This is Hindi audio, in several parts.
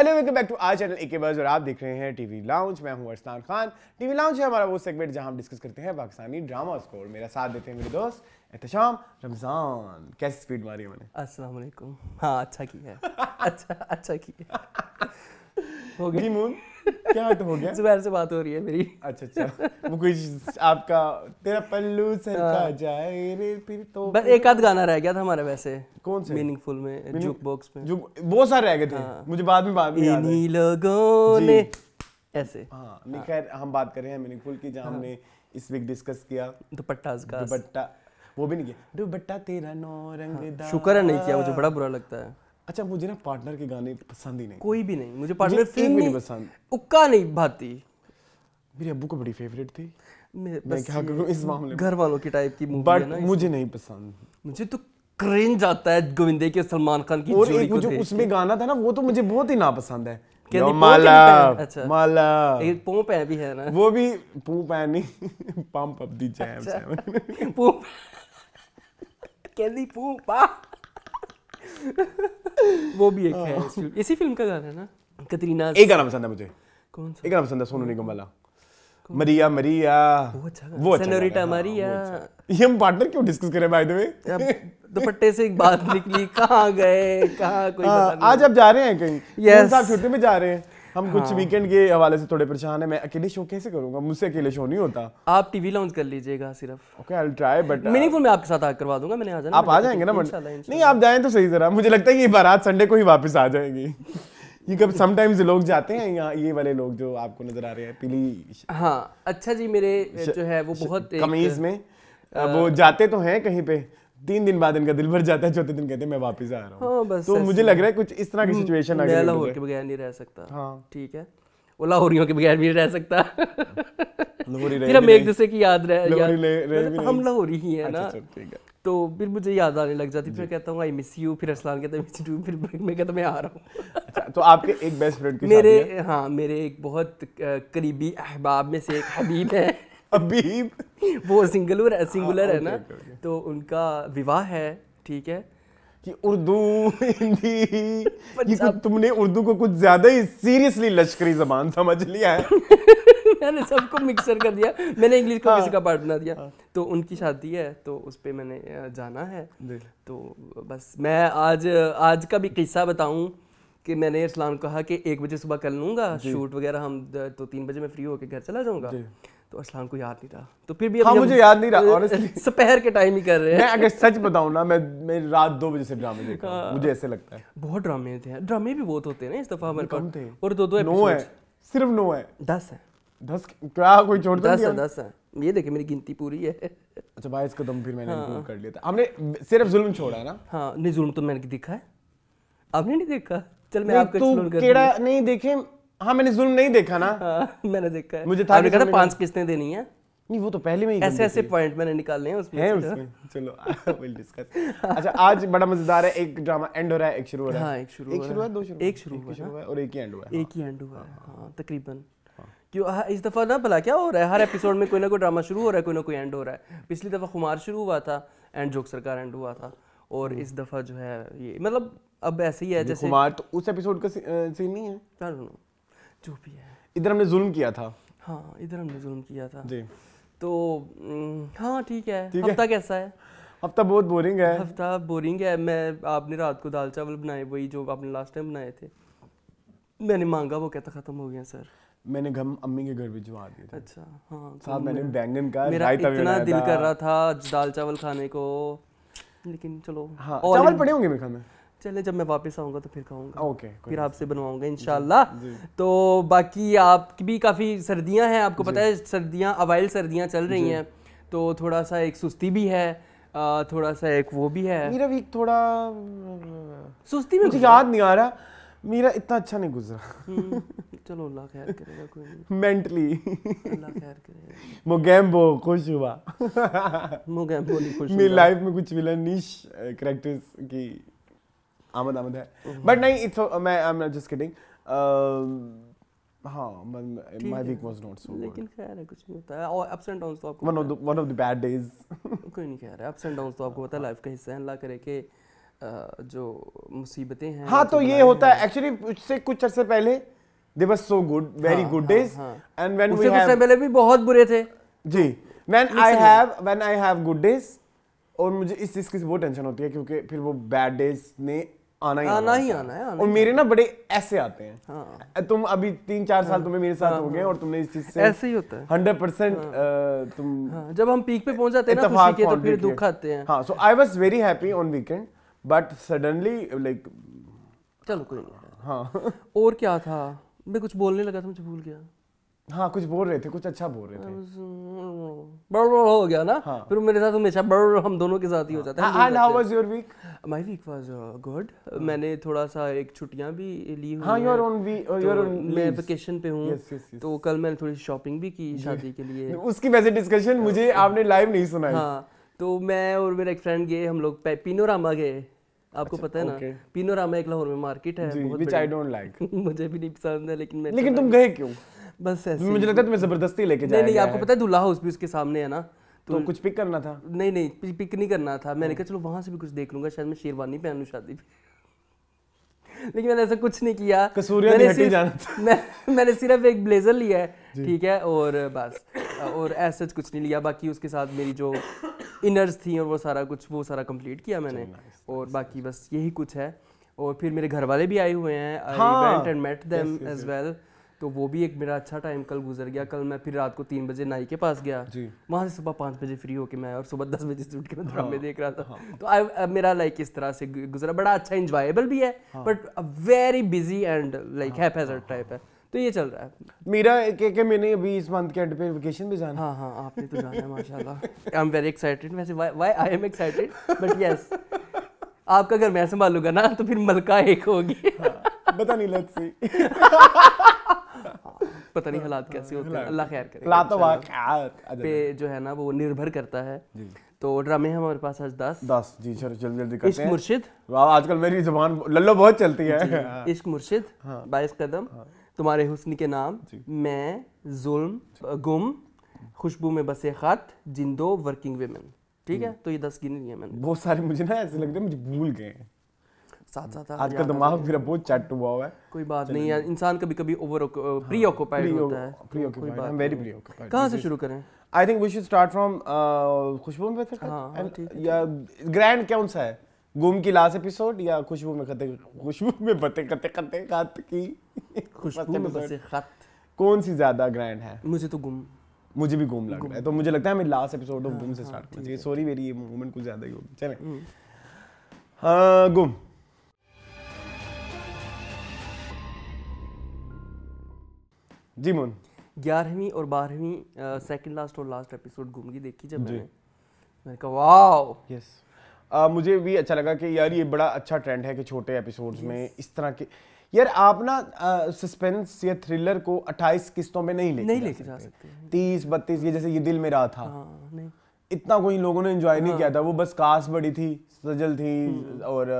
Hello welcome back to our channel AK buzz और आप देख रहे हैं टीवी लाउंज मैं हूं अरस्तान खान टीवी लाउंज है हमारा वो सेगमेंट जहां हम डिस्कस करते हैं पाकिस्तानी ड्रामा स्कोर मेरा साथ देते हैं मेरे दोस्त एहतम रमजान कैसे स्पीड मारी है मैंने अस्सलाम वालेकुम हाँ अच्छा की है अच्छा अच्छा की है हो गई मून क्या हो गया जुबैर से बात हो रही है मेरी अच्छा अच्छा वो कुछ आपका तेरा पल्लू हाँ। जाए रे फिर तो बस एक आध गाना रह गया था हमारे वैसे कौन से मीनिंगफुल में बॉक्स में बहुत सारे रह गए थे हाँ। मुझे बाद में बाद में लोगों ने ऐसे हाँ नहीं खैर हम बात कर रहे हैं मीनिंगफुल की जहाँ हाँ। हमने इस वीक डिस्कस किया दुपट्टा का दुपट्टा वो भी नहीं किया दुपट्टा तेरा नौ रंग शुक्र है नहीं किया मुझे बड़ा बुरा लगता है अच्छा मुझे ना पार्टनर के गाने पसंद ही नहीं कोई भी नहीं मुझे पार्टनर फिल्म भी नहीं पसंद उक्का नहीं भाती मेरे अबू को बड़ी फेवरेट थी मैं क्या करूं इस मामले घर वालों की टाइप की मूवी है ना मुझे नहीं पसंद मुझे तो क्रिंज आता है गोविंदे के सलमान खान की जोड़ी को देख उसमें गाना था ना वो तो मुझे बहुत ही नापसंद है माला अच्छा माला एक भी है ना वो भी पोंप है नहीं पंप अप अच्छा। वो भी एक है हाँ। इस फिल्म इसी फिल्म का गाना है ना कतरीना एक गाना पसंद है मुझे कौन सा एक गाना पसंद है सोनू निगम वाला मरिया मरिया वो अच्छा, अच्छा हाँ, वो अच्छा सेनोरिटा मरिया ये हम पार्टनर क्यों डिस्कस कर रहे हैं बाय द वे दुपट्टे से एक बात निकली कहां गए कहां कोई हाँ, आज आप जा रहे हैं कहीं यस आप छुट्टी में जा रहे हैं हम कुछ हाँ। वीकेंड के हवाले से थोड़े परेशान है मैं अकेले शो कैसे करूंगा मुझसे अकेले शो नहीं होता आप टीवी लॉन्च कर लीजिएगा सिर्फ okay I will try but meaningful मैं आपके साथ करवा दूंगा मैंने आ जाना आप आ जाएंगे ना मंडे नहीं आप जाएं तो सही जरा मुझे लगता है कि बारात संडे को ही वापस आ जाएगी ये कब समटाइम्स लोग जाते हैं यहाँ ये वाले लोग जो आपको नजर आ रहे हैं पीली हाँ अच्छा जी मेरे जो है वो बहुत कमीज में वो जाते तो हैं कहीं पे तीन दिन बाद इनका दिल भर जाता है चौथे दिन कहते हैं मैं वापस आ रहा हूँ हाँ, बस तो मुझे लग रहा है कुछ इस तरह की सिचुएशन हम्म, आ गई लाहौर के बगैर नहीं रह सकता हाँ ठीक है वो लाहौरियों के बगैर भी रह सकता फिर हम एक दूसरे की याद रह मतलब हम लाहौरी ही अच्छा, है ना तो फिर मुझे याद आने लग जाती फिर कहता हूँ आई मिस यू फिर असलान कहता है मिस यू फिर मैं कहता मैं आ रहा हूँ अच्छा तो आपके एक बेस्ट फ्रेंड मेरे हाँ मेरे एक बहुत करीबी अहबाब में से एक हबीब है अभी वो हाँ, है सिंगुलर है ना तो उनका विवाह है ठीक है कि उर्दू हिंदी ये तुमने उर्दू को कुछ ज्यादा ही सीरियसली लश्करी जबान समझ लिया है मैंने सबको मिक्सर कर दिया मैंने इंग्लिश को हाँ। किसी का पार्ट बना दिया हाँ। तो उनकी शादी है तो उस पर मैंने जाना है तो बस मैं आज आज का भी किस्सा बताऊं कि मैंने इस्लाम कहा कि एक बजे सुबह कर लूँगा शूट वगैरह हम तो तीन बजे मैं फ्री होकर घर चला जाऊँगा तो असलान को याद नहीं रहा तो फिर भी हाँ, मुझे याद नहीं रहा ऑनेस्टली के टाइम ही कर रहे हैं अगर सच बताऊँ ना मैं मैं रात दो बजे से ड्रामे देखा हाँ। मुझे ऐसे लगता है बहुत ड्रामे थे ड्रामे भी बहुत होते हैं ना इस दफा हमारे कम थे और दो दो नो है सिर्फ नो है दस है दस क्या कोई छोड़ तो दस है दस है ये देखे मेरी गिनती पूरी है अच्छा बाईस कदम तो फिर मैंने हाँ। कर लिया था हमने सिर्फ जुल्म छोड़ा है ना हाँ नहीं जुल्म तो मैंने देखा है आपने नहीं देखा चल मैं आपको नहीं देखे हाँ मैंने जुल्म नहीं देखा ना हाँ, मैंने देखा है मुझे था कहा पांच किस्तें देनी है नहीं वो तो पहले में ही ऐसे ऐसे पॉइंट मैंने निकाले हैं उसमें हैं उसमें चलो विल डिस्कस अच्छा आज बड़ा मजेदार है एक ड्रामा एंड हो रहा है एक शुरू हो रहा है हाँ, एक शुरू एक शुरू है दो शुरू एक शुरू हुआ है और एक ही एंड हुआ है एक हाँ। ही एंड हुआ है हाँ, हाँ तकरीबन हाँ। क्यों इस दफ़ा ना भला क्या हो रहा है हर एपिसोड में कोई ना कोई ड्रामा शुरू हो रहा है कोई ना कोई एंड हो रहा है पिछली दफ़ा खुमार शुरू हुआ था एंड जोक सरकार एंड हुआ था और हम्म। इस दफ़ा जो है ये मतलब अब ऐसे ही है जैसे खुमार तो उस एपिसोड का सीन नहीं है जो भी है इधर हमने जुल्म किया था हाँ इधर हमने जुल्म किया था जी तो हाँ ठीक है ठीक हफ्ता है? कैसा है हफ्ता बहुत बोरिंग है हफ्ता बोरिंग है मैं आपने रात को दाल चावल बनाए वही जो आपने लास्ट टाइम बनाए थे मैंने मांगा वो कहता खत्म हो गया सर मैंने घम अम्मी के घर भिजवा दिया था अच्छा हाँ तो साहब मैंने बैंगन का मेरा इतना दिल कर रहा था दाल चावल खाने को लेकिन चलो हाँ चावल पड़े होंगे मेरे में चले जब मैं वापस आऊँगा तो फिर खाऊंगा ओके okay, फिर आपसे बनवाऊंगा इनशाला तो बाकी आप भी काफ़ी सर्दियाँ हैं आपको पता है सर्दियाँ अवाइल सर्दियाँ चल रही हैं तो थोड़ा सा एक सुस्ती भी है थोड़ा सा एक वो भी है मेरा वीक थोड़ा सुस्ती में याद नहीं आ रहा मेरा इतना अच्छा नहीं गुजरा हम्म, चलो अल्लाह खैर करेगा कोई मेंटली अल्लाह खैर करेगा मोगेम्बो खुश हुआ मोगेम्बो नहीं खुश मेरी लाइफ में कुछ विलनिश कैरेक्टर्स की आमद आमद है बट नहीं इट्स मैं आई एम जस्ट किडिंग हाँ my week was not so लेकिन खैर है कुछ नहीं होता है और अप्स एंड डाउन्स तो आपको one of the one of the bad days कोई नहीं खैर है अप्स एंड डाउन्स तो आपको पता है लाइफ का हिस्सा है अल्लाह करे कि जो मुसीबतें हैं हाँ तो ये होता है एक्चुअली उससे कुछ अरसे पहले they were so good very good days and when we have उससे पहले भी बहुत बुरे थे जी when I have when I have good days और मुझे इस चीज़ की बहुत टेंशन होती है क्योंकि फिर वो बैड डेज ने आना ही आना, ही आना है और मेरे ना बड़े ऐसे आते हैं हाँ। तुम अभी तीन चार साल हाँ। तुम्हें मेरे साथ हाँ, हो गए हाँ। और तुमने इस चीज से ऐसे ही होता है हंड्रेड परसेंट तुम हाँ। जब हम पीक पे पहुंच जाते हैं ना खुशी के तो फिर दुख आते हैं हाँ so I was very happy on weekend but suddenly like चलो कोई नहीं हाँ और क्या था मैं कुछ बोलने लगा था मुझे भूल गया हाँ कुछ बोल रहे थे कुछ अच्छा बोल रहे थे बड़ बड़ हो गया ना हाँ. फिर मेरे साथ हमेशा बड़ हम दोनों के साथ ही हो हाँ। जाता है and how was your week my week was good मैंने थोड़ा सा एक छुट्टियां भी ली हुई हां your own we your own मैं वेकेशन पे हूं yes, yes, yes. तो कल मैंने थोड़ी शॉपिंग भी की शादी के लिए उसकी वैसे डिस्कशन तो मुझे हाँ। आपने लाइव नहीं सुनाई हां तो मैं और मेरा एक फ्रेंड गए हम लोग पिनोरामा गए आपको अच्छा, पता है okay. ना पिनोरामा एक लाहौर में मार्केट है बहुत विच आई डोंट लाइक मुझे भी नहीं पसंद है लेकिन मैं लेकिन तुम गए क्यों बस ऐसे मुझे लगता है तुम्हें जबरदस्ती लेके नहीं नहीं आपको पता है दूल्हा हाउस भी उसके सामने है ना तो, तो कुछ पिक करना था नहीं नहीं पिक नहीं करना था मैंने हाँ। कहा चलो वहां से भी कुछ देख लूंगा शायद मैं शेरवानी पहन लूँ शादी पे लेकिन मैंने ऐसा कुछ नहीं किया कसूरिया मैंने सिर्फ, जाना था। मैं, मैंने सिर्फ एक ब्लेजर लिया है ठीक है और बस और ऐसा कुछ नहीं लिया बाकी उसके साथ मेरी जो इनर्स थी और वो सारा कुछ वो सारा कंप्लीट किया मैंने और बाकी बस यही कुछ है और फिर मेरे घर वाले भी आए हुए हैं I went and met them as well तो वो भी एक मेरा अच्छा टाइम कल गुजर गया कल मैं फिर रात को तीन बजे नाई के पास गया वहाँ से सुबह पाँच बजे फ्री होके मैं आया और सुबह दस बजे से उठ के मैं ड्रामे हाँ, देख रहा था हाँ। तो आ, आ, मेरा लाइक इस तरह से गुजरा बड़ा अच्छा इंजॉयबल भी है but very busy and like है टाइप हाँ। है तो ये चल रहा है मेरा के के मैंने अभी इस मंथ के एंड पे वेकेशन भी जाना हाँ हाँ आपने तो जाना है माशाल्लाह आई एम वेरी एक्साइटेड वैसे why I am excited but yes आपका अगर मैं संभालूंगा ना तो फिर मलका एक होगी हाँ, पता नहीं लेट्स सी पता नहीं हालात कैसे होते हैं अल्लाह खैर करे हालात तो पे जो है ना वो निर्भर करता है तो ड्रामे हैं हमारे पास आज दस दस जी सर जल्दी जल्दी करते इश्क हैं मुर्शिद आजकल मेरी जुबान लल्लो बहुत चलती है हाँ। इश्क मुर्शिद हाँ। बाईस कदम हाँ। तुम्हारे हुस्न के नाम मैं जुल्म गुम खुशबू में बसे खत जिंदो वर्किंग वेमेन ठीक है तो ये दस गिन लिए मैंने बहुत सारे मुझे ना ऐसे लग रहा मुझे भूल गए हैं साथ साथ आजकल दिमाग मेरा बहुत चट हुआ हुआ है कोई बात नहीं यार इंसान कभी कभी ओवर प्री ऑक्यूपाइड होता है preoccupied I am very preoccupied कहां से शुरू करें I think we should start from Khushboo mein khat हाँ, हाँ, या ग्रैंड कौन सा है गुम की लास्ट एपिसोड या खुशबू में खते खुशबू में बते करते करते खत की खुशबू में बसे खत कौन सी ज्यादा ग्रैंड है मुझे तो गुम मुझे भी गुम लग रहा है तो मुझे लगता है मैं लास्ट एपिसोड ऑफ गुम से स्टार्ट हाँ, करना सॉरी मेरी ये मूवमेंट कुछ ज्यादा ही होगी चलें हम्म। गुम जी मोन ग्यारहवीं और बारहवीं सेकंड लास्ट और लास्ट एपिसोड घूम की देखी जब मैंने मैंने कहा वाओ यस मुझे भी अच्छा लगा कि यार ये बड़ा अच्छा ट्रेंड है कि छोटे एपिसोड्स yes. में इस तरह के यार आप ना सस्पेंस या थ्रिलर को 28 किस्तों में नहीं लेके नहीं लेके जा सकते तीस बत्तीस ये जैसे ये दिल में रहा था हाँ, नहीं इतना कोई लोगों ने एंजॉय नहीं किया हाँ। था वो बस कास्ट बड़ी थी सजल थी हम्म। और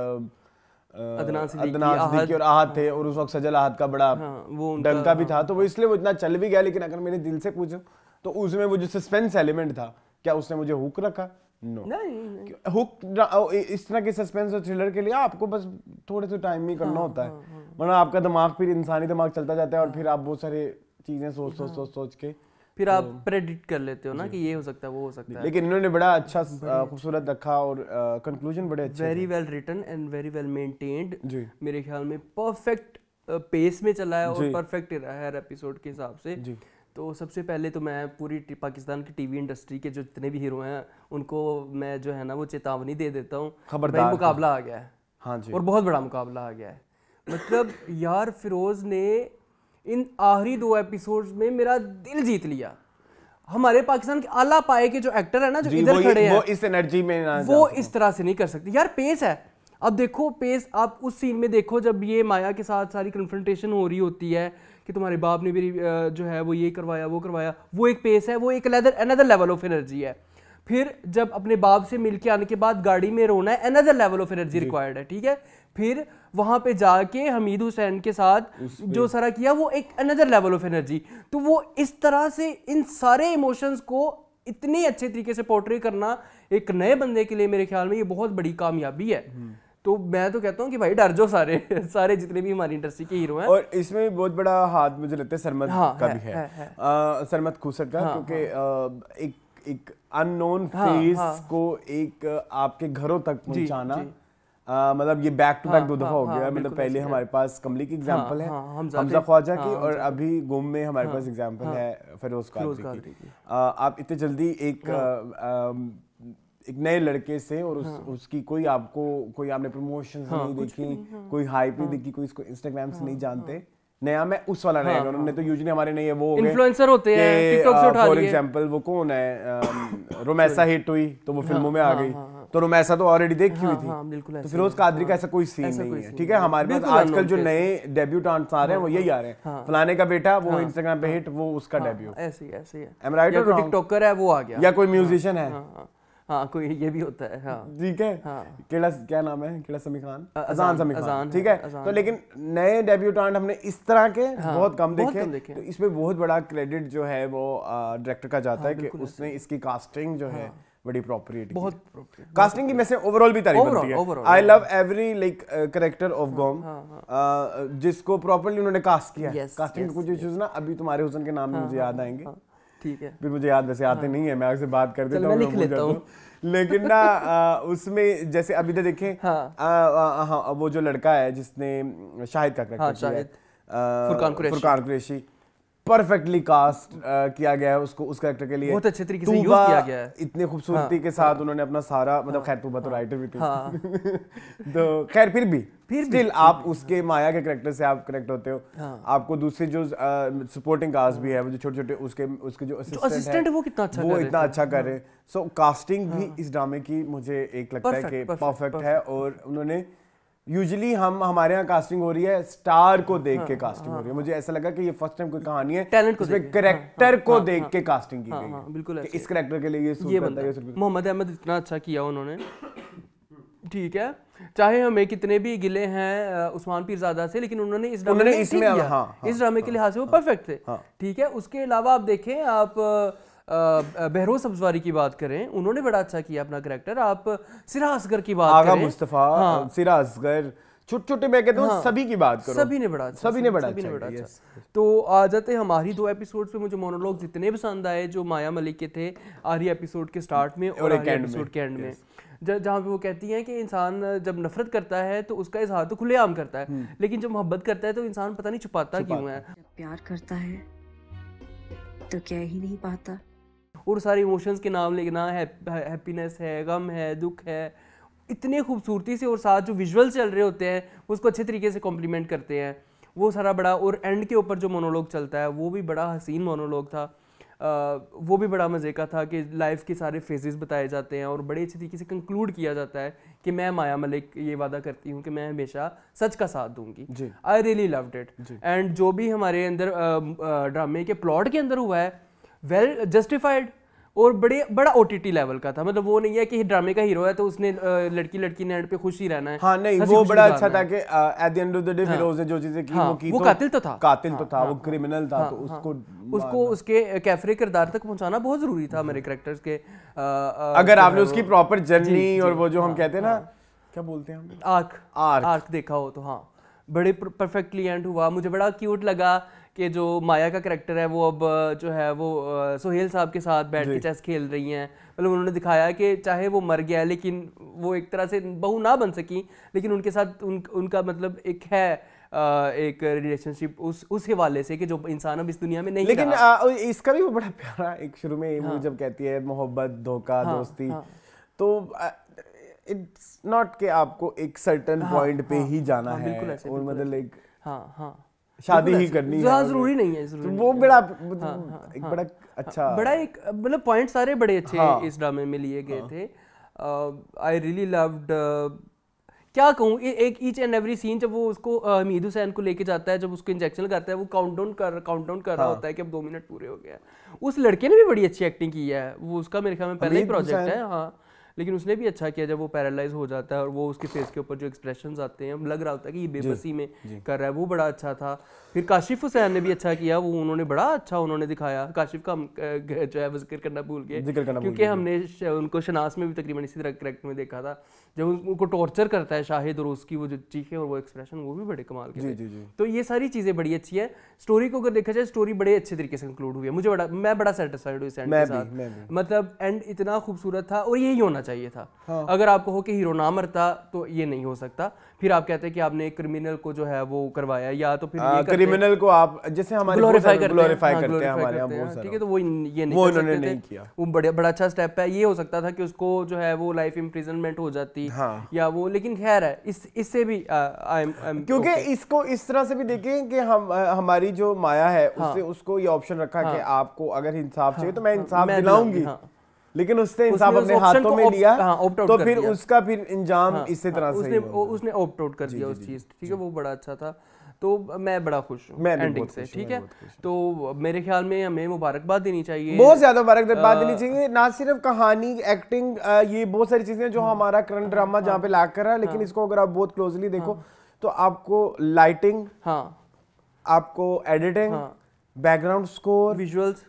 अदनान सिद्दीकी और आहत थे और उस वक्त सजल आहत का बड़ा हाँ, वो डंका भी हाँ। था तो वो इसलिए वो इतना चल भी गया लेकिन अगर दिल से पूछो तो उसमें वो जो सस्पेंस एलिमेंट था क्या उसने मुझे हुक रखा नो हुक इस तरह के सस्पेंस और थ्रिलर के लिए आपको बस थोड़े से टाइम ही करना हाँ, होता है मतलब आपका दिमाग फिर इंसानी दिमाग चलता जाता है और फिर आप बहुत सारी चीजें सोच सोच सोच सोच के फिर आप प्रेडिक्ट तो- कर लेते हो ना कि ये हो सकता है वो हो सकता है लेकिन इन्होंने बड़ा अच्छा खूबसूरत रखा और कंक्लूजन बड़े अच्छे very well written and very well maintained मेरे ख्याल में परफेक्ट पेस में चला है और परफेक्ट रहा है हर एपिसोड के हिसाब से तो सबसे पहले तो मैं पूरी पाकिस्तान की टीवी इंडस्ट्री के जो जितने भी हीरो हैं उनको मैं जो है ना वो चेतावनी दे देता हूँ खबरदार मुकाबला आ गया है हाँ जी और बहुत बड़ा मुकाबला आ गया है मतलब यार फिरोज ने इन आखिरी दो एपिसोड में मेरा दिल जीत लिया हमारे पाकिस्तान के आला पाए के जो एक्टर है ना जो इधर खड़े हैं वो इस एनर्जी में ना वो इस तरह से नहीं कर सकते यार पेस है अब देखो पेस आप उस सीन में देखो जब ये माया के साथ सारी कन्फ्रंटेशन हो रही होती है कि तुम्हारे बाप ने मेरी जो है वो ये करवाया वो करवाया वो एक पेस है वो एक अनदर लेवल ऑफ एनर्जी है फिर जब अपने बाप से मिल के आने के बाद गाड़ी में रोना है another level of energy required है ठीक है फिर वहां पे जाके हमीद हुसैन के साथ जो सारा किया वो एक अनदर लेवल ऑफ एनर्जी तो वो इस तरह से इन सारे इमोशंस को इतने अच्छे तरीके से पोर्ट्री करना एक नए बंदे के लिए मेरे ख्याल में ये बहुत बड़ी कामयाबी है हम्म। तो मैं तो कहता हूँ कि भाई डर जो सारे सारे जितने भी हमारी इंडस्ट्री के हीरो हैं और इसमें भी बहुत बड़ा हाथ मुझे लगता है सरमत हाँ, का है, भी है, है, है। आ, सरमत खूसर का हाँ, क्योंकि हाँ, एक एक अननोन फेस हाँ, हाँ, को एक आपके घरों तक पहुंचाना जी, जी, मतलब ये बैक टू बैक दो दफा हाँ, हो हाँ, गया मतलब पहले हमारे पास कमली की एग्जांपल हाँ, है हमजा ख्वाजा की और अभी गुम में हमारे पास एग्जांपल है फिरोज कादरी की आप इतने जल्दी एक एक नए लड़के से और उस, हाँ। उसकी कोई आपको कोई आपने प्रमोशन हाँ, नहीं देखी हाँ। कोई हाइप नहीं देखी कोई इसको इंस्टाग्राम हाँ, से नहीं जानते हाँ। नया मैं उस वाला नया हाँ, उन्होंने तो यूजली हमारे नहीं है वो इन्फ्लुएंसर होते हैं टिकटॉक से उठा फॉर एग्जांपल वो कौन है रोमैसा हिट हुई तो वो फिल्मों में आ गई तो, तो, हाँ, हाँ, तो ऐसा तो ऑलरेडी देखी हुई थी बिल्कुल तो फिरोज कादरी का ऐसा कोई सीन नहीं है ठीक है हमारे पास आजकल जो नए डेब्यूटांट्स हाँ, आ रहे हैं वो यही आ रहे हैं फलाने का बेटा वो इंस्टाग्राम पे हिट वो उसका डेब्यू ऐसे ऐसे है टिकटॉकर है वो आ गया या कोई म्यूजिशियन है हाँ कोई ये भी होता है हाँ ठीक है हाँ केड़ा क्या नाम है केड़ा समी खान अजान समी खान ठीक है अजान, तो लेकिन नए डेब्यूटांट हमने इस तरह के हाँ, बहुत कम देखे, तो इसमें बहुत बड़ा क्रेडिट जो है वो डायरेक्टर का जाता हाँ, है कि उसने इसकी कास्टिंग जो है बड़ी प्रॉपर्टी बहुत कास्टिंग की मैसेज ओवरऑल भी तारीफ करती है I love every like character of Gumm जिसको प्रॉपर्ली उन्होंने कास्ट किया yes, कास्टिंग yes, कुछ इश्यूज yes. ना अभी तुम्हारे हुसन के नाम हाँ, मुझे हाँ, याद हाँ, आएंगे हाँ, ठीक है फिर मुझे याद वैसे आते नहीं है मैं आपसे बात कर देता हूँ लेकिन ना uh, उसमें जैसे अभी तो देखें uh, uh, हाँ वो जो लड़का है जिसने शाहिद का करेक्टर किया है Furqan Qureshi perfectly cast uh, किया गया है उसको उस कैरेक्टर के लिए बहुत अच्छे तरीके से यूज किया गया है इतनी खूबसूरती हाँ। के साथ उन्होंने अपना सारा मतलब हाँ। खैर तू तो राइटर हाँ। भी थी तो खैर फिर भी फिर स्टिल आप उसके माया के करेक्टर से आप कनेक्ट होते हो आपको दूसरे जो सपोर्टिंग uh, कास्ट भी है जो छोटे छोटे उसके उसके जो असिस्टेंट है वो कितना अच्छा वो इतना अच्छा कर रहे सो कास्टिंग भी इस ड्रामे की मुझे एक लगता है कि परफेक्ट है और उन्होंने यूजली हम हमारे यहाँ कास्टिंग हो रही है स्टार को देख हाँ, के कास्टिंग हाँ, हो रही है मुझे ऐसा लगा कि ये फर्स्ट टाइम कोई कहानी है टैलेंट को इसमें करेक्टर को देख के हाँ, हाँ, कास्टिंग हाँ, की गई है बिल्कुल इस करेक्टर के लिए ये ये मोहम्मद अहमद इतना अच्छा किया उन्होंने ठीक है चाहे हमें कितने भी गिले हैं उस्मान पीरजादा से लेकिन उन्होंने इस ड्रामे में इसमें हाँ, हाँ, इस ड्रामे के लिहाज से वो परफेक्ट थे ठीक है उसके अलावा आप देखें आप बहरोज अब्जवारी की बात करें उन्होंने बड़ा अच्छा किया अपना करेक्टर आप सिरा असगर की बात आगा मुस्तफ़ा हाँ। सिरा असगर छोटे छोटे मैं कहता हूँ हाँ, सभी की बात करो सभी ने बड़ा अच्छा सभी ने बड़ा सभी ने अच्छा बड़ा अच्छा तो आ जाते हमारी दो एपिसोड पे मुझे मोनोलॉग जितने पसंद आए जो माया मलिक के थे आर्य एपिसोड के स्टार्ट में और, और एपिसोड के एंड में जहाँ पे वो कहती हैं कि इंसान जब नफरत करता है तो उसका इजहार तो खुलेआम करता है हम्म। लेकिन जब मोहब्बत करता है तो इंसान पता नहीं छुपाता क्यों है प्यार करता है तो क्या ही नहीं पाता और सारे इमोशंस के नाम लेना है हैप्पीनेस है गम है दुख है इतने खूबसूरती से और साथ जो विजुअल्स चल रहे होते हैं उसको अच्छे तरीके से कॉम्प्लीमेंट करते हैं वो सारा बड़ा और एंड के ऊपर जो मोनोलॉग चलता है वो भी बड़ा हसीन मोनोलॉग था आ, वो भी बड़ा मज़े का था कि लाइफ के सारे फेजेस बताए जाते हैं और बड़े अच्छे तरीके से कंक्लूड किया जाता है कि मैं माया मलिक ये वादा करती हूँ कि मैं हमेशा सच का साथ दूंगी I really loved it and जो भी हमारे अंदर ड्रामे के प्लॉट के अंदर हुआ है वेल जस्टिफाइड और बड़े बड़ा ओ लेवल का था मतलब वो नहीं है कि ड्रामे का हीरो है तो उसने लड़की लड़की ने पे खुश ही रहना है हाँ नहीं वो बड़ा अच्छा था कि at the end of the day Feroze ने जो चीजें की हाँ, वो की वो तो, कातिल तो था कातिल तो हाँ, हाँ, हाँ।, हाँ, तो था हाँ, वो क्रिमिनल था तो उसको उसको उसके कैफरे किरदार तक पहुंचाना बहुत जरूरी था मेरे करेक्टर्स के अगर आपने उसकी प्रॉपर जर्नी और वो जो हम कहते हैं ना क्या बोलते हैं हम आर्क आर्क देखा हो तो हाँ बड़े परफेक्टली एंड हुआ मुझे बड़ा क्यूट लगा कि जो माया का करेक्टर है वो अब जो है वो सुहेल साहब के साथ बैठ के चेस खेल रही हैं मतलब उन्होंने दिखाया कि चाहे वो मर गया लेकिन वो एक तरह से बहू ना बन सकी लेकिन उनके साथ उन उनका मतलब एक है एक रिलेशनशिप उस उस हवाले से कि जो इंसान अब इस दुनिया में नहीं लेकिन आ, इसका भी वो बड़ा प्यारा एक शुरू में हाँ। जब कहती है मोहब्बत धोखा हाँ, दोस्ती हाँ। तो इट्स नॉट कि आपको एक सर्टन पॉइंट हाँ, पे हाँ, ही जाना हाँ, है और मतलब हाँ हाँ शादी ही करनी है हाँ, जरूरी नहीं है जरूरी तो वो बड़ा हाँ, मतलब हाँ, एक बड़ा अच्छा बड़ा एक मतलब पॉइंट सारे बड़े अच्छे इस ड्रामे में लिए गए थे आई रियली लव्ड क्या कहूँ एक ईच एंड एवरी सीन जब वो उसको हमीद हुसैन को लेके जाता है जब उसको इंजेक्शन लगाता है वो काउंट डाउन कर काउंट डाउन कर रहा होता है कि अब दो मिनट पूरे हो गया उस लड़के ने भी बड़ी अच्छी एक्टिंग की है वो उसका मेरे ख्याल में पहला ही प्रोजेक्ट है हाँ लेकिन उसने भी अच्छा किया जब वो पैरालाइज हो जाता है और वो उसके फेस के ऊपर जो एक्सप्रेशन आते हैं लग रहा होता है कि ये बेबसी में कर रहा है वो बड़ा अच्छा था फिर काशिफ हुसैन ने भी अच्छा किया वो उन्होंने बड़ा अच्छा उन्होंने दिखाया काशिफ का हम जो है जिक्र करना भूल गए क्योंकि हमने उनको शनास में भी तकरीबन इसी तरह करेक्ट में देखा था जब उनको टॉर्चर करता है शाहिद और उसकी वो जो चीखे और वो एक्सप्रेशन वो भी बड़े कमाल के जी, जी, जी. तो ये सारी चीज़ें बड़ी अच्छी है स्टोरी को अगर देखा जाए स्टोरी बड़े अच्छे तरीके से इंक्लूड हुई है मुझे बड़ा मैं बड़ा सेटिस्फाइड हुई मतलब एंड इतना खूबसूरत था और यही होना चाहिए चाहिए था हाँ। अगर आप कहो कि हीरो ना मरता तो ये नहीं हो सकता फिर आप कहते हैं कि आपने क्रिमिनल को जो है वो करवाया या तो फिर आ, क्रिमिनल को आप जैसे हमारे ग्लोरीफाई करते, करते हैं हाँ, हमारे यहाँ ठीक है तो वो ये नहीं वो उन्होंने नहीं किया वो बड़े बड़ा अच्छा स्टेप है ये हो सकता था कि उसको जो है वो लाइफ इम्प्रिजनमेंट हो जाती हाँ। या वो लेकिन खैर है इस इससे भी क्योंकि इसको इस तरह से भी देखें कि हम हमारी जो माया है हाँ। उससे उसको ये ऑप्शन रखा कि आपको अगर इंसाफ चाहिए तो मैं इंसाफ दिलाऊंगी लेकिन उसने इंसाफ अपने हाथों में लिया हाँ, तो फिर उसका फिर इंजाम हाँ, इसी हाँ, तरह से उसने ऑप्ट आउट कर दिया उस चीज़ ठीक है वो बड़ा अच्छा था तो मैं बड़ा खुश हूँ एंडिंग से ठीक है तो मेरे ख्याल में हमें मुबारकबाद देनी चाहिए बहुत ज्यादा मुबारकबाद देनी चाहिए ना सिर्फ कहानी एक्टिंग ये बहुत सारी चीजें जो हाँ, हमारा करंट ड्रामा हाँ, जहाँ पे ला कर रहा है लेकिन इसको अगर आप बहुत क्लोजली देखो तो आपको लाइटिंग हाँ आपको एडिटिंग हाँ background score visuals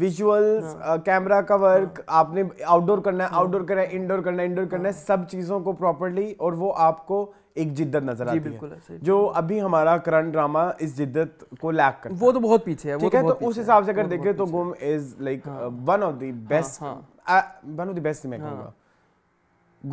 visuals camera का वर्क हाँ। आपने आउटडोर करना है आउटडोर हाँ। करना है इनडोर करना है इंडोर करना है हाँ। सब चीज़ों को प्रॉपरली और वो आपको एक जिद्दत नजर आती है जो अभी हमारा करंट ड्रामा इस जिद्दत को लैक कर वो तो बहुत पीछे है ठीक तो है तो उस हिसाब से अगर तो देखें तो Gumm is like one of the best one of the best मैं कहूँगा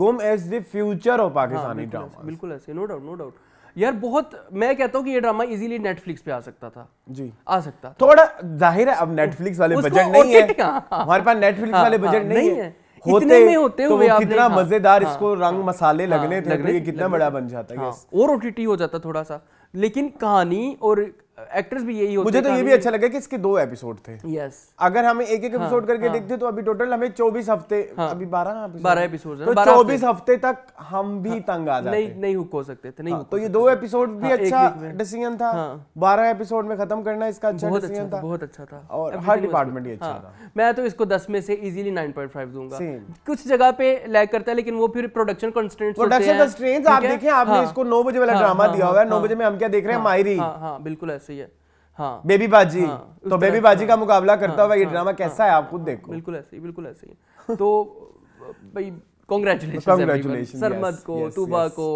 Gumm is the future of Pakistani drama बिल्कुल ऐसे नो डाउट नो डाउट यार बहुत मैं कहता हूँ कि ये ड्रामा इजीली नेटफ्लिक्स पे आ सकता था जी आ सकता था। थोड़ा जाहिर है अब नेटफ्लिक्स वाले बजट नहीं है हाँ। हमारे पास नेटफ्लिक्स हाँ, वाले बजट हाँ, नहीं है होते में होते तो कितना मजेदार इसको रंग मसाले लगने तो लगने ये कितना बड़ा बन जाता है और ओटीटी हो जाता थोड़ा सा लेकिन कहानी और एक्ट्रेस भी यही होती मुझे तो ये भी अच्छा लगा कि इसके दो एपिसोड थे यस yes. अगर हमें एक एक एपिसोड हाँ, करके हाँ, देखते तो अभी टोटल हमें 24 हफ्ते हाँ, अभी 12 बारह एपिसोड तो 24 हफ्ते तक हम भी हाँ, तंग आ जाते नहीं नहीं हुक हो सकते थे नहीं हाँ, तो ये दो एपिसोड भी हाँ, अच्छा डिसीजन था 12 हाँ। एपिसोड में खत्म करना इसका अच्छा डिसीजन अच्छा था बहुत अच्छा था और हर डिपार्टमेंट ही अच्छा हाँ। था मैं तो इसको 10 में से इजीली 9.5 दूंगा कुछ जगह पे लैग करता है लेकिन वो फिर प्रोडक्शन कंस्ट्रेंट्स प्रोडक्शन कंस्ट्रेंट्स आप देखिए आपने इसको 9 बजे वाला ड्रामा दिया हुआ है 9 बजे में हम क्या देख रहे हैं मायरी हां बिल्कुल ऐसे ही है हाँ बेबी बाजी हाँ, तो बेबी बाजी हाँ, का मुकाबला करता हाँ, हुआ ये ड्रामा कैसा हाँ, है आप खुद देखो बिल्कुल ऐसे ही बिल्कुल ऐसे ही तो भाई कॉन्ग्रेचुलेशन कॉन्ग्रेचुलेशन सरमद को तूबा को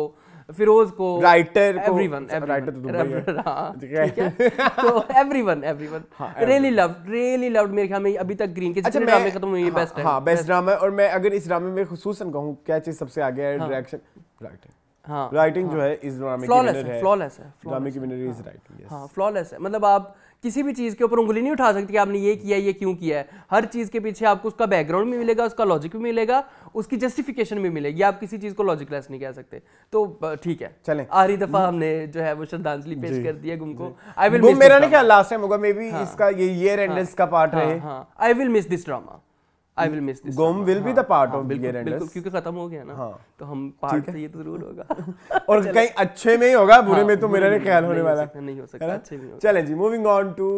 फिरोज को राइटर एवरीवन राइटर तो हाँ, तो everyone everyone really loved really loved मेरे ख्याल में अभी तक ग्रीन के जितने ड्रामे खत्म हुए ये बेस्ट है हां बेस्ट ड्रामा है और मैं अगर इस ड्रामे में खुसूसन कहूं क्या चीज सबसे आगे है डायरेक्शन हाँ। राइटर राइटिंग हाँ, जो हाँ। है इज फ्लॉलेस है फ्लॉलेस है ड्रामे की विनर इज राइटिंग यस हाँ फ्लॉलेस हाँ, है मतलब आप किसी भी चीज़ के ऊपर उंगली नहीं उठा सकती कि आपने ये किया ये क्यों किया है हर चीज़ के पीछे आपको उसका बैकग्राउंड भी मिलेगा उसका लॉजिक भी मिलेगा उसकी जस्टिफिकेशन भी मिलेगी आप किसी चीज़ को लॉजिकलेस नहीं कह सकते तो ठीक है चले आरी दफ़ा हमने जो है वो श्रद्धांजलि पेश कर दिया है गुम को आई विल मेरा नहीं ख्याल लास्ट टाइम होगा मे बी इसका ये ईयर एंड का पार्ट रहे I will miss this drama I will miss this Gumm will be the part of बिल्कुल बिल्कुल क्योंकि खत्म हो गया ना हाँ, तो हम पार्ट से ये तो जरूर होगा और कहीं अच्छे में ही होगा बुरे में हाँ, तो मेरा नहीं ख्याल होने वाला नहीं हो सकता अच्छे में होगा चलें जी moving on to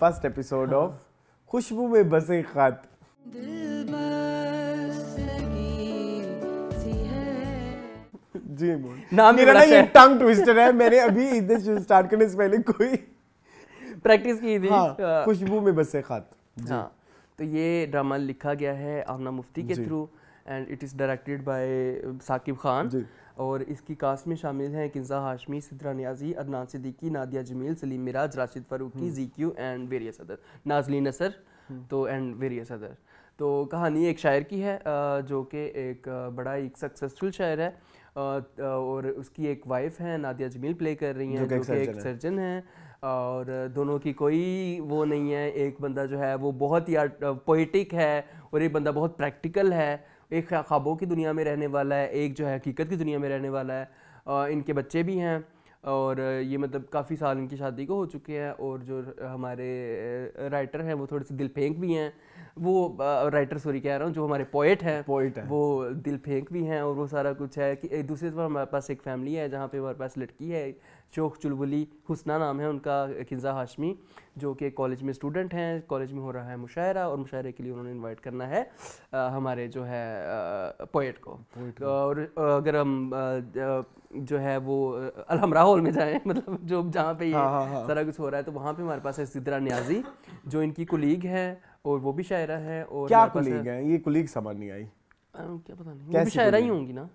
first episode of Khushboo mein basay खत जी नाम मेरा ना ये टंग ट्विस्टर है मैंने अभी इधर स्टार्ट करने से पहले कोई प्रैक्टिस की थी हाँ, हाँ। खुशबू में बसे खात हाँ तो ये ड्रामा लिखा गया है आमना मुफ्ती के through and it is directed by Saqib Khan और इसकी कास्ट में शामिल हैं Kinza Hashmi Sidra Niazi Adnan Siddiqui Nadia Jamil Saleem Mairaj Rashid Farooqui ji hmm. Q and various other Nazli Nasr hmm. तो एंड वेरियस अदर तो कहानी एक शायर की है uh, जो कि एक uh, बड़ा एक सक्सेसफुल शायर है uh, और उसकी एक वाइफ है नादिया जमील प्ले कर रही हैं जो कि एक सर्जन है और दोनों की कोई वो नहीं है एक बंदा जो है वो बहुत ही पोइटिक है और एक बंदा बहुत प्रैक्टिकल है एक ख्वाबों की दुनिया में रहने वाला है एक जो है हकीकत की दुनिया में रहने वाला है और इनके बच्चे भी हैं और ये मतलब काफ़ी साल इनकी शादी को हो चुके हैं और जो हमारे राइटर हैं वो थोड़े से दिल फेंक भी हैं वो राइटर सॉरी कह रहा हूँ जो हमारे पोइट हैं पोइट है। वो दिल फेंक भी हैं और वो सारा कुछ है कि दूसरे तरफ हमारे पास एक फैमिली है जहाँ पे हमारे पास लड़की है चौक चुलबुली हुसना नाम है उनका खिजा हाशमी जो कि कॉलेज में स्टूडेंट हैं कॉलेज में हो रहा है मुशायरा और मुशायरे के लिए उन्होंने इनवाइट करना है आ, हमारे जो है पोइट को और अगर हम जो है वो अलहमरा हॉल में जाएं मतलब जो जहाँ पे ये हाँ, हाँ, हाँ, सारा कुछ हो रहा है तो वहाँ पे हमारे पास है सिदरा न्याजी जो इनकी कुलीग है और वो भी शायरा है और क्या कुलीग है ये कुलीग समझ नहीं आई क्या पता नहीं शायरा ही होंगी ना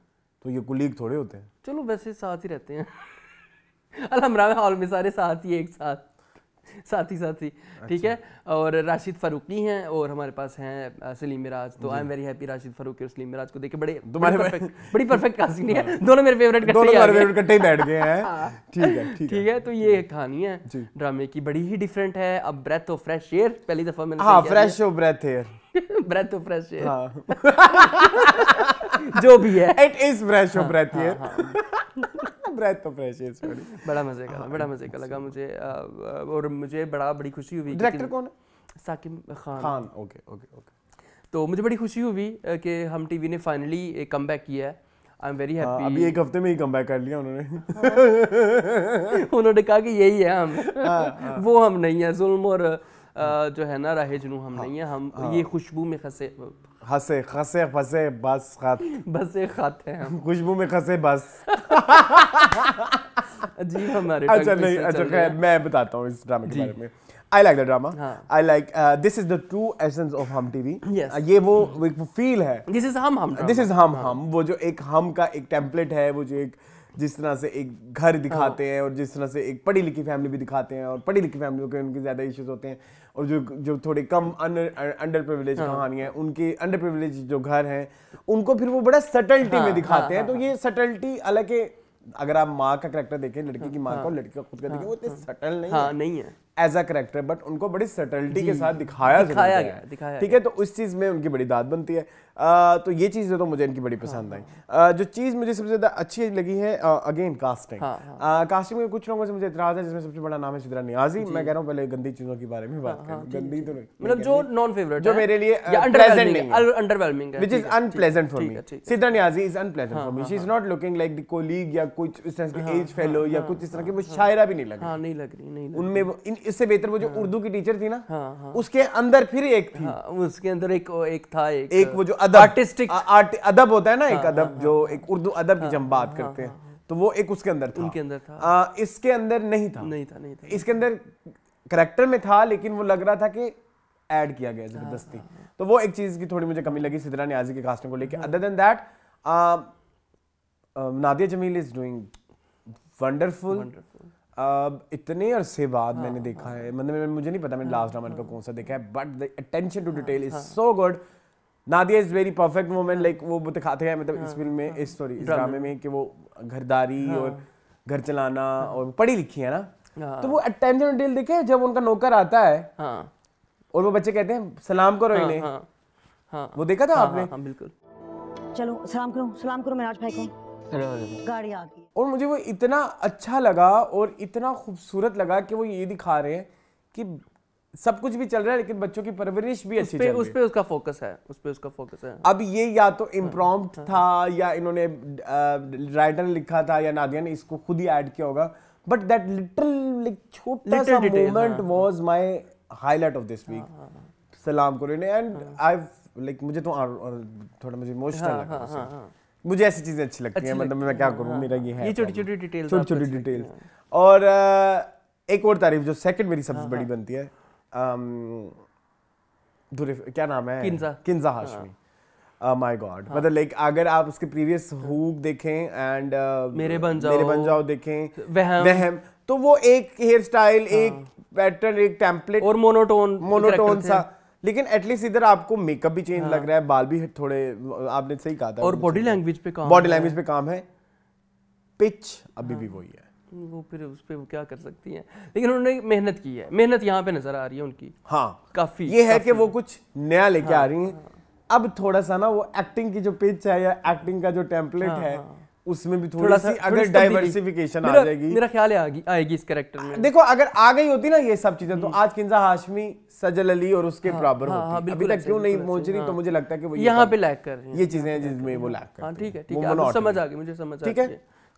तो ये कुलीग थोड़े होते हैं चलो वैसे साथ ही रहते हैं अलहमरा हॉल में सारे साथ ही एक साथ साथ ही साथ ही ठीक है अच्छा। और राशिद फारूकी हैं और हमारे पास हैं सलीम मिराज तो I am very happy Rashid Farooqui और सलीम मिराज को देखे बड़े तुम्हारे बड़ी परफेक्ट कास्टिंग है हाँ। दोनों मेरे फेवरेट दोनों फेवरेट कट्टे बैठ गए हैं हाँ। ठीक है ठीक है तो ये कहानी है ड्रामे की बड़ी ही डिफरेंट है अब ब्रेथ ऑफ फ्रेश एयर पहली दफा मैंने हां fresh of breath air breath of fresh air जो भी है it is fresh of breath air breath of fresh air sorry बड़ा मजे का बड़ा मजे का लगा मुझे और मुझे बड़ा बड़ी खुशी हुई डायरेक्टर कौन है Saqib Khan Khan okay okay okay तो मुझे बड़ी खुशी हुई कि हम टीवी ने फाइनली एक कमबैक किया है आई एम वेरी हैप्पी अभी एक हफ्ते में ही कम कर लिया उन्होंने उन्होंने कहा कि यही है हम हाँ, हाँ। वो हम नहीं है जुल्म और जो है ना राहे जुनू हम हाँ, नहीं है हम ये खुशबू में खसे हसे खसे फसे बस खत बसे खाते हैं हम खुशबू में खसे बस अजीब हमारे अच्छा नहीं अच्छा खैर मैं बताता हूँ इस ड्रामे के बारे में I like the drama I like this is the true essence of Hum TV ये वो फील है दिस इज हम हम दिस इज हम हम वो जो एक हम का एक टेम्पलेट है वो जो एक जिस तरह से एक घर दिखाते हाँ। हैं और जिस तरह से एक पढ़ी लिखी फैमिली भी दिखाते हैं और पढ़ी लिखी फैमिली के उनके ज़्यादा इश्यूज होते हैं और जो जो थोड़े कम अंडर प्रिविलेज है उनके अंडर प्रिविलेज जो घर हैं उनको फिर वो बड़ा सटल्टी में हाँ, दिखाते हाँ, हैं तो हाँ, ये सटल्टी है अगर आप माँ का करेक्टर देखें लड़की की माँ का और लड़की का खुद का देखें वो इतने सटल नहीं है एज अ करेक्टर बट उनको बड़ी सटलिटी के साथ दिखाया दिखाया गया दिखाया ठीक है तो उस चीज़ में उनकी बड़ी दाद बनती है आ, तो ये चीज़ें तो मुझे इनकी बड़ी पसंद हाँ, आई हाँ। जो चीज़ मुझे सबसे ज़्यादा अच्छी लगी है अगेन कास्टिंग हाँ, हाँ, कास्टिंग में कुछ लोगों से मुझे इतराज है जिसमें सबसे बड़ा नाम है सिद्रा नियाजी मैं कह रहा हूँ पहले गंदी चीज़ों के बारे में बात हाँ, करें गंदी तो नहीं मतलब जो नॉन फेवरेट जो मेरे लिए which is unpleasant for me Sidra Niazi is unpleasant for me she is not looking like the colleague या कुछ इस तरह की एज फेलो या कुछ इस तरह की वो शायरा भी नहीं लग रही नहीं लग रही उनमें इससे बेहतर वो जो हाँ, उर्दू की टीचर थी ना हाँ, हाँ, उसके अंदर फिर एक थी हाँ, उसके अंदर एक एक था एक, एक वो जो अदब आर्टिस्टिक आर्ट अदब होता है ना एक हाँ, अदब हाँ, जो हाँ। एक उर्दू अदब की जब बात करते हैं तो वो एक उसके अंदर था उनके अंदर था आ, इसके अंदर नहीं था नहीं था नहीं था इसके अंदर करेक्टर में था लेकिन वो लग रहा था कि ऐड किया गया जबरदस्ती तो वो एक चीज की थोड़ी मुझे कमी लगी सिदरा न्याजी के कास्टिंग को लेकर other than that Nadia Jamil is doing wonderful अब इतने अरसे बाद हाँ, मैंने देखा हाँ, है मतलब मुझे नहीं पता मैंने हाँ, लास्ट रामायण इनका कौन सा हाँ। देखा है but the attention to detail is so good Nadia is very perfect moment like वो दिखाते हैं मतलब हाँ, इस फिल्म में हाँ, इस सॉरी इस ड्रामे में कि वो घरदारी हाँ, और घर चलाना हाँ, और पढ़ी लिखी है ना हाँ, तो वो अटेंशन डिटेल देखे जब उनका नौकर आता है हाँ। और वो बच्चे कहते हैं सलाम करो हाँ, इन्हें वो देखा था आपने बिल्कुल चलो सलाम करो सलाम करो मेराज भाई को गाड़ी आ गई और मुझे वो इतना अच्छा लगा और इतना खूबसूरत लगा कि वो ये दिखा रहे हैं कि सब कुछ भी चल रहा है लेकिन बच्चों की परवरिश भी अच्छी उस पे, उस पे उसका फोकस है उस पे उसका फोकस है अब ये या तो इम्प्रॉम हाँ, हाँ। था या इन्होंने राइटर लिखा था या नादिया ने इसको खुद ही ऐड किया होगा बट दैट लिटिल छोटा सा moment was my highlight of this week सलाम करो एंड आई लाइक मुझे तो थोड़ा मुझे इमोशनल हाँ, लगा मुझे ऐसी चीज़ें अच्छी लगती अच्छी मतलब हैं मतलब मैं क्या हाँ, करूँ हाँ। मेरा ये है ये छोटी छोटी डिटेल छोटी छोटी डिटेल और एक और तारीफ जो सेकंड मेरी सबसे हाँ, बड़ी बनती है क्या नाम है किंजा हाशमी माई गॉड मतलब लाइक अगर आप उसके प्रीवियस हुक देखें एंड मेरे बन जाओ मेरे बन जाओ देखें वहम तो वो एक हेयर स्टाइल एक पैटर्न एक टेम्पलेट और मोनोटोन मोनोटोन सा लेकिन एटलीस्ट इधर आपको मेकअप भी चेंज लग हाँ। रहा है बाल भी थोड़े आपने सही कहा था और बॉडी लैंग्वेज पे काम बॉडी लैंग्वेज पे काम है पिच अभी भी हाँ। वही है वो फिर उस पर क्या कर सकती हैं लेकिन उन्होंने मेहनत की है मेहनत यहाँ पे नजर आ रही है उनकी हाँ काफी ये है कि वो कुछ नया लेके आ हाँ, रही है अब थोड़ा सा ना वो एक्टिंग की जो पिच है या एक्टिंग का जो टेम्पलेट है उसमें भी थोड़ा सी अगर डाइवर्सिफिकेशन आ जाएगी मेरा ख्याल है आएगी इस करेक्टर में देखो अगर आ गई होती ना ये सब चीजें तो हम्म। आज किंजा हाशमी सजल अली और उसके बराबर हाँ, हाँ, हाँ, अभी तक क्यों नहीं पहुंच रही तो हाँ। मुझे लगता है कि वो यहाँ पे लैक कर रही है ये चीजें हैं जिसमें वो लैक हाँ, कर ठीक है ठीक है समझ आ गई मुझे समझ आ ठीक है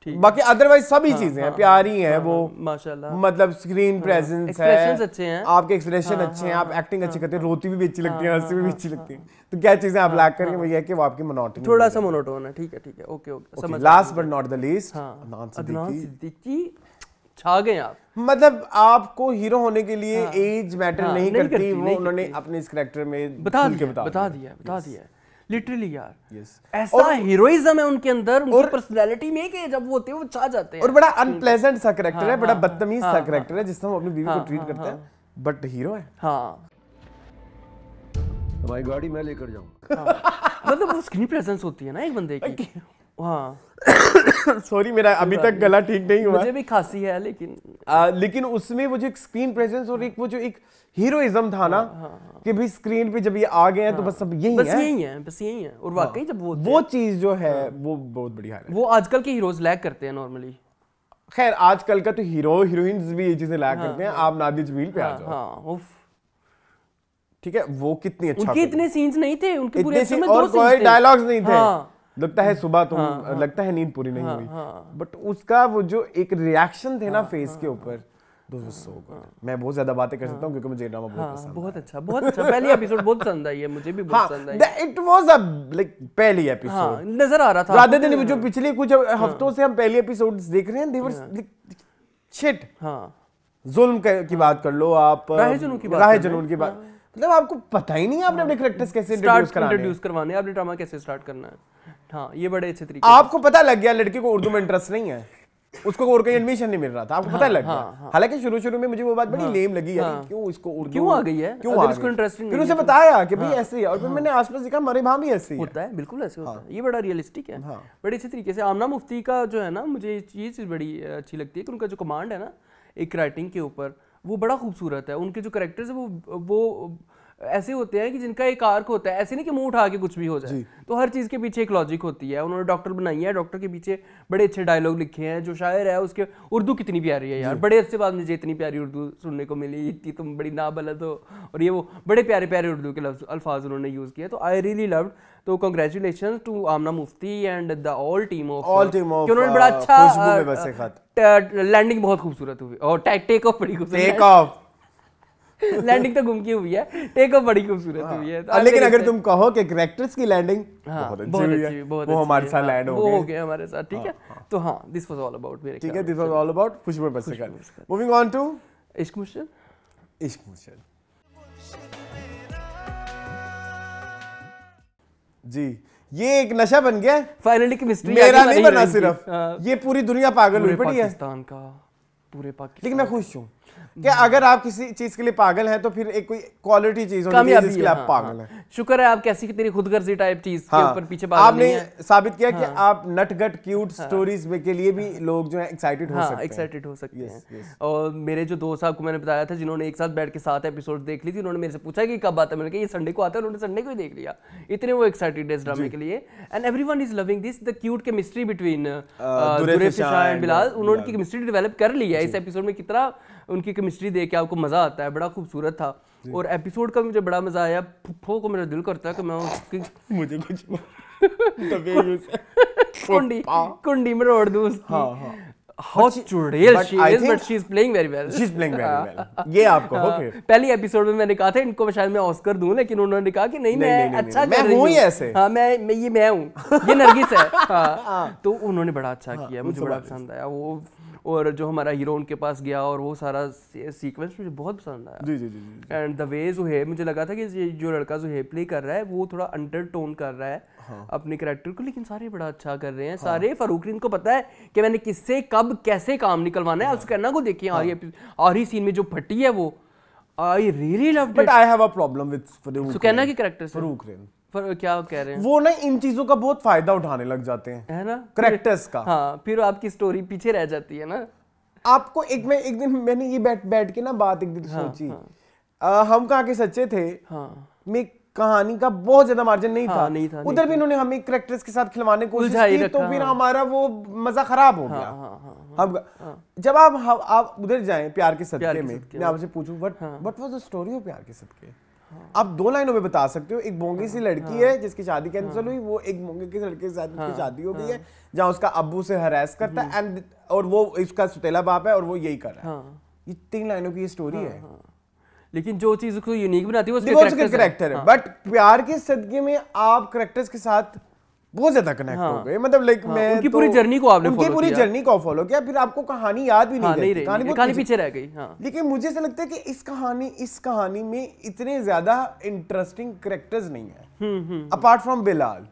बाकी अदरवाइज सभी हाँ, चीजें हाँ, हैं प्यारी हाँ, हैं हाँ, वो हाँ, माशाल्लाह मतलब स्क्रीन प्रेजेंस हाँ, है एक्सप्रेशंस अच्छे हैं आपके एक्सप्रेशन अच्छे हैं आप एक्टिंग अच्छी करते हैं रोती भी अच्छी लगती है हंसी भी अच्छी लगती है तो क्या चीजें आप लैक करेंगे भैया कि वो आपकी मोनोटोन थोड़ा सा मोनोटोन है ठीक है ठीक है ओके ओके समझ last but not the least Adnan Siddiqui छा गए आप मतलब आपको हीरो होने के लिए एज मैटर नहीं करती वो उन्होंने अपने इस कैरेक्टर में बता दिया बता दिया बता दिया लिटरली यार yes. ऐसा हीरोइज्म है उनके अंदर उनकी पर्सनालिटी में कि जब वो होते हैं वो छा जाते हैं और बड़ा अनप्लेजेंट सा करेक्टर हाँ, है बड़ा हाँ, बदतमीज हाँ, सा करेक्टर हाँ, है जिससे वो अपनी बीवी को ट्रीट हाँ, हाँ, करते हैं बट हाँ। हीरो है हाँ तुम्हारी गाड़ी मैं लेकर जाऊं मतलब वो स्क्रीन प्रेजेंस होती है ना एक बंदे की सॉरी हाँ। मेरा अभी तक गला ठीक नहीं हुआ मुझे भी खांसी है लेकिन आ, लेकिन उसमें वो जो एक स्क्रीन प्रेजेंस और एक वो जो एक हीरोइज्म था ना हाँ, हाँ, कि भी स्क्रीन पे जब ये आ गए हैं तो बस सब यही बस है बस यही है बस यही है और वाकई जब वो वो चीज जो है वो बहुत बढ़िया है वो आजकल के हीरोज लैग करते हैं नॉर्मली खैर आजकल का तो हीरो हीरोइंस भी ये चीजें लैग करते हैं आप नादी जमील पे आ जाओ हां उफ ठीक है वो कितनी अच्छा उनके इतने सीन्स नहीं थे उनके पूरे सीन्स में दो थे और कोई डायलॉग्स नहीं थे हां लगता है सुबह तुम हाँ, हाँ। लगता है नींद पूरी नहीं हाँ, हुई बट उसका वो जो एक रिएक्शन थे ना फेस के ऊपर मैं बहुत ज्यादा बातें कर सकता हूँ क्योंकि मुझे ड्रामा बहुत पसंद बहुत अच्छा बहुत अच्छा पहली एपिसोड बहुत पसंद आई है मुझे भी बहुत पसंद आई इट वाज अ लाइक पहली एपिसोड नजर आ रहा था राधे दिन जो पिछले कुछ हफ्तों से हम पहली एपिसोड्स देख रहे हैं दे वर शिट हां जुल्म की बात कर लो आप राह जुनून की बात राह की बात मतलब आपको पता ही नहीं है आपने अपने करेक्टर्स कैसे इंट्रोड्यूस करवाने आपने ड्रामा कैसे स्टार्ट करना है हाँ ये बड़े अच्छे तरीके आपको पता लग गया लड़की को उर्दू में इंटरेस्ट नहीं है उसको और कहीं एडमिशन नहीं मिल रहा था आपको हाँ, पता लग गया हाँ, हाँ। हालांकि शुरू शुरू में मुझे वो बात बड़ी लेम हाँ, लगी यार क्यों इसको उर्दू क्यों आ गई है क्यों आ इसको इंटरेस्टिंग फिर उसे तो- बताया कि भाई ऐसे ही और फिर मैंने आसपास देखा हमारे वहां भी ऐसे ही होता है बिल्कुल ऐसे होता है ये बड़ा रियलिस्टिक है बड़े अच्छे तरीके से आमना मुफ्ती का जो है ना मुझे ये चीज़ बड़ी अच्छी लगती है कि उनका जो कमांड है ना एक राइटिंग के ऊपर वो बड़ा खूबसूरत है उनके जो करेक्टर्स है वो वो ऐसे होते हैं कि जिनका एक आर्क होता है ऐसे नहीं कि मुंह उठा के कुछ भी हो जाए तो हर चीज़ के पीछे एक लॉजिक होती है उन्होंने डॉक्टर बनाई है डॉक्टर के पीछे बड़े अच्छे डायलॉग लिखे हैं जो शायर है उसके उर्दू कितनी प्यारी है यार बड़े अच्छे बाद मुझे इतनी प्यारी उर्दू सुनने को मिली इतनी तुम बड़ी ना बलत हो और ये वो बड़े प्यारे प्यारे उर्दू के अल्फाज उन्होंने यूज़ किया तो आई रियली लव्ड तो congratulation to Amna Mufti and the all team of all team of उन्होंने बड़ा uh, अच्छा लैंडिंग uh, uh, बहुत खूबसूरत हुई और टेक ऑफ बड़ी खूबसूरत टेक ऑफ लैंडिंग तो गुमकी हुई है टेक ऑफ बड़ी खूबसूरत हाँ। हुई है तो लेकिन अगर तुम कहो कि करेक्टर्स की लैंडिंग हाँ, बहुत बहुत हमारे साथ लैंड हाँ, हो गए हमारे साथ ठीक है तो दिस वाज ऑल अबाउट मेरे ठीक है this was all about Khushbu moving on to इश्क मुश्किल इश्क मुश्किल जी ये एक नशा बन गया फाइनली की मिस्ट्री मेरा नहीं बना सिर्फ ये पूरी दुनिया पागल हुई पड़ी है पाकिस्तान का पूरे पाकिस्तान लेकिन मैं खुश हूँ कि हम्म। अगर आप किसी चीज के लिए पागल हैं तो फिर एक कोई क्वालिटी चीज होनी चाहिए जिसके लिए आप हाँ, पागल हाँ। हैं शुक्र है आप कैसी तेरी खुदगर्जी टाइप चीज के हाँ। ऊपर पीछे पागल आपने साबित किया कि आप नटगट क्यूट स्टोरीज के लिए भी लोग जो है एक्साइटेड हो सकते हैं एक्साइटेड हो सकते हैं और मेरे जो दोस्त आपको मैंने बताया था जिन्होंने एक साथ बैठ के साथ एपिसोड देख ली थी उन्होंने मेरे से पूछा कि कब आता है मैंने कहा संडे को आता है उन्होंने संडे को ही देख लिया इतने वो एक्साइटेड है इस ड्रामे के लिए and everyone is loving this the cute chemistry between Duresh Shah and Bilal उन्होंने की केमिस्ट्री डेवलप कर ली है इस एपिसोड में कितना उनकी केमिस्ट्री देख के आपको मज़ा आता है बड़ा खूबसूरत था और एपिसोड का मुझे बड़ा मज़ा आया फुफो को मेरा दिल करता है कि मैं उसकी मुझे कुछ कुंडी कुंडी में रोड दूँ उसकी हाँ हाँ, हाँ। पहली एपिसोड में मैंने कहा था इनको शायद मैं ऑस्कर दूं लेकिन उन्होंने कहा कि नहीं मैं अच्छा कर रही ऐसे हाँ, मैं मैं ये मैं ये नरगिस है हाँ। तो उन्होंने बड़ा अच्छा किया मुझे बड़ा पसंद आया वो और जो हमारा हीरो उनके पास गया और वो सारा सीक्वेंस मुझे बहुत पसंद आया जी जी जी एंड द वे जुहेब मुझे लगा था कि जो लड़का जुहेब प्ले कर रहा है वो थोड़ा अंडर टोन कर रहा है हाँ। अपने करेक्टर को लेकिन सारे बड़ा अच्छा कर रहे हैं हाँ। सारे फारूक रिन को पता है कि मैंने किससे कब कैसे काम निकलवाना है हाँ। उसको कहना को देखिए हाँ। आरी आरी सीन में जो फटी है वो I really love but I have a problem with Farooq so कहना की करेक्टर फारूक रिन पर क्या कह रहे हैं वो ना इन चीजों का बहुत फायदा उठाने लग जाते हैं है ना करेक्टर्स का हाँ फिर आपकी स्टोरी पीछे रह जाती है ना आपको एक मैं एक दिन मैंने ये बैठ बैठ के ना बात एक दिन हाँ, सोची हाँ. आ, हम कहा के सच्चे थे हाँ. में कहानी का बहुत ज्यादा मार्जिन नहीं हाँ, था नहीं था उधर भी इन्होंने हमें करेक्टर्स के साथ खिलवाने को तो फिर हाँ. हमारा वो मजा खराब हो हाँ, गया हाँ, हाँ, हम जब आप आप उधर जाएं प्यार के सदके में मैं आपसे पूछूं but what was the story of Pyar Ke सदके आप दो लाइनों में बता सकते हो एक मोंगी सी लड़की हाँ। है जिसकी शादी कैंसिल हाँ। हुई वो एक बोंगे के लड़के के साथ उसकी हाँ। शादी हो गई है जहाँ उसका अबू से हरास करता है एंड हम्म। और वो इसका सुतेला बाप है और वो यही कर रहा है ये तीन लाइनों की ये स्टोरी है लेकिन जो चीज उसको यूनिक बनाती है वो उसके करेक्टर है बट प्यार के सदके में आप करेक्टर्स के साथ बहुत ज्यादा कनेक्ट हाँ, हो गए मतलब लाइक हाँ, मैं उनकी तो, पूरी जर्नी को आपने उनकी पूरी जर्नी को फॉलो किया फिर आपको कहानी याद भी नहीं, हाँ, नहीं रही कहानी, कहानी पीछे रह गई हाँ। लेकिन मुझे ऐसा लगता है कि इस कहानी इस कहानी में इतने ज्यादा इंटरेस्टिंग करेक्टर्स नहीं है अपार्ट फ्रॉम बिलाल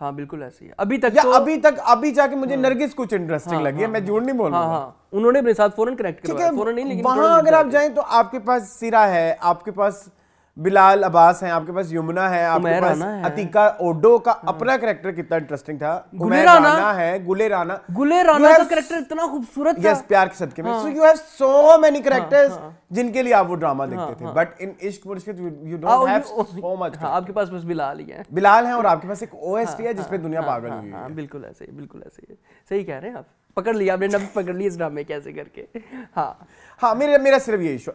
हाँ बिल्कुल ऐसे ही अभी तक या तो, अभी तक अभी जाके मुझे हाँ, नरगिस कुछ इंटरेस्टिंग हाँ, लगी है हाँ, मैं जोड़ हाँ। नहीं बोल हाँ, रहा हाँ, हाँ, उन्होंने मेरे साथ फौरन कनेक्ट किया फौरन नहीं लेकिन वहां अगर आप जाएं तो आपके पास सिरा है आपके पास बिलाल अब्बास हैं आपके पास यमुना है आपके पास अतीका ओडो का अपना करेक्टर कितना इंटरेस्टिंग था गुले राना है गुले राना गुले राना का करेक्टर इतना खूबसूरत था यस प्यार के सदके में so you have so many characters जिनके लिए आप वो ड्रामा हाँ, देखते थे बट हाँ। In Ishq Murshid you don't have so much आपके पास बस बिलाल ही है बिलाल है और आपके पास एक ओएसटी हाँ, है जिसपे दुनिया पागल हुई है बिल्कुल ऐसे ही बिल्कुल ऐसे ही सही कह रहे हैं आप पकड़ लिया आपने नब्ज पकड़ लिया इस ड्रामे कैसे करके हाँ हाँ मेरा मेरा सिर्फ ये इशू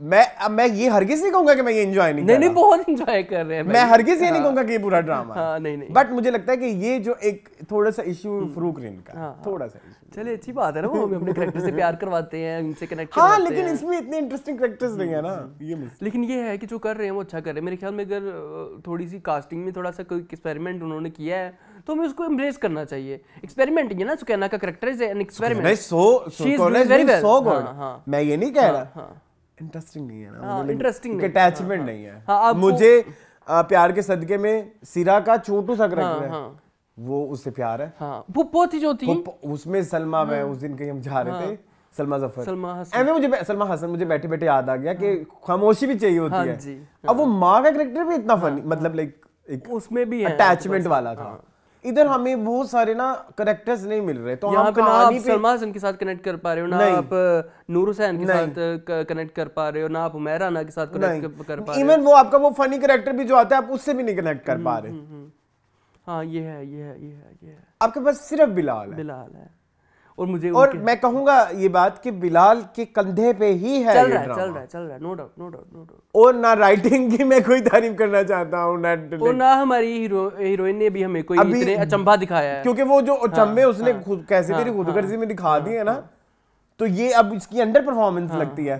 मैं अब मैं ये हरगिज नहीं कहूंगा कि मैं ये एंजॉय नहीं नहीं नहीं बहुत एंजॉय कर रहे हैं मैं हरगिज ये नहीं हाँ। कहूंगा कि ये पूरा ड्रामा हाँ, नहीं नहीं बट मुझे लगता है कि ये जो एक थोड़ा सा इशू फ्रूक रिन का हाँ, हाँ, थोड़ा सा चलिए अच्छी बात है ना वो हमें अपने करेक्टर से प्यार करवाते हैं उनसे कनेक्ट हाँ लेकिन इसमें इतने इंटरेस्टिंग करेक्टर्स नहीं है ना हम्म। ये लेकिन ये है कि जो कर रहे हैं वो अच्छा कर रहे हैं मेरे ख्याल में अगर थोड़ी सी कास्टिंग में थोड़ा सा कोई एक्सपेरिमेंट उन्होंने किया है तो हमें उसको एम्ब्रेस करना चाहिए एक्सपेरिमेंट ही ना सुकैना का character is an experiment so so very well मैं ये नहीं कह हाँ, रहा इंटरेस्टिंग नहीं है ना इंटरेस्टिंग हाँ, अटैचमेंट मतलब नहीं है हाँ, हाँ। मुझे प्यार के सदके में सिरा का छोटू सा करेक्टर है वो उससे प्यार है हाँ। पुप्पो थी जो थी उसमें सलमा हाँ। मैं उस दिन कहीं हम जा रहे थे सलमा जफर सलमा हसन मुझे सलमा हसन मुझे बैठे बैठे याद आ गया कि खामोशी भी चाहिए होती हाँ, है हाँ। अब वो माँ का करेक्टर भी इतना फनी मतलब लाइक उसमें भी अटैचमेंट वाला था इधर हमें बहुत सारे ना करेक्टर्स नहीं मिल रहे तो हम ना आप सलमान हसन के साथ कनेक्ट कर पा रहे हो ना आप नूर हुसैन के साथ कनेक्ट कर पा रहे हो ना आप हुमैर ना के साथ कनेक्ट कर पा रहे हो इवन वो आपका वो फनी करेक्टर भी जो आता है आप उससे भी नहीं कनेक्ट कर हम्म, पा रहे हम्म, हम्म। हाँ ये है ये है ये है ये है आपके पास सिर्फ बिलाल है बिलाल है और मुझे और मैं कहूंगा ये बात कि बिलाल के कंधे पे ही है चल रहा है चल रहा है चल रहा है no doubt no doubt no doubt और ना राइटिंग की मैं कोई तारीफ करना चाहता हूँ ना और ना हमारी हीरो हीरोइन ने भी हमें कोई अभी, इतने अचंभा दिखाया है क्योंकि वो जो हाँ, अचंभे हाँ, उसने खुद कैसे तेरी हाँ, खुदगर्जी हाँ, में दिखा दी है ना तो ये अब इसकी अंडर परफॉर्मेंस लगती है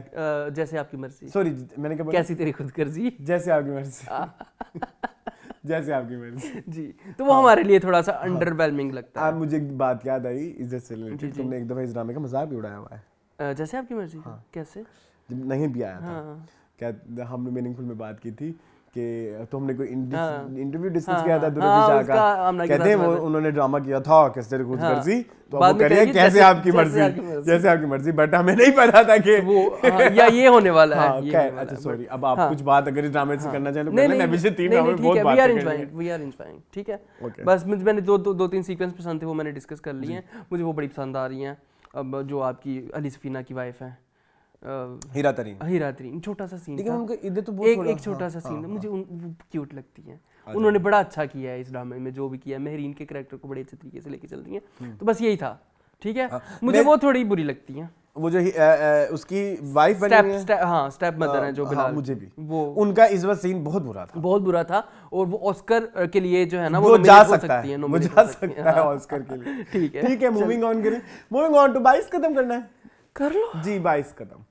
जैसे आपकी मर्जी सॉरी मैंने कहा कैसी तेरी खुदगर्जी जैसे आपकी मर्जी जैसे आपकी मर्जी जी तो वो हमारे लिए थोड़ा सा अंडरवेलमिंग हाँ। लगता है आप मुझे एक बात याद आई इससे रिलेटेड तुमने एक दफ़ा इस ड्रामे का मजाक भी उड़ाया हुआ है जैसे आपकी मर्जी हाँ। कैसे नहीं भी आया था हाँ। क्या हमने मीनिंगफुल में बात की थी कि तो हमने कोई इंटरव्यू डिस्कस हाँ। हाँ, किया था दुर्गा शाह का कहते हैं हाँ, वो उन्होंने ड्रामा किया था तो मर्जी तो करिए कैसे आपकी मर्जी जैसे आपकी मर्जी बट हमें नहीं पता था कि वो या ये होने वाला है अच्छा सॉरी अब आप कुछ बात अगर ड्रामे से करना चाहें तो नहीं नहीं अभी तीन ड्रामे बहुत बात we are enjoying we are enjoying ठीक है बस मुझे मैंने दो दो तीन सीक्वेंस पसंद थे वो मैंने डिस्कस कर लिए हैं मुझे वो बड़ी पसंद आ रही हैं अब जो आपकी अली सफीना की वाइफ है हीरा तरीन हीरा तरीन छोटा सा सीन लेकिन उनके इधर तो बहुत एक एक छोटा सा सीन हाँ, हाँ, मुझे हाँ। उन क्यूट लगती हैं अच्छा। उन्होंने बड़ा अच्छा किया है इस ड्रामे में जो भी किया मेहरीन के करेक्टर को बड़े अच्छे तरीके से लेके चल रही है हम्म। तो बस यही था ठीक है मुझे वो थोड़ी बुरी लगती हैं वो जो आ, आ, उसकी वाइफ बनी स्टेप, स्टेप, हाँ, स्टेप मदर आ, है जो बिलाल हाँ, मुझे भी वो उनका इस वक्त सीन बहुत बुरा था बहुत बुरा था और वो ऑस्कर के लिए जो है ना वो जा सकता है वो जा सकता है ऑस्कर के लिए ठीक है ठीक है मूविंग ऑन करें moving on to Baees Qadam करना है कर लो जी Baees Qadam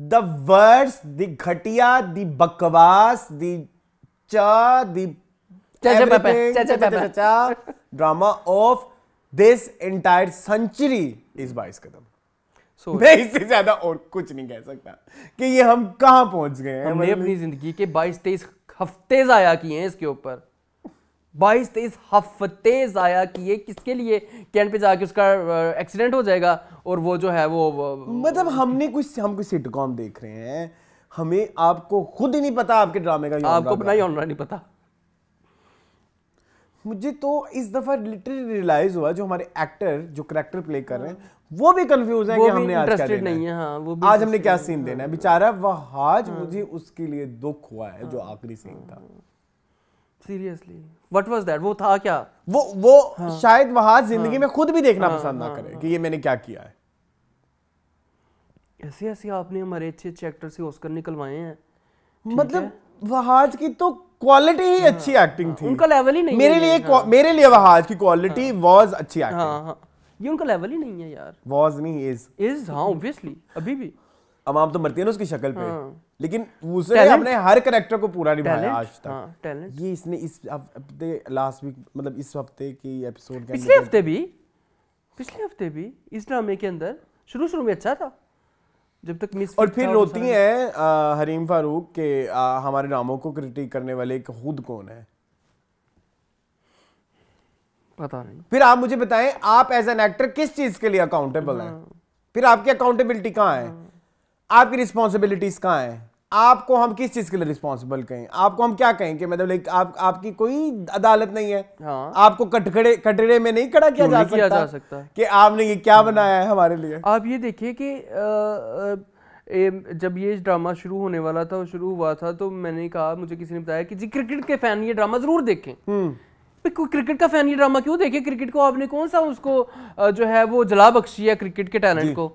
the worse the घटिया द बकवास the drama of this entire century इस बाईस कदम So, मैं इससे ज्यादा और कुछ नहीं कह सकता कि ये हम कहां पहुंच गए हैं हमने मतलब अपनी जिंदगी के 22 23 हफ्ते जाया किए हैं इसके ऊपर बाईस तेईस हफ्ते ज़ाया किए किसके लिए कैंट पे जाके उसका एक्सीडेंट हो जाएगा और वो जो है वो मतलब हमने कुछ हम कुछ सिटकॉम देख रहे हैं हमें आपको खुद ही नहीं पता आपके ड्रामे का आपको अपना ही ऑनलाइन नहीं पता मुझे तो इस दफा लिटरली रियलाइज हुआ जो हमारे एक्टर जो करेक्टर प्ले कर रहे हैं हाँ। वो भी कंफ्यूज है कि हमने आज क्या देना नहीं है हाँ, वो भी आज हमने क्या सीन देना है बेचारा वह आज हाँ। मुझे उसके लिए दुख हुआ है जो हाँ। आखिरी सीन था सीरियसली वट वॉज दैट वो था क्या वो वो हाँ, शायद वहां जिंदगी हाँ, में खुद भी देखना हाँ, पसंद ना हाँ, करे हाँ, कि ये मैंने क्या किया है ऐसे ऐसे आपने हमारे अच्छे अच्छे एक्टर से ऑस्कर निकलवाए हैं मतलब वहाज की तो क्वालिटी ही हाँ, अच्छी एक्टिंग हाँ, थी उनका लेवल ही नहीं मेरे लिए हाँ, मेरे लिए वहाज की क्वालिटी हाँ। वाज अच्छी एक्टिंग हाँ, हाँ। ये उनका लेवल ही नहीं है यार वाज नहीं इज इज हाँ ऑब्वियसली अभी भी अवाम तो मरती है ना उसकी शक्ल पे हाँ। लेकिन उसने अपने हर करेक्टर को पूरा निभाया आज तक हाँ, ये इसने इस हफ्ते लास्ट वीक मतलब इस हफ्ते के एपिसोड के पिछले हफ्ते भी पिछले हफ्ते भी इस ड्रामे के अंदर शुरू शुरू में अच्छा था जब तक मिस और फिर रोती हैं हरीम फारूक के आ, हमारे ड्रामों को क्रिटिक करने वाले खुद कौन है पता नहीं फिर आप मुझे बताएं आप एज एन एक्टर किस चीज के लिए अकाउंटेबल हैं हाँ। फिर आपकी अकाउंटेबिलिटी कहाँ है हाँ। आपकी रिस्पॉन्सिबिलिटीज कहाँ हैं आपको हम किस चीज के लिए रिस्पॉन्सिबल कहें आपको हम क्या कहें कि मतलब लाइक आप आपकी कोई अदालत नहीं है हाँ। आपको कटखड़े कटड़े में नहीं खड़ा किया जा सकता, किया जा सकता कि आपने ये क्या हाँ। बनाया है हमारे लिए आप ये देखिए कि ए, जब ये ड्रामा शुरू होने वाला था शुरू हुआ था तो मैंने कहा मुझे किसी ने बताया कि जी क्रिकेट के फैन ये ड्रामा जरूर देखें हम्म। क्रिकेट का फैन ये ड्रामा क्यों देखे क्रिकेट को आपने कौन सा उसको जो है वो जला बख्शी है क्रिकेट के टैलेंट को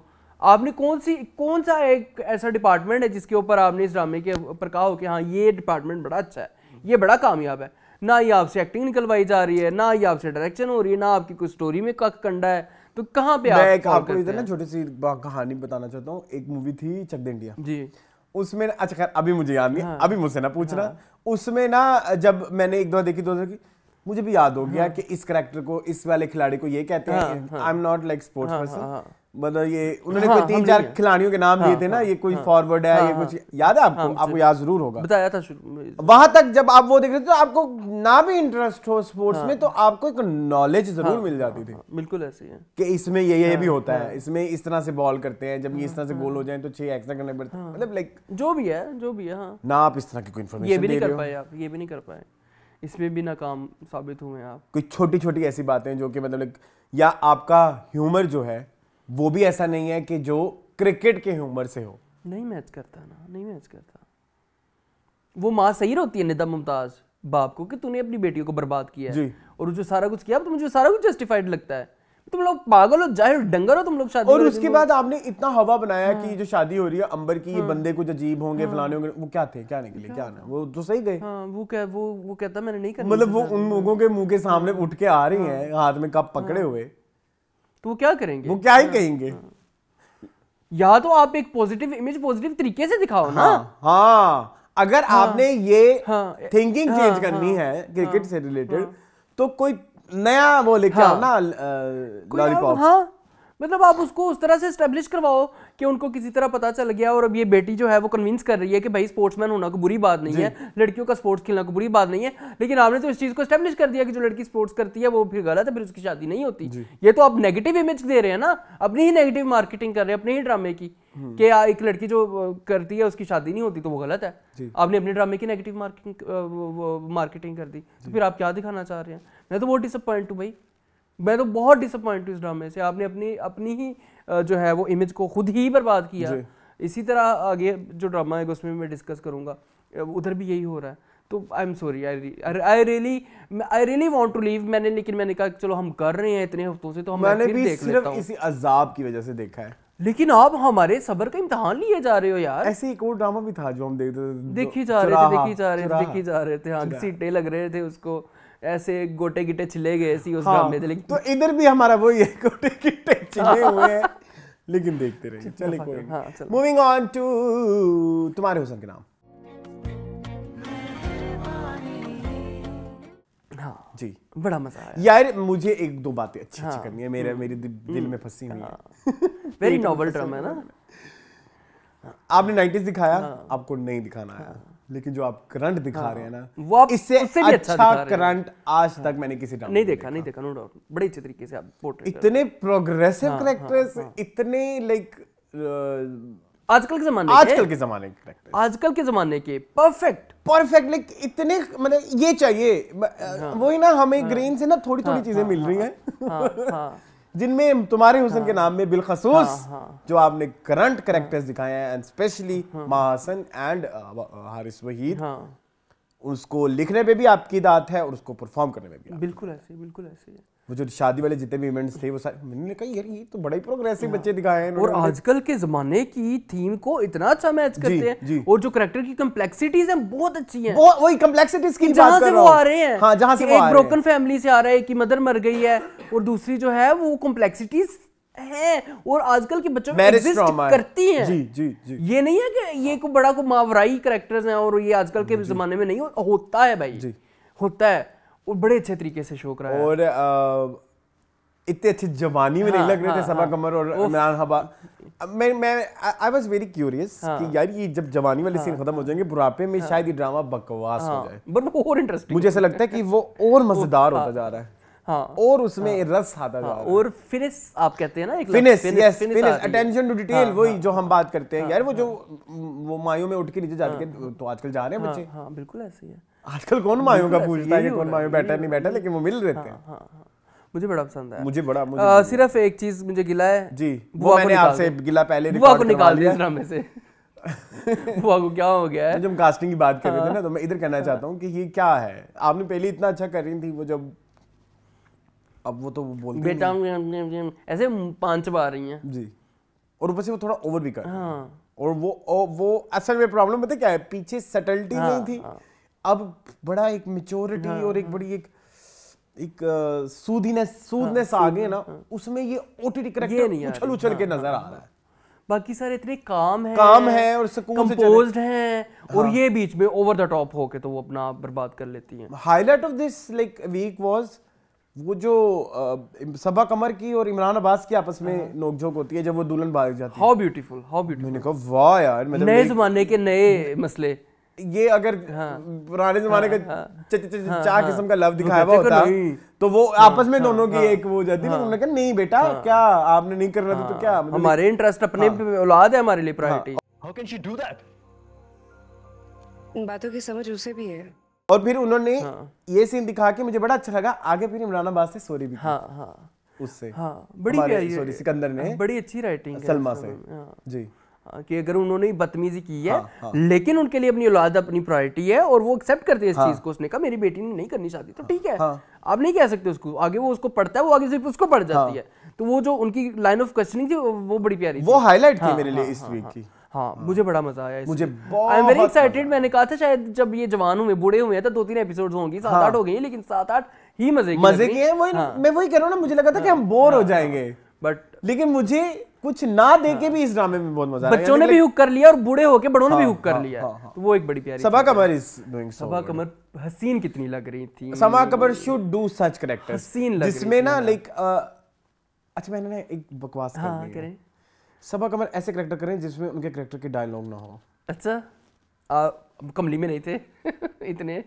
आपने कौन सी कौन सा एक ऐसा डिपार्टमेंट है जिसके ऊपर आपने इस ड्रामे के ऊपर कहा हो कि हाँ ये डिपार्टमेंट बड़ा अच्छा है ये बड़ा कामयाब है ना ही आपसे एक्टिंग निकलवाई जा रही है ना ही आपसे डायरेक्शन हो रही है ना आपकी कोई स्टोरी में कख कंडा है तो कहाँ पे मैं आप आपको इधर ना छोटी सी कहानी बताना चाहता हूँ एक मूवी थी चक इंडिया जी उसमें अच्छा खैर अभी मुझे याद नहीं हाँ। अभी मुझसे ना पूछना हाँ। उसमें ना जब मैंने एक दो देखी दो तो देखी मुझे भी याद हो गया हाँ। कि इस करेक्टर को इस वाले खिलाड़ी को ये कहते हैं I am not like sports person मतलब ये उन्होंने हाँ, कोई तीन चार खिलाड़ियों के नाम हाँ, दिए हाँ, थे ना हाँ, ये कोई हाँ, फॉरवर्ड है हाँ, ये हाँ। कुछ याद है आपको हाँ, आपको याद जरूर होगा बताया था वहां तक जब आप वो देख रहे थे तो आपको ना भी इंटरेस्ट हो स्पोर्ट्स हाँ, में तो आपको एक नॉलेज जरूर हाँ, मिल जाती थी बिल्कुल ऐसे है कि इसमें ये ये भी होता है इसमें इस तरह से बॉल करते हैं जब इस तरह से गोल हो जाए तो छह एक्स्ट्रा करने पड़ते हैं मतलब लाइक जो भी है जो भी है ना आप इस तरह की कोई इन्फॉर्मेशन ये भी नहीं कर पाए आप ये भी नहीं कर पाए इसमें भी नाकाम साबित हुए आप कुछ छोटी छोटी ऐसी बातें जो कि मतलब या आपका ह्यूमर जो है वो भी ऐसा नहीं है कि जो क्रिकेट के उम्र से हो नहीं मैच करता ना नहीं मैच करता वो माँ सही रहती है निदा मुमताज बाप को कि तूने अपनी बेटियों को बर्बाद किया जी और जो सारा कुछ किया तो मुझे सारा कुछ जस्टिफाइड लगता है तुम लोग पागल हो जाहिर डंगर हो तुम लोग शादी और उसके बाद आपने इतना हवा बनाया हाँ। कि जो शादी हो रही है अंबर की हाँ। ये बंदे कुछ अजीब होंगे हाँ। फलाने होंगे वो क्या थे क्या निकले क्या, क्या ना वो तो सही गए हाँ, वो क्या वो वो कहता मैंने नहीं करना मतलब वो उन लोगों के मुंह के सामने उठ के आ रही हाँ। हैं हाथ में कप पकड़े हाँ। हुए तो वो क्या करेंगे वो क्या ही हाँ, कहेंगे हाँ। या तो आप एक पॉजिटिव इमेज पॉजिटिव तरीके से दिखाओ ना हाँ, हाँ अगर हाँ, आपने ये थिंकिंग हाँ, चेंज हाँ, करनी हाँ, है क्रिकेट हाँ, से रिलेटेड हाँ, तो कोई नया वो लेके हाँ, आओ ना लॉलीपॉप हाँ मतलब आप उसको उस तरह से स्टेब्लिश करवाओ कि उनको किसी तरह पता चल गया और अब ये बेटी जो है वो कन्विंस कर रही है कि भाई स्पोर्ट्समैन होना को बुरी बात नहीं है लड़कियों का स्पोर्ट्स खेलना को बुरी बात नहीं है लेकिन आपने तो इस चीज़ को स्टैब्लिश कर दिया कि जो लड़की स्पोर्ट्स करती है वो फिर गलत है फिर उसकी शादी नहीं होती ये तो आप नेगेटिव इमेज दे रहे हैं ना अपनी ही नेगेटिव मार्केटिंग कर रहे हैं अपने ही ड्रामे की हम्म। कि एक लड़की जो करती है उसकी शादी नहीं होती तो वो गलत है आपने अपने ड्रामे की नेगेटिव मार्केटिंग मार्केटिंग कर दी तो फिर आप क्या दिखाना चाह रहे हैं मैं तो बहुत डिसअपॉइंट हूँ भाई मैं तो बहुत डिसअपॉइंट हूँ इस ड्रामे से आपने अपनी अपनी ही जो है वो इमेज को खुद ही बर्बाद किया इसी तरह आगे जो ड्रामा है उसमें मैं डिस्कस करूँगा उधर भी यही हो रहा है तो I am sorry I I really I really want to leave मैंने लेकिन मैंने कहा चलो हम कर रहे हैं इतने हफ्तों से तो हम मैंने भी देख सिर्फ इसी अजाब की वजह से देखा है लेकिन आप हमारे सबर का इम्तहान लिए जा रहे हो यार ऐसे एक और ड्रामा भी था जो हम देखते थे देखी जा रहे थे देखी जा रहे थे देखी जा रहे थे हाँ सीटें लग रहे थे उसको ऐसे गोटे गिटे छिले गए ऐसी उस हाँ, में तो इधर भी हमारा वही है गोटे गिटे छिले हाँ। हुए हैं लेकिन देखते रहे चले हाँ, कोई मूविंग ऑन टू तुम्हारे हुसन के नाम हाँ जी बड़ा मजा आया यार मुझे एक दो बातें अच्छी हाँ, अच्छी करनी है मेरे मेरे दि, हम्म, दिल में फंसी हुई है वेरी नॉवल ड्रामा है ना आपने 90s दिखाया हाँ। आपको नहीं दिखाना आया लेकिन जो आप करंट दिखा हाँ, रहे हैं ना हाँ, वो आप इससे उससे भी अच्छा, अच्छा करंट आज हाँ, तक मैंने किसी नहीं, नहीं देखा नहीं देखा नो डाउट बड़े अच्छे तरीके से आप पोर्ट्रेट इतने प्रोग्रेसिव करेक्टर्स हाँ, हाँ, हाँ। इतने लाइक आजकल के जमाने आजकल के जमाने के करेक्टर्स आजकल के जमाने के परफेक्ट परफेक्ट लाइक इतने मतलब ये चाहिए हाँ। वही ना हमें ग्रीन से ना थोड़ी थोड़ी चीजें मिल रही हैं जिनमें तुम्हारे हुसन हाँ, के नाम में बिलखसूस हाँ, हाँ, जो आपने करंट करेक्टर्स हाँ। दिखाए हैं and specially Mahasan and Haris Waheed हाँ। उसको लिखने पे भी आपकी दात है और उसको परफॉर्म करने में भी बिल्कुल ऐसे बिल्कुल ऐसे वो जो शादी वाले जितने भी इवेंट्स थे वो सारे मैंने कहा यार ये तो बड़ा ही प्रोग्रेसिव बच्चे दिखाए हैं और आजकल के जमाने की थीम को इतना अच्छा मैच करते हैं और जो करेक्टर की कम्प्लेक्सिटीज हैं बहुत अच्छी हैं वही कम्प्लेक्सिटीज की जहां से वो आ रहे हैं हाँ जहां से एक ब्रोकन फैमिली से आ रहा है कि मदर मर गई है और दूसरी जो है वो कॉम्प्लेक्सिटीज हैं और आजकल के बच्चों में एग्जिस्ट करती हैं जी जी जी ये नहीं है कि ये को बड़ा को मावराई करेक्टर्स हैं और ये आजकल के जमाने में नहीं होता है भाई जी होता है वो बड़े अच्छे तरीके से शो कर रहा है और इतने अच्छे जवानी में नहीं हाँ, लग रहे थे हाँ, सबा हाँ। कमर और इमरान हबा मैं मैं आई वाज वेरी क्यूरियस कि यार ये जब जवानी वाले सीन खत्म हो जाएंगे बुढ़ापे में शायद ये ड्रामा बकवास हो जाए बट वो और इंटरेस्टिंग मुझे ऐसा लगता है कि वो और मजेदार होता जा रहा है हाँ, और उसमें हाँ, रस आता हाँ, जा रहा और फिनिस आप कहते हैं ना एक finish yes finish attention to detail वही जो हम बात करते हैं हाँ, यार वो हाँ, जो वो मायों में उठ के नीचे जाते तो आजकल जा रहे हैं बच्चे हाँ, हाँ बिल्कुल ऐसे ही है आजकल कौन मायों का पूछता है कि कौन मायों बैठा नहीं बैठा लेकिन वो मिल रहे थे हाँ, हाँ, हाँ। मुझे बड़ा पसंद है मुझे बड़ा मुझे आ, सिर्फ एक चीज मुझे गिला है जी वो मैंने आपसे गिला पहले बुआ को निकाल दिया ड्रामे से बुआ को क्या हो गया है जब कास्टिंग की बात कर रहे थे ना तो मैं इधर कहना चाहता हूँ कि ये क्या है आपने पहले इतना अच्छा कर रही थी वो जब अब वो तो बोल बेटा ऐसे पांच बार रही हैं जी और ऊपर से वो थोड़ा ओवर भी कर हाँ। और वो वो असल में प्रॉब्लम पता क्या है पीछे सटल्टी नहीं थी अब बड़ा एक मेच्योरिटी हाँ, और एक हाँ। बड़ी एक एक सूदीनेस सूदनेस हाँ, आ गए ना हाँ, उसमें ये ओटीटी करेक्टर उछल उछल के हाँ, नजर हाँ, आ रहा है बाकी सारे इतने काम है काम है और सुकून से कंपोज्ड हैं और ये बीच में ओवर द टॉप होके तो वो अपना बर्बाद कर लेती हैं highlight of this like week was वो जो सबा कमर की और इमरान अब्बास की आपस में नोकझोंक होती है जब वो दुल्हन भाग जाती है हाउ ब्यूटीफुल हाउ ब्यूटीफुल मैंने कहा वाह यार मतलब नए जमाने के नए मसले ये अगर हाँ। पुराने जमाने हाँ, का हाँ। चार किस्म का लव दिखाया हुआ होता तो वो आपस में दोनों की एक वो जाती है कहा नहीं बेटा क्या आपने नहीं करना रहा तो क्या मतलब हमारे इंटरेस्ट अपने औलाद है हमारे लिए priority how can she do that बातों की समझ उसे भी है और फिर उन्होंने ये सीन दिखा के मुझे बड़ा अच्छा लगा आगे फिर इमरान अब्बास से सॉरी भी हाँ हाँ उससे हाँ बड़ी सॉरी सिकंदर ने बड़ी अच्छी राइटिंग सलमा से जी हाँ, कि अगर उन्होंने बदतमीजी की है हाँ, हाँ. लेकिन उनके लिए अपनी औलाद अपनी प्रायोरिटी है और वो एक्सेप्ट करते हैं इस हाँ. चीज को उसने कहा मेरी बेटी ने नहीं करनी चाहती तो ठीक है हाँ. आप नहीं कह सकते उसको आगे वो उसको पढ़ता है वो आगे सिर्फ उसको पढ़ जाती हाँ. है तो वो जो उनकी लाइन ऑफ क्वेश्चनिंग थी वो बड़ी प्यारी वो हाईलाइट थी हाँ, मेरे लिए हाँ, इस वीक की हाँ हाँ मुझे बड़ा मजा आया मुझे आई एम वेरी एक्साइटेड मैंने कहा था शायद जब ये जवान हुए बूढ़े हुए हैं तो दो तीन एपिसोड्स होंगी सात हाँ, आठ हो गई लेकिन सात आठ ही मजे मजे के हैं वही हाँ, मैं वही कह रहा हूँ ना मुझे लगा था हाँ, कि हम बोर हाँ, हो जाएंगे बट लेकिन मुझे कुछ ना दे के हाँ। भी इस ड्रामे में बहुत मजा बच्चों ने भी हुक कर लिया और बूढ़े होके बड़ों ने भी हाँ, हुक कर हाँ, लिया तो वो एक बड़ी प्यारी सबा कमर इज डूइंग सो सबा कमर हसीन कितनी लग रही थी Saba Qamar should do such character हसीन लग जिसमें ना लाइक अच्छा मैंने ना एक बकवास कर दी करें सबा कमर ऐसे करेक्टर करें जिसमें उनके करेक्टर के डायलॉग ना हो अच्छा कमली में नहीं थे इतने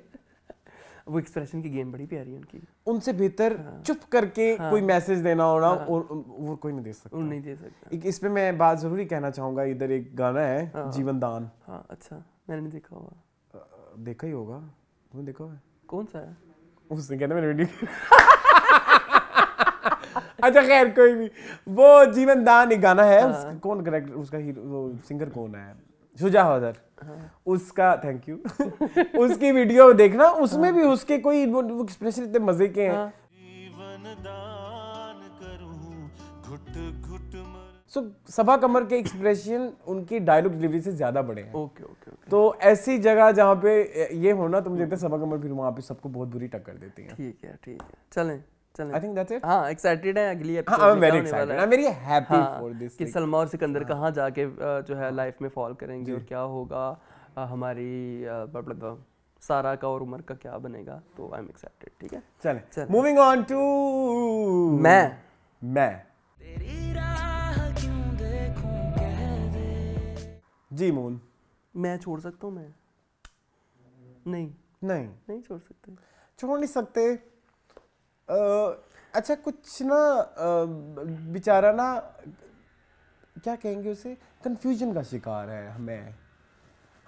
वो एक्सप्रेशन की गेम बड़ी प्यारी है उनकी उनसे बेहतर हाँ। चुप करके हाँ। कोई मैसेज देना होना हाँ। और वो कोई नहीं दे सकता नहीं दे सकता एक इसमें मैं बात जरूरी कहना चाहूंगा इधर एक गाना है हाँ। जीवन दान हाँ अच्छा मैंने नहीं देखा होगा देखा ही होगा तुमने देखा होगा कौन सा है उसने कहना मैंने वीडियो अच्छा खैर कोई भी वो जीवन दान एक गाना है हाँ। कौन करेक्टर उसका हीरो सिंगर कौन है शुजा हदर उसका थैंक यू उसकी वीडियो देखना उसमें भी उसके कोई एक्सप्रेशन इतने मजे के हैं so, सभा कमर के एक्सप्रेशन उनकी डायलॉग डिलीवरी से ज्यादा बड़े हैं ओके ओके तो ऐसी जगह जहाँ पे ये होना तो मुझे सभा कमर फिर वहाँ पे सबको बहुत बुरी टक्कर देती है ठीक है ठीक है चलें हाँ, हैं अगली कि सलमा और सिकंदर हाँ। जाके जो है हाँ। में करेंगे और क्या होगा हमारी सारा का और उमर का क्या बनेगा तो आई एम एक्साइटेड ठीक है चले मूविंग ऑन टू मैं मैं जी मोन मैं छोड़ सकता हूँ मैं नहीं नहीं नहीं छोड़ सकते छोड़ नहीं सकते अच्छा कुछ ना बेचारा ना क्या कहेंगे उसे कंफ्यूजन का शिकार है हमें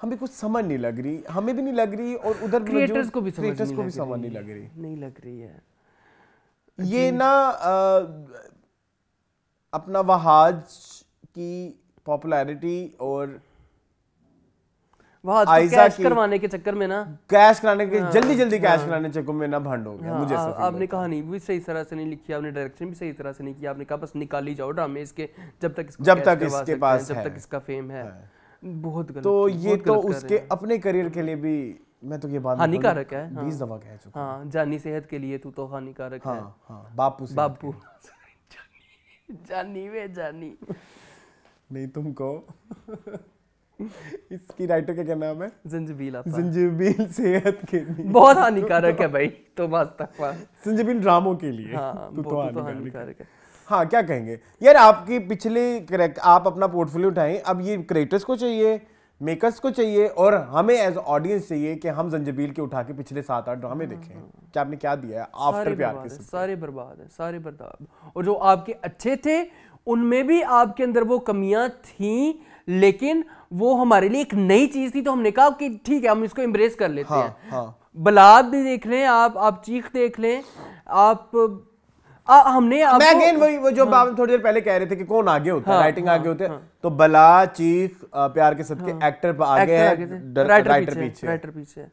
हमें कुछ समझ नहीं लग रही हमें भी नहीं लग रही और उधर क्रिएटर्स को भी समझ नहीं, को भी नहीं, नहीं लग रही नहीं लग रही है ये ना आ, अपना वहाज की पॉपुलैरिटी और तो कैश करवाने के चक्कर में ना कैश कराने के हाँ। जल्दी जल्दी कैश हाँ। कराने चक्कर में ना हाँ, मुझे आपने भी सही तरह से नहीं लिखी आपने डायरेक्शन भी सही तरह से नहीं किया आपने कहा बस जाओ ड्रामे इसके जब तक जब तक इसके पास जब तक इसका फेम है बहुत गलत तो ये तो उसके अपने करियर के लिए भी मैं तो ये बात हानिकारक है बीस कह चुका हाँ जानी सेहत के लिए तू तो हानिकारक है बापू बापू जानी वे जानी नहीं तुमको इसकी राइटर का क्या नाम है जंजीबील जंजबील सेहत के लिए बहुत हानिकारक है भाई तो तक जंजबील ड्रामों के लिए हाँ, तो, तो, हानिकारक है हाँ क्या कहेंगे यार आपकी पिछले करेक्ट आप अपना पोर्टफोलियो उठाएं अब ये क्रिएटर्स को चाहिए मेकर्स को चाहिए और हमें एज ऑडियंस चाहिए कि हम जंजबील के उठा के पिछले सात आठ ड्रामे देखें हाँ। क्या आपने क्या दिया है आफ्टर प्यार के सारे बर्बाद है सारे बर्बाद और जो आपके अच्छे थे उनमें भी आपके अंदर वो कमियां थी लेकिन वो हमारे लिए एक नई चीज थी तो हमने कहा कि ठीक है हम इसको एम्ब्रेस कर लेते हाँ, हैं हाँ. बलाद भी देख लें आप आप चीख देख लें आप आ, हमने मैं अगेन वही वो जो हाँ, थोड़ी देर पहले कह रहे थे कि कौन आगे होता हाँ, राइटिंग हाँ, आगे होते हैं हाँ। तो बला चीख प्यार के सबके हाँ, एक्टर पर आगे है राइटर राइटर पीछे राइटर पीछे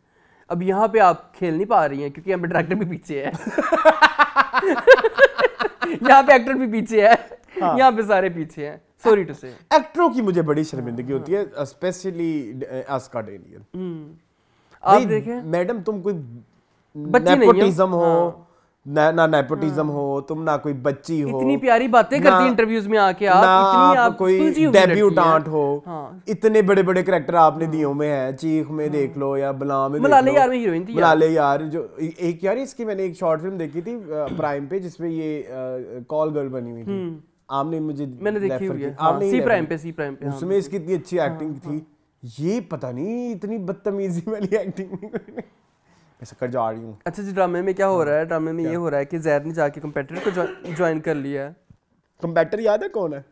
अब यहाँ पे आप खेल नहीं पा रही हैं क्योंकि हमारे डायरेक्टर भी पीछे है यहाँ पे एक्टर भी पीछे है हाँ। यहाँ पे सारे पीछे हैं सॉरी टू से एक्टरों की मुझे बड़ी शर्मिंदगी होती है स्पेशली आस्का डेनियल आप देखें मैडम तुम कोई नेपोटिज्म हो हाँ। ना नेपोटिज्म हाँ। हो तुम ना कोई बच्ची हो इतनी प्यारी बातें करती इंटरव्यूज में आके आप इतनी आप कोई डेब्यूटांट हो हाँ। इतने बड़े बड़े करेक्टर आपने दियो में है चीख में देख लो या बला में ले यार में हीरोइन थी ले यार जो एक यार इसकी मैंने एक शॉर्ट फिल्म देखी थी प्राइम uh, पे जिसमें ये कॉल uh, गर्ल बनी हुई थी हम्म। आपने मुझे मैंने देखी हुई है आमने हाँ, सी प्राइम पे सी प्राइम पे उसमें हाँ। इसकी इतनी अच्छी एक्टिंग हाँ। थी ये पता नहीं इतनी बदतमीजी वाली एक्टिंग ऐसा कर जा रही हूँ अच्छा जी ड्रामे में क्या हो रहा है ड्रामे में ये हो रहा है कि जैद ने जाके कंपेटर को ज्वाइन कर लिया है कंपेटर याद है कौन है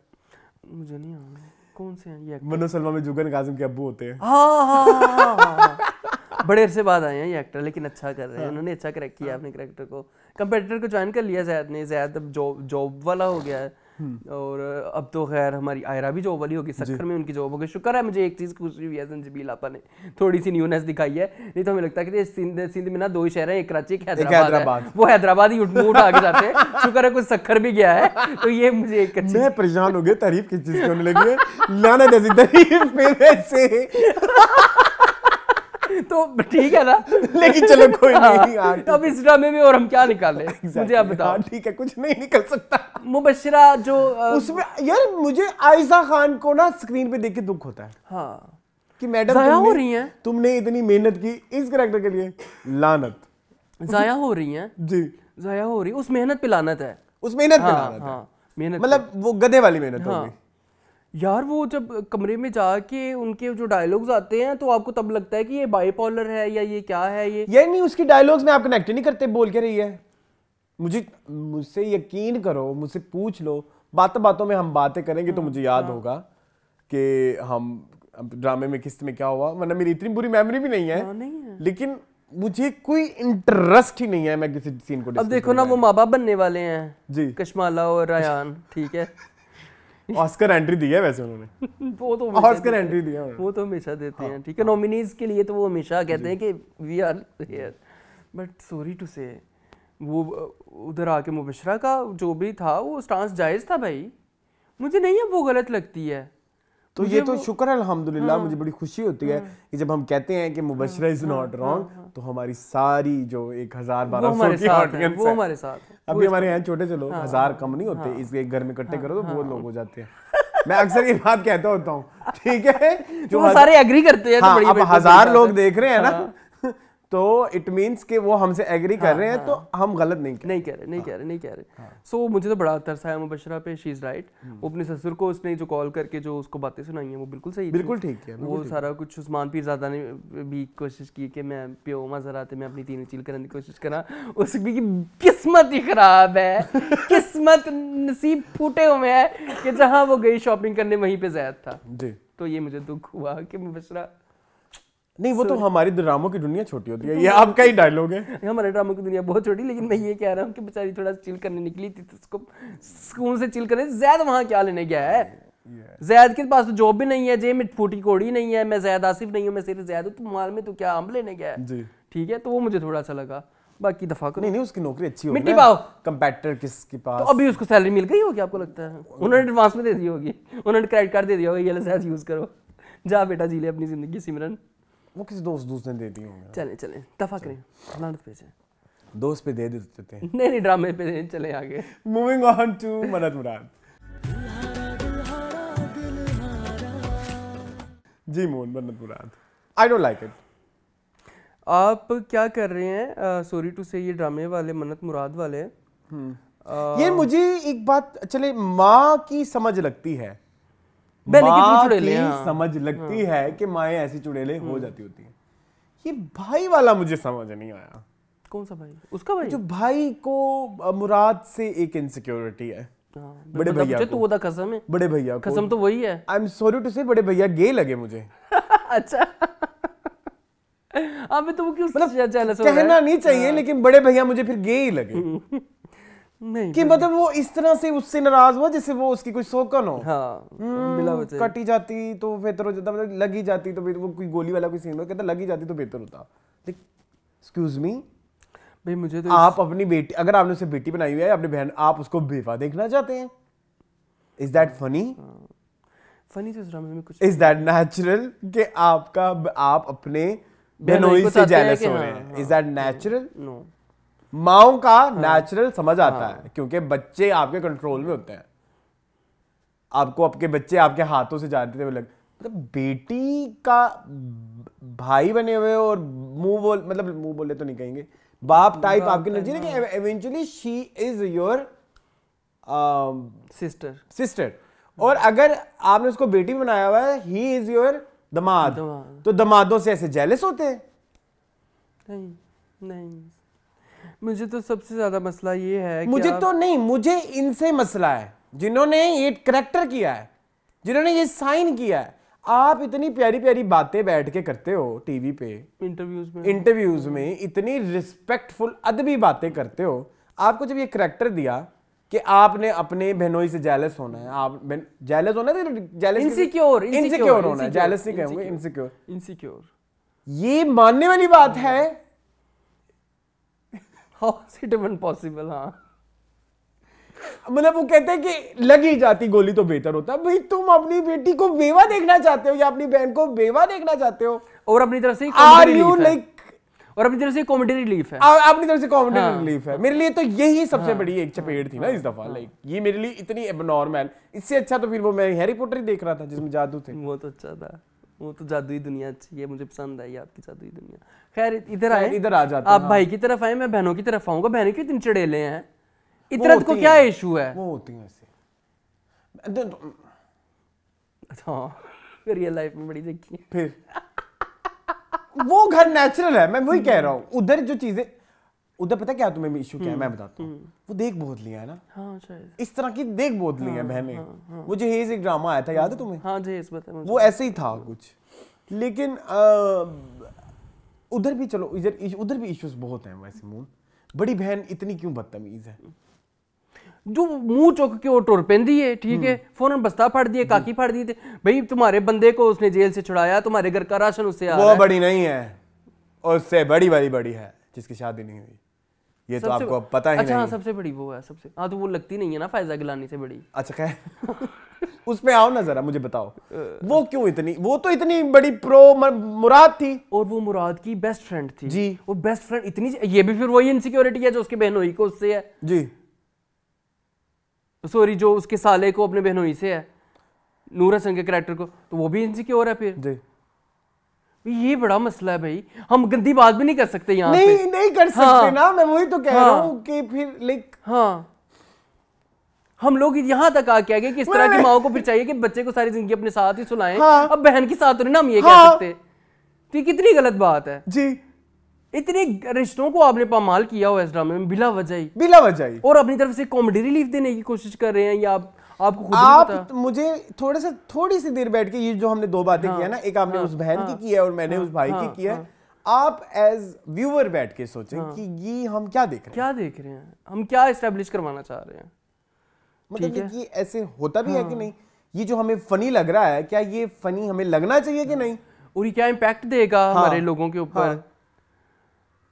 मुझे नहीं याद कौन से हैं ये मनो सलमा में जुगन काजिम के अब्बू होते हैं हाँ हाँ हाँ बड़े अरसे बाद आए हैं ये एक्टर लेकिन अच्छा कर रहे हैं उन्होंने अच्छा करेक्ट किया अपने करेक्टर को कंपेटर को ज्वाइन कर लिया जैद ने जैद अब जॉब जॉब वाला हो गया है हम्म। और अब तो खैर हमारी आयरा भी जॉब वाली होगी सक्कर में उनकी जॉब होगी शुक्र है मुझे एक चीज़ खुशी हुई है संजीबी लापा ने थोड़ी सी न्यूनेस दिखाई है नहीं तो हमें लगता है कि सिंध सिंध में ना दो ही शहर है एक कराची एक हैदराबाद वो हैदराबाद ही उठ आगे जाते हैं शुक्र है कुछ सक्कर भी गया है तो ये मुझे एक अच्छी परेशान हो गया तारीफ किस चीज़ की होने लगी है लाना जैसी तारीफ मेरे से तो ठीक है ना लेकिन चलो कोई हाँ, नहीं हाँ, तो अब इस ड्रामे में और हम क्या निकाले मुझे आप बताओ हाँ, ठीक है कुछ नहीं निकल सकता मुबशरा जो उसमें यार मुझे आयजा खान को ना स्क्रीन पे देख के दुख होता है हाँ कि मैडम जाया हो रही हैं तुमने इतनी मेहनत की इस करेक्टर के लिए लानत जाया हो रही हैं जी जाया हो रही उस मेहनत पे लानत है उस मेहनत पे लानत है मेहनत मतलब वो गधे वाली मेहनत होगी यार वो जब कमरे में जाके उनके जो डायलॉग्स आते हैं तो आपको तब लगता है कि ये बाइपोलर है या ये क्या है ये ये नहीं उसकी डायलॉग्स में आप कनेक्ट नहीं करते बोल के रही है मुझे मुझसे यकीन करो मुझसे पूछ लो बातों बातों में हम बातें करेंगे तो हाँ, मुझे याद हाँ। होगा कि हम ड्रामे में किस्त में क्या हुआ वरना मेरी इतनी बुरी मेमोरी भी नहीं है, हाँ, नहीं है। लेकिन मुझे कोई इंटरेस्ट ही नहीं है मैं किसी सीन को अब देखो ना वो माँ बाप बनने वाले हैं जी कश्माला और रयान ठीक है ऑस्कर एंट्री दी है वैसे उन्होंने वो तो ऑस्कर एंट्री दी है वो तो हमेशा देते हाँ। हैं ठीक है नॉमिनीज के लिए तो वो हमेशा कहते हैं कि we are here but sorry to say वो उधर आके मुबशरा का जो भी था वो स्टांस जायज़ था भाई मुझे नहीं अब वो गलत लगती है तो ये तो शुक्र है अलहमदुल्ला मुझे हाँ। बड़ी खुशी होती है हाँ। कि जब हम कहते हैं कि मुबशर इज हाँ, नॉट रॉन्ग तो हमारी सारी जो एक हजार बारह सौ वो हमारे साथ अभी हमारे यहाँ छोटे चलो लोग हजार कम नहीं होते इसलिए घर में इकट्ठे करो तो बहुत लोग हो जाते हैं मैं अक्सर ये बात कहता होता हूँ ठीक है जो सारे एग्री करते हैं तो अब हजार लोग देख रहे हैं ना तो इट मीन्स कि वो हमसे एग्री कर हाँ, रहे हैं हाँ, तो हम गलत नहीं कह नहीं हाँ। कह रहे नहीं कह रहे नहीं कह रहे सो मुझे तो बड़ा तरस आया मुबशरा पे शी इज़ राइट वो अपने ससुर को उसने जो कॉल करके जो उसको बातें सुनाई हैं वो बिल्कुल सही बिल्कुल ठीक है वो सारा कुछ उस्मान पीर ज्यादा ने भी कोशिश की कि मैं प्यो मजरा मैं अपनी तीन चील करने की कोशिश करा उसकी किस्मत ही ख़राब है किस्मत नसीब फूटे हुए हैं कि जहाँ वो गई शॉपिंग करने वहीं पर जैद था जी तो ये मुझे दुख हुआ कि मुबशरा नहीं वो तो so, तो हमारी ड्रामों की दुनिया छोटी होती है तो ये आपका ही डायलॉग है हमारे ड्रामों की दुनिया बहुत छोटी लेकिन मैं ये कह रहा हूँ कि बेचारी थोड़ा चिल करने निकली थी तो उसको स्कूल से चिल करने जैद वहाँ क्या लेने गया है जैद के पास तो जॉब भी नहीं है जे में फूटी कोड़ी नहीं है मैं जैद आसिफ नहीं हूँ मैं सिर्फ जैद हूँ तुम माल में तो क्या आम लेने गया है ठीक है तो वो मुझे थोड़ा सा लगा बाकी दफा नहीं नहीं उसकी नौकरी अच्छी होगी मिट्टी पाओ कंपेटर किसके तो पास तो अभी उसको सैलरी मिल गई होगी आपको लगता है उन्होंने एडवांस में दे दी होगी उन्होंने क्रेडिट कार्ड दे दिया होगा ये यूज़ करो जा बेटा जी ले अपनी ज़िंदगी सिमरन वो किसी दोस्त दोस्त ने दे दी होंगे चले चले दफा करें लानत पे से दोस्त पे दे देते थे नहीं नहीं ड्रामे पे चले आगे मूविंग ऑन टू मदद मुराद जी मोहन मदद Murad I don't like it आप क्या कर रहे हैं सॉरी टू से ये ड्रामे वाले मन्नत मुराद वाले आ, हम्म। ये मुझे एक बात चले माँ की समझ लगती है समझ लगती हाँ। है कि माए ऐसी चुड़ेले हो हम्म। जाती होती है ये भाई वाला मुझे समझ नहीं आया कौन सा भाई उसका भाई जो भाई को मुराद से एक इनसिक्योरिटी है हाँ, बड़े मतलब भैया तो वो था कसम है बड़े भैया कसम तो वही है आई एम सॉरी टू से बड़े भैया गे लगे मुझे अच्छा अबे तो वो क्यों मतलब कहना नहीं चाहिए हाँ। लेकिन बड़े भैया मुझे फिर गे ही लगे हम्म। नहीं कि मतलब वो इस तरह से उससे नाराज हुआ जैसे वो उसकी कोई सोकन हो हाँ, हम्म, कटी जाती तो बेहतर हो जाता मतलब लगी जाती तो वो कोई गोली वाला कोई सीन हो कहता लगी जाती तो बेहतर होता एक्सक्यूज मी भाई मुझे तो आप इस... अपनी बेटी अगर आपने उसे बेटी बनाई हुई है अपनी बहन आप उसको बेवा देखना चाहते हैं इज दैट फनी फनी तो ड्रामे में कुछ इज दैट नेचुरल कि आपका आप अपने बहनोई से जेलस हो रहे हाँ, हैं इज दैट नेचुरल नो माओ का नेचुरल हाँ, समझ आता हाँ, है क्योंकि बच्चे आपके कंट्रोल में होते हैं आपको आपके बच्चे आपके हाथों से जाते थे लग मतलब बेटी का भाई बने हुए और मुंह बोल मतलब मुंह बोले तो नहीं कहेंगे बाप टाइप आपकी नजर eventually eventually she is your sister sister और अगर आपने उसको बेटी बनाया हुआ है ही इज योर दमाद तो दमादों से ऐसे जेलस होते हैं नहीं नहीं मुझे तो सबसे ज्यादा मसला ये है मुझे तो नहीं मुझे इनसे मसला है जिन्होंने ये करेक्टर किया है जिन्होंने ये साइन किया है आप इतनी प्यारी प्यारी बातें बैठ के करते हो टीवी पे इंटरव्यूज में इंटरव्यूज में इतनी रिस्पेक्टफुल अदबी बातें करते हो आपको जब ये करेक्टर दिया कि आपने अपने बहनोई से जैलस होना है आप जैलस होना है जैलस इनसिक्योर इनसिक्योर होना है जैलस नहीं कहूंगा इनसिक्योर इनसिक्योर ये मानने वाली बात है how is it even possible हाँ मतलब वो कहते हैं कि लग ही जाती गोली तो बेहतर होता भाई तुम अपनी बेटी को बेवा देखना चाहते हो या अपनी बहन को बेवा देखना चाहते हो और अपनी तरफ से आर यू लाइक और अपनी तरफ से कॉमेडी रिलीफ है अपनी तरफ से कॉमेडी हाँ। रिलीफ है मेरे लिए तो यही सबसे हाँ। बड़ी एक चपेट थी ना इस दफा हाँ। लाइक ये मेरे लिए इतनी एबनॉर्मल इससे अच्छा तो फिर वो मैं हैरी पॉटर ही देख रहा था जिसमें जादू थे वो तो अच्छा था वो तो जादुई दुनिया अच्छी है मुझे पसंद आई आपकी जादुई दुनिया खैर इधर आए इधर आ जाते आप हाँ। भाई की तरफ आए मैं बहनों की तरफ आऊंगा बहनों क्यों इतनी चढ़ेले हैं इतरत को क्या इशू है वो होती है ऐसे तो- अच्छा, रियल लाइफ में बड़ी देखी फिर वो घर नेचुरल है मैं वही कह रहा हूँ उधर जो चीजें उधर पता क्या तुम्हें इशू क्या है मैं हम्म, बताता हूँ हम्म। वो देख बोध लिया है ना हाँ अच्छा, अच्छा। इस तरह की देख हाँ, ली है हाँ, हाँ, वो जहेज एक ड्रामा आया था याद है हाँ, तुम्हें हाँ जहेज बता वो ऐसे ही था कुछ लेकिन उधर भी चलो इधर उधर भी इश्यूज बहुत हैं वैसे मून बड़ी बहन इतनी क्यों बदतमीज है जो मुंह चौक के वो टुर पेंदी है ठीक है हम्म। फौरन बस्ता फाड़ दिए काकी फाड़ दी थे भाई तुम्हारे बंदे को उसने जेल से छुड़ाया तुम्हारे घर का राशन उससे आ वो बड़ी नहीं है उससे बड़ी बड़ी बड़ी है जिसकी शादी नहीं हुई ये तो आपको पता ही अच्छा, हाँ, नहीं सबसे बड़ी वो है सबसे हाँ तो वो लगती नहीं है ना फैजा गिलानी से बड़ी अच्छा खैर उसमें आओ ना जरा मुझे बताओ वो क्यों इतनी वो तो इतनी बड़ी प्रो मुराद थी और वो मुराद की बेस्ट फ्रेंड थी जी वो बेस्ट फ्रेंड इतनी ये भी फिर वही इनसिक्योरिटी है जो उसकी बहनोई को उससे है जी सॉरी जो उसके साले को अपने बहनोई से है नूर हसन के करेक्टर को तो वो भी इनसिक्योर है फिर जी ये बड़ा मसला है भाई हम गंदी बात भी नहीं कर सकते यहाँ नहीं पे। नहीं कर सकते हाँ, ना मैं वही तो कह हाँ, रहा हूँ कि फिर लाइक हाँ हम लोग यहाँ तक आके आगे किस इस तरह की माओ को फिर चाहिए कि बच्चे को सारी जिंदगी अपने साथ ही सुनाए हाँ। अब बहन के साथ तो ना हम ये कह हाँ। सकते तो ये कितनी गलत बात है जी इतने रिश्तों को आपने पामाल किया हुआ इस ड्रामे में बिला वजह बिला वजह और अपनी तरफ से कॉमेडी रिलीफ देने की कोशिश कर रहे हैं या आप आपको खुद आप मुझे थोड़े से थोड़ी सी देर बैठ के ये जो हमने दो बातें हाँ, किया ना एक आपने हाँ, उस बहन हाँ, की है और मैंने हाँ, उस भाई हाँ, की किया हाँ, आप एज व्यूअर बैठ के सोचें हाँ, कि ये हम क्या देख रहे हैं क्या देख रहे हैं हम क्या इस्टेब्लिश करवाना चाह रहे हैं मतलब ये ऐसे होता भी हाँ। है कि हाँ। नहीं ये जो हमें फनी लग रहा है क्या ये फनी हमें लगना चाहिए कि नहीं और ये क्या इम्पैक्ट देगा हाँ, हमारे लोगों के ऊपर हाँ।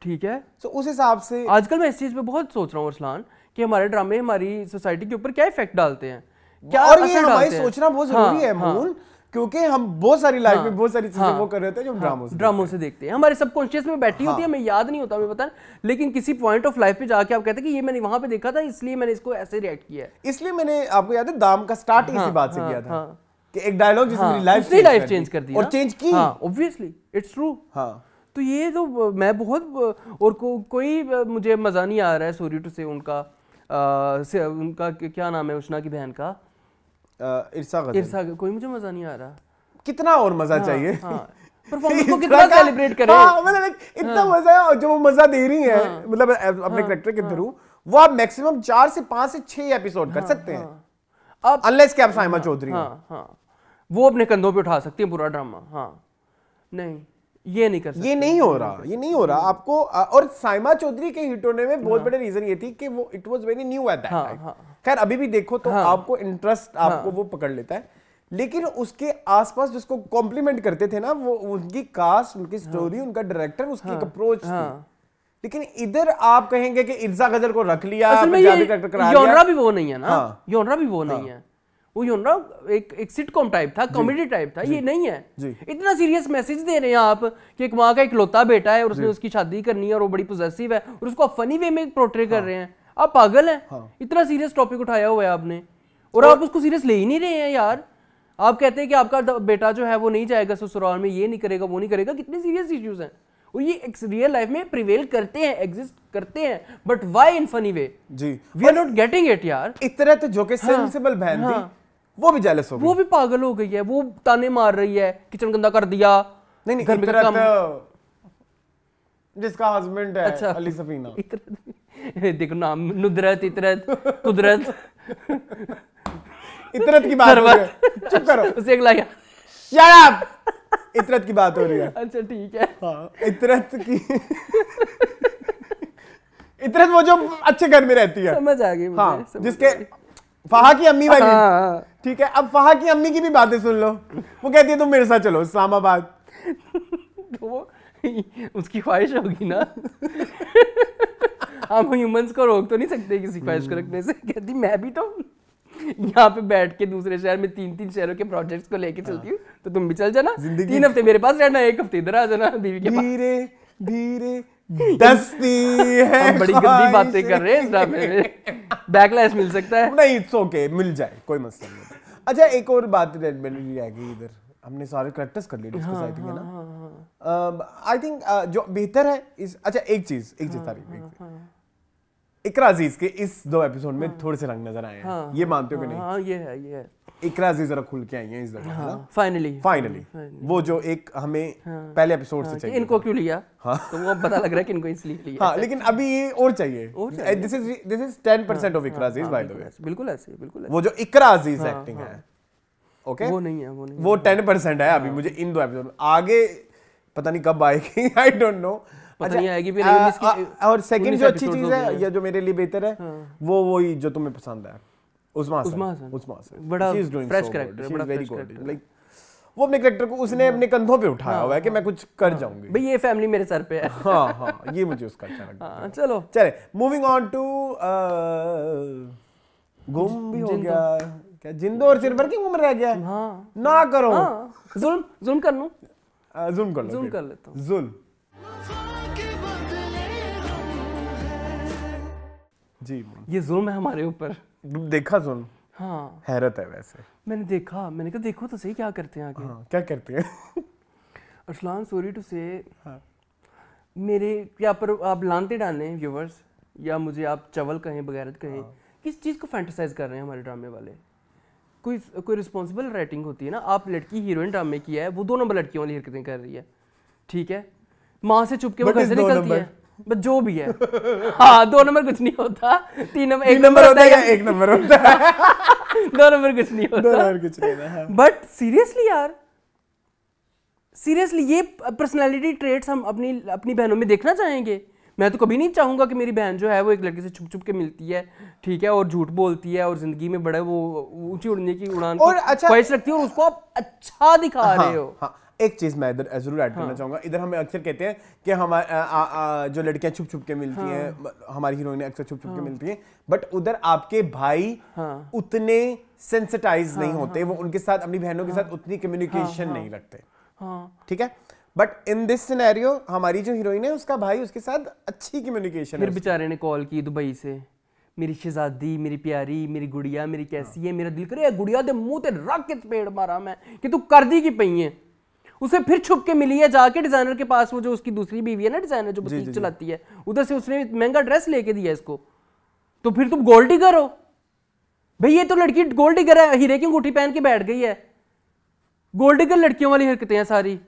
ठीक है तो so, उस हिसाब से आजकल मैं इस चीज़ पे बहुत सोच रहा हूँ अरसलान कि हमारे ड्रामे हमारी सोसाइटी के ऊपर क्या इफेक्ट डालते हैं क्या और ये हमारी सोचना बहुत हाँ, जरूरी है हाँ। मूल क्योंकि हम बहुत सारी लाइफ हाँ, में बहुत सारी चीजें हाँ, वो कर रहे थे जो हम ड्रामों हाँ, से ड्रामों से देखते हैं हमारे सबकॉन्शियस में बैठी हाँ, होती है हाँ। हमें याद नहीं होता हमें पता लेकिन किसी पॉइंट ऑफ लाइफ पे जाके आप कहते हैं कि ये मैंने वहां पे देखा था इसलिए मैंने इसको ऐसे रिएक्ट किया है इसलिए मैंने आपको याद है दाम का स्टार्ट हाँ, इसी बात से हाँ, किया था कि एक डायलॉग जिसने मेरी लाइफ लाइफ चेंज कर दी और चेंज की ऑब्वियसली इट्स ट्रू हाँ तो ये तो मैं बहुत और को, कोई मुझे मज़ा नहीं आ रहा है सॉरी टू से उनका आ, से उनका क्या नाम है उष्णा की बहन का इरसा कोई मुझे मजा नहीं आ रहा कितना और मजा हाँ, चाहिए हाँ, परफॉर्मेंस को कितना सेलिब्रेट करें हाँ, मतलब इतना हाँ। मजा है और जो वो मजा दे रही है हाँ। मतलब अपने हाँ, के थ्रू वो आप मैक्सिमम चार से पांच से छह एपिसोड कर सकते हैं अब अनलेस के आप साइमा चौधरी वो अपने कंधों पे उठा सकती है पूरा ड्रामा हाँ नहीं ये नहीं कर सकते ये नहीं हो रहा ये नहीं हो रहा आपको और साइमा चौधरी के हिट होने में बहुत हाँ। बड़े रीजन ये थी कि वो it was very new at that खैर अभी भी देखो तो हाँ। आपको इंटरेस्ट हाँ। आपको वो पकड़ लेता है लेकिन उसके आसपास जिसको कॉम्प्लीमेंट करते थे ना वो उनकी कास्ट उनकी स्टोरी हाँ, उनका डायरेक्टर उसकी हाँ, अप्रोच हाँ, लेकिन इधर आप कहेंगे कि इर्जा गजर को रख लिया असल में ये योनरा भी वो नहीं है ना योनरा भी वो नहीं है वो यू एक एक सिटकॉम टाइप था कॉमेडी टाइप था ये नहीं है इतना सीरियस मैसेज दे रहे हैं आप कि एक माँ का बेटा है और उसने उसकी शादी करनी है और वो बड़ी पोजेसिव है और उसको आप फनी वे में कर हाँ। रहे हैं आप पागल हैं हाँ। इतना सीरियस टॉपिक उठाया हुआ है आपने और, तो- आप उसको सीरियस ले ही नहीं रहे हैं यार आप कहते हैं कि आपका बेटा जो है वो नहीं जाएगा ससुराल में ये नहीं करेगा वो नहीं करेगा कितने सीरियस इश्यूज हैं और ये रियल लाइफ में प्रिवेल करते हैं एग्जिस्ट करते हैं but why in funny way जी we are not getting it यार इतरत जो कि सेंसिबल बहन थी हाँ। वो भी जेलस हो गई वो भी पागल हो गई है वो ताने मार रही है किचन गंदा कर दिया नहीं नहीं घर में तो तो जिसका हस्बैंड है अच्छा अली सफीना तो- देखो नाम नुदरत इतरत कुदरत इतरत की बात हो रही है चुप करो उसे एक लाया शट अप इतरत की बात हो रही है अच्छा ठीक है हाँ इतरत की इतरत वो जो अच्छे घर में रहती है समझ आ गई मुझे हाँ जिसके फहा की अम्मी वाली हाँ। ठीक है अब फहा की अम्मी की भी बातें सुन लो वो कहती है तुम मेरे साथ चलो इस्लामाबाद तो वो उसकी ख्वाहिश होगी ना हम ह्यूमंस को रोक तो नहीं सकते किसी ख्वाहिश को रखने से कहती मैं भी तो यहाँ पे बैठ के दूसरे शहर में तीन तीन शहरों के प्रोजेक्ट्स को लेके चलती हूँ हाँ। तो तुम भी चल जाना तीन हफ्ते मेरे पास रहना एक हफ्ते इधर आ जाना बीवी के धीरे धीरे दस्ती है बड़ी गंदी बातें कर रहे हैं इस ड्रामे में बैकलैश मिल सकता है नहीं इट्स ओके मिल जाए कोई मसला नहीं अच्छा एक और बात रेडमेडी रह गई इधर हमने सारे करेक्टर्स कर लिए डिस्कस आई थिंक है ना आई हाँ, थिंक हाँ, हाँ, um, uh, जो बेहतर है इस अच्छा एक चीज एक चीज तारीफ इकरा अजीज के इस दो एपिसोड में हाँ। थोड़े से रंग नजर आए हैं हाँ, ये मानते हो हाँ, कि नहीं हाँ ये है ये है इकरा अजीज जरा खुल के आई है इस दफा हाँ, फाइनली फाइनली वो जो एक हमें हाँ, पहले एपिसोड हाँ, से चाहिए इनको क्यों लिया हाँ तो वो अब पता लग रहा है कि इनको इसलिए लिया हाँ लेकिन अभी ये और चाहिए this is this is 10% of Iqra हाँ, अजीज बाय द वे बिल्कुल ऐसे बिल्कुल वो जो इकरा अजीज एक्टिंग हाँ, हाँ। है ओके वो नहीं है वो नहीं वो 10% है अभी मुझे इन दो एपिसोड आगे पता नहीं कब आएगी आई डोंट नो अच्छा, और सेकंड जो अच्छी चीज है या जो मेरे लिए बेहतर है हाँ। वो वही जो तुम्हें पसंद है वो अपने करेक्टर को उसने हाँ। अपने कंधों पे उठाया हाँ, हुआ है कि मैं कुछ कर जाऊंगी भाई ये फैमिली मेरे सर पे है हाँ हाँ ये मुझे उसका अच्छा चलो चले मूविंग ऑन टू गुम भी हो गया क्या जिंदो और सिल्वर की उम्र रह गया हाँ ना करो जुल्म जुल्म कर लूं जुल्म कर लो जुल्म कर लेता हूं जुल्म जी ये जुल्म है हमारे ऊपर देखा जुल्म हाँ हैरत है वैसे मैंने देखा मैंने कहा देखो तो सही क्या करते हैं आगे हाँ, क्या करते हैं अरसलान सॉरी टू से मेरे या पर आप लानते डालें व्यूवर्स या मुझे आप चवल कहें बगैरत कहें हाँ। किस चीज़ को फैंटिसाइज कर रहे हैं हमारे ड्रामे वाले कोई कोई रिस्पॉन्सिबल राइटिंग होती है ना आप लड़की हीरोइन ड्रामे की है वो दो नंबर लड़कियों वाली हरकतें कर रही है ठीक है माँ से चुप के वो कैसे निकलती है जो भी है हाँ दो नंबर कुछ नहीं होता तीन नंबर एक नंबर होता है या एक नंबर होता है दो नंबर कुछ नहीं होता दो नंबर कुछ नहीं होता बट हाँ। सीरियसली यार सीरियसली ये पर्सनैलिटी ट्रेट्स हम अपनी अपनी बहनों में देखना चाहेंगे मैं तो कभी नहीं चाहूंगा कि मेरी बहन जो है वो एक लड़के से छुप छुप के मिलती है ठीक है और झूठ बोलती है और जिंदगी में बड़े वो ऊंची उड़ने की उड़ान और अच्छा, रखती है और उसको आप अच्छा दिखा हाँ, रहे हो हाँ, एक चीज मैं इधर जरूर ऐड करना हाँ। चाहूंगा इधर हमें अक्सर कहते हैं कि हमारे जो लड़कियां छुप छुप के मिलती हाँ। हैं हमारी हीरोइन अक्सर छुप छुप हाँ। के मिलती हैं बट हाँ। हाँ। उधर आपके भाई हाँ। उतने सेंसिटाइज नहीं होते वो उनके साथ अपनी बहनों के साथ उतनी कम्युनिकेशन नहीं रखते ठीक है बट इन दिस सिनेरियो हमारी जो हीरोइन है उसका भाई उसके साथ अच्छी कम्युनिकेशन फिर बेचारे ने कॉल की दुबई से मेरी शहजादी मेरी प्यारी मेरी गुड़िया मेरी कैसी है मेरा दिल करे गुड़िया के मुंह ते रख के पेड़ मारा मैं कि तू कर दी की पई है उसे फिर छुप के मिली है जाके डिजाइनर के पास वो जो उसकी दूसरी बीवी है ना डिजाइनर जो बुटीक चलाती है उधर से उसने महंगा ड्रेस लेके दिया इसको तो फिर तुम गोल्ड डिगर हो भाई ये तो लड़की गोल्ड डिगर है हीरे की अंगूठी पहन के बैठ गई है गोल्ड डिगर लड़कियों वाली हरकतें हैं सारी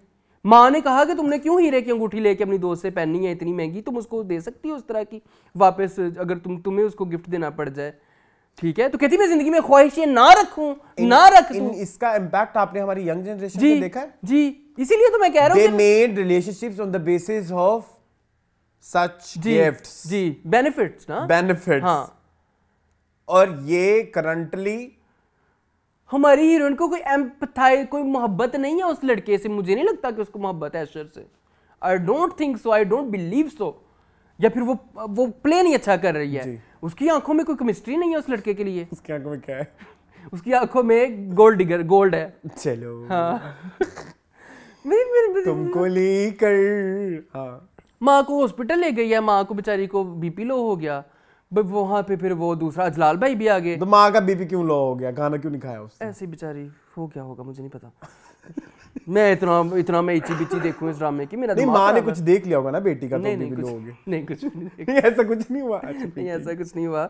माँ ने कहा कि तुमने क्यों हीरे की अंगूठी लेके अपनी दोस्त से पहननी है इतनी महंगी तुम उसको दे सकती हो उस तरह की वापस अगर तुम तुम्हें उसको गिफ्ट देना पड़ जाए ठीक है तो कहती मैं जिंदगी में ख्वाहिशें ना रखूं इन, ना रख इन, इसका इम्पैक्ट आपने हमारी यंग जनरेशन में देखा है जी इसीलिए तो मैं कह रहा हूँ made relationship on the basis of such gift जी बेनिफिट ना बेनिफिट्स हाँ और ये करंटली हमारी हीरोइन को कोई एम्पथाई कोई मोहब्बत नहीं है उस लड़के से मुझे नहीं लगता कि उसको मोहब्बत है ऐशर से I don't think so I don't believe so या फिर वो वो प्ले नहीं अच्छा कर रही है उसकी आंखों में कोई केमिस्ट्री नहीं है उस लड़के के लिए उसकी आंखों में क्या है उसकी आंखों में गोल्ड डिगर गोल्ड है चलो हाँ तुमको लेकर हाँ माँ को हॉस्पिटल ले गई है माँ को बेचारी को बीपी लो हो गया वहां पे फिर वो दूसरा अजलाल भाई भी आ गए तो माँ का बीपी क्यों लो हो गया खाना क्यों नहीं खाया उसने ऐसी बेचारी हो क्या होगा मुझे नहीं पता मैं इतना इतना मैं इची बिची देखूं इस ड्रामे की मेरा नहीं माँ ने कुछ देख लिया होगा ना बेटी का नहीं तो नहीं, कुछ नहीं कुछ ऐसा कुछ नहीं हुआ नहीं ऐसा कुछ नहीं हुआ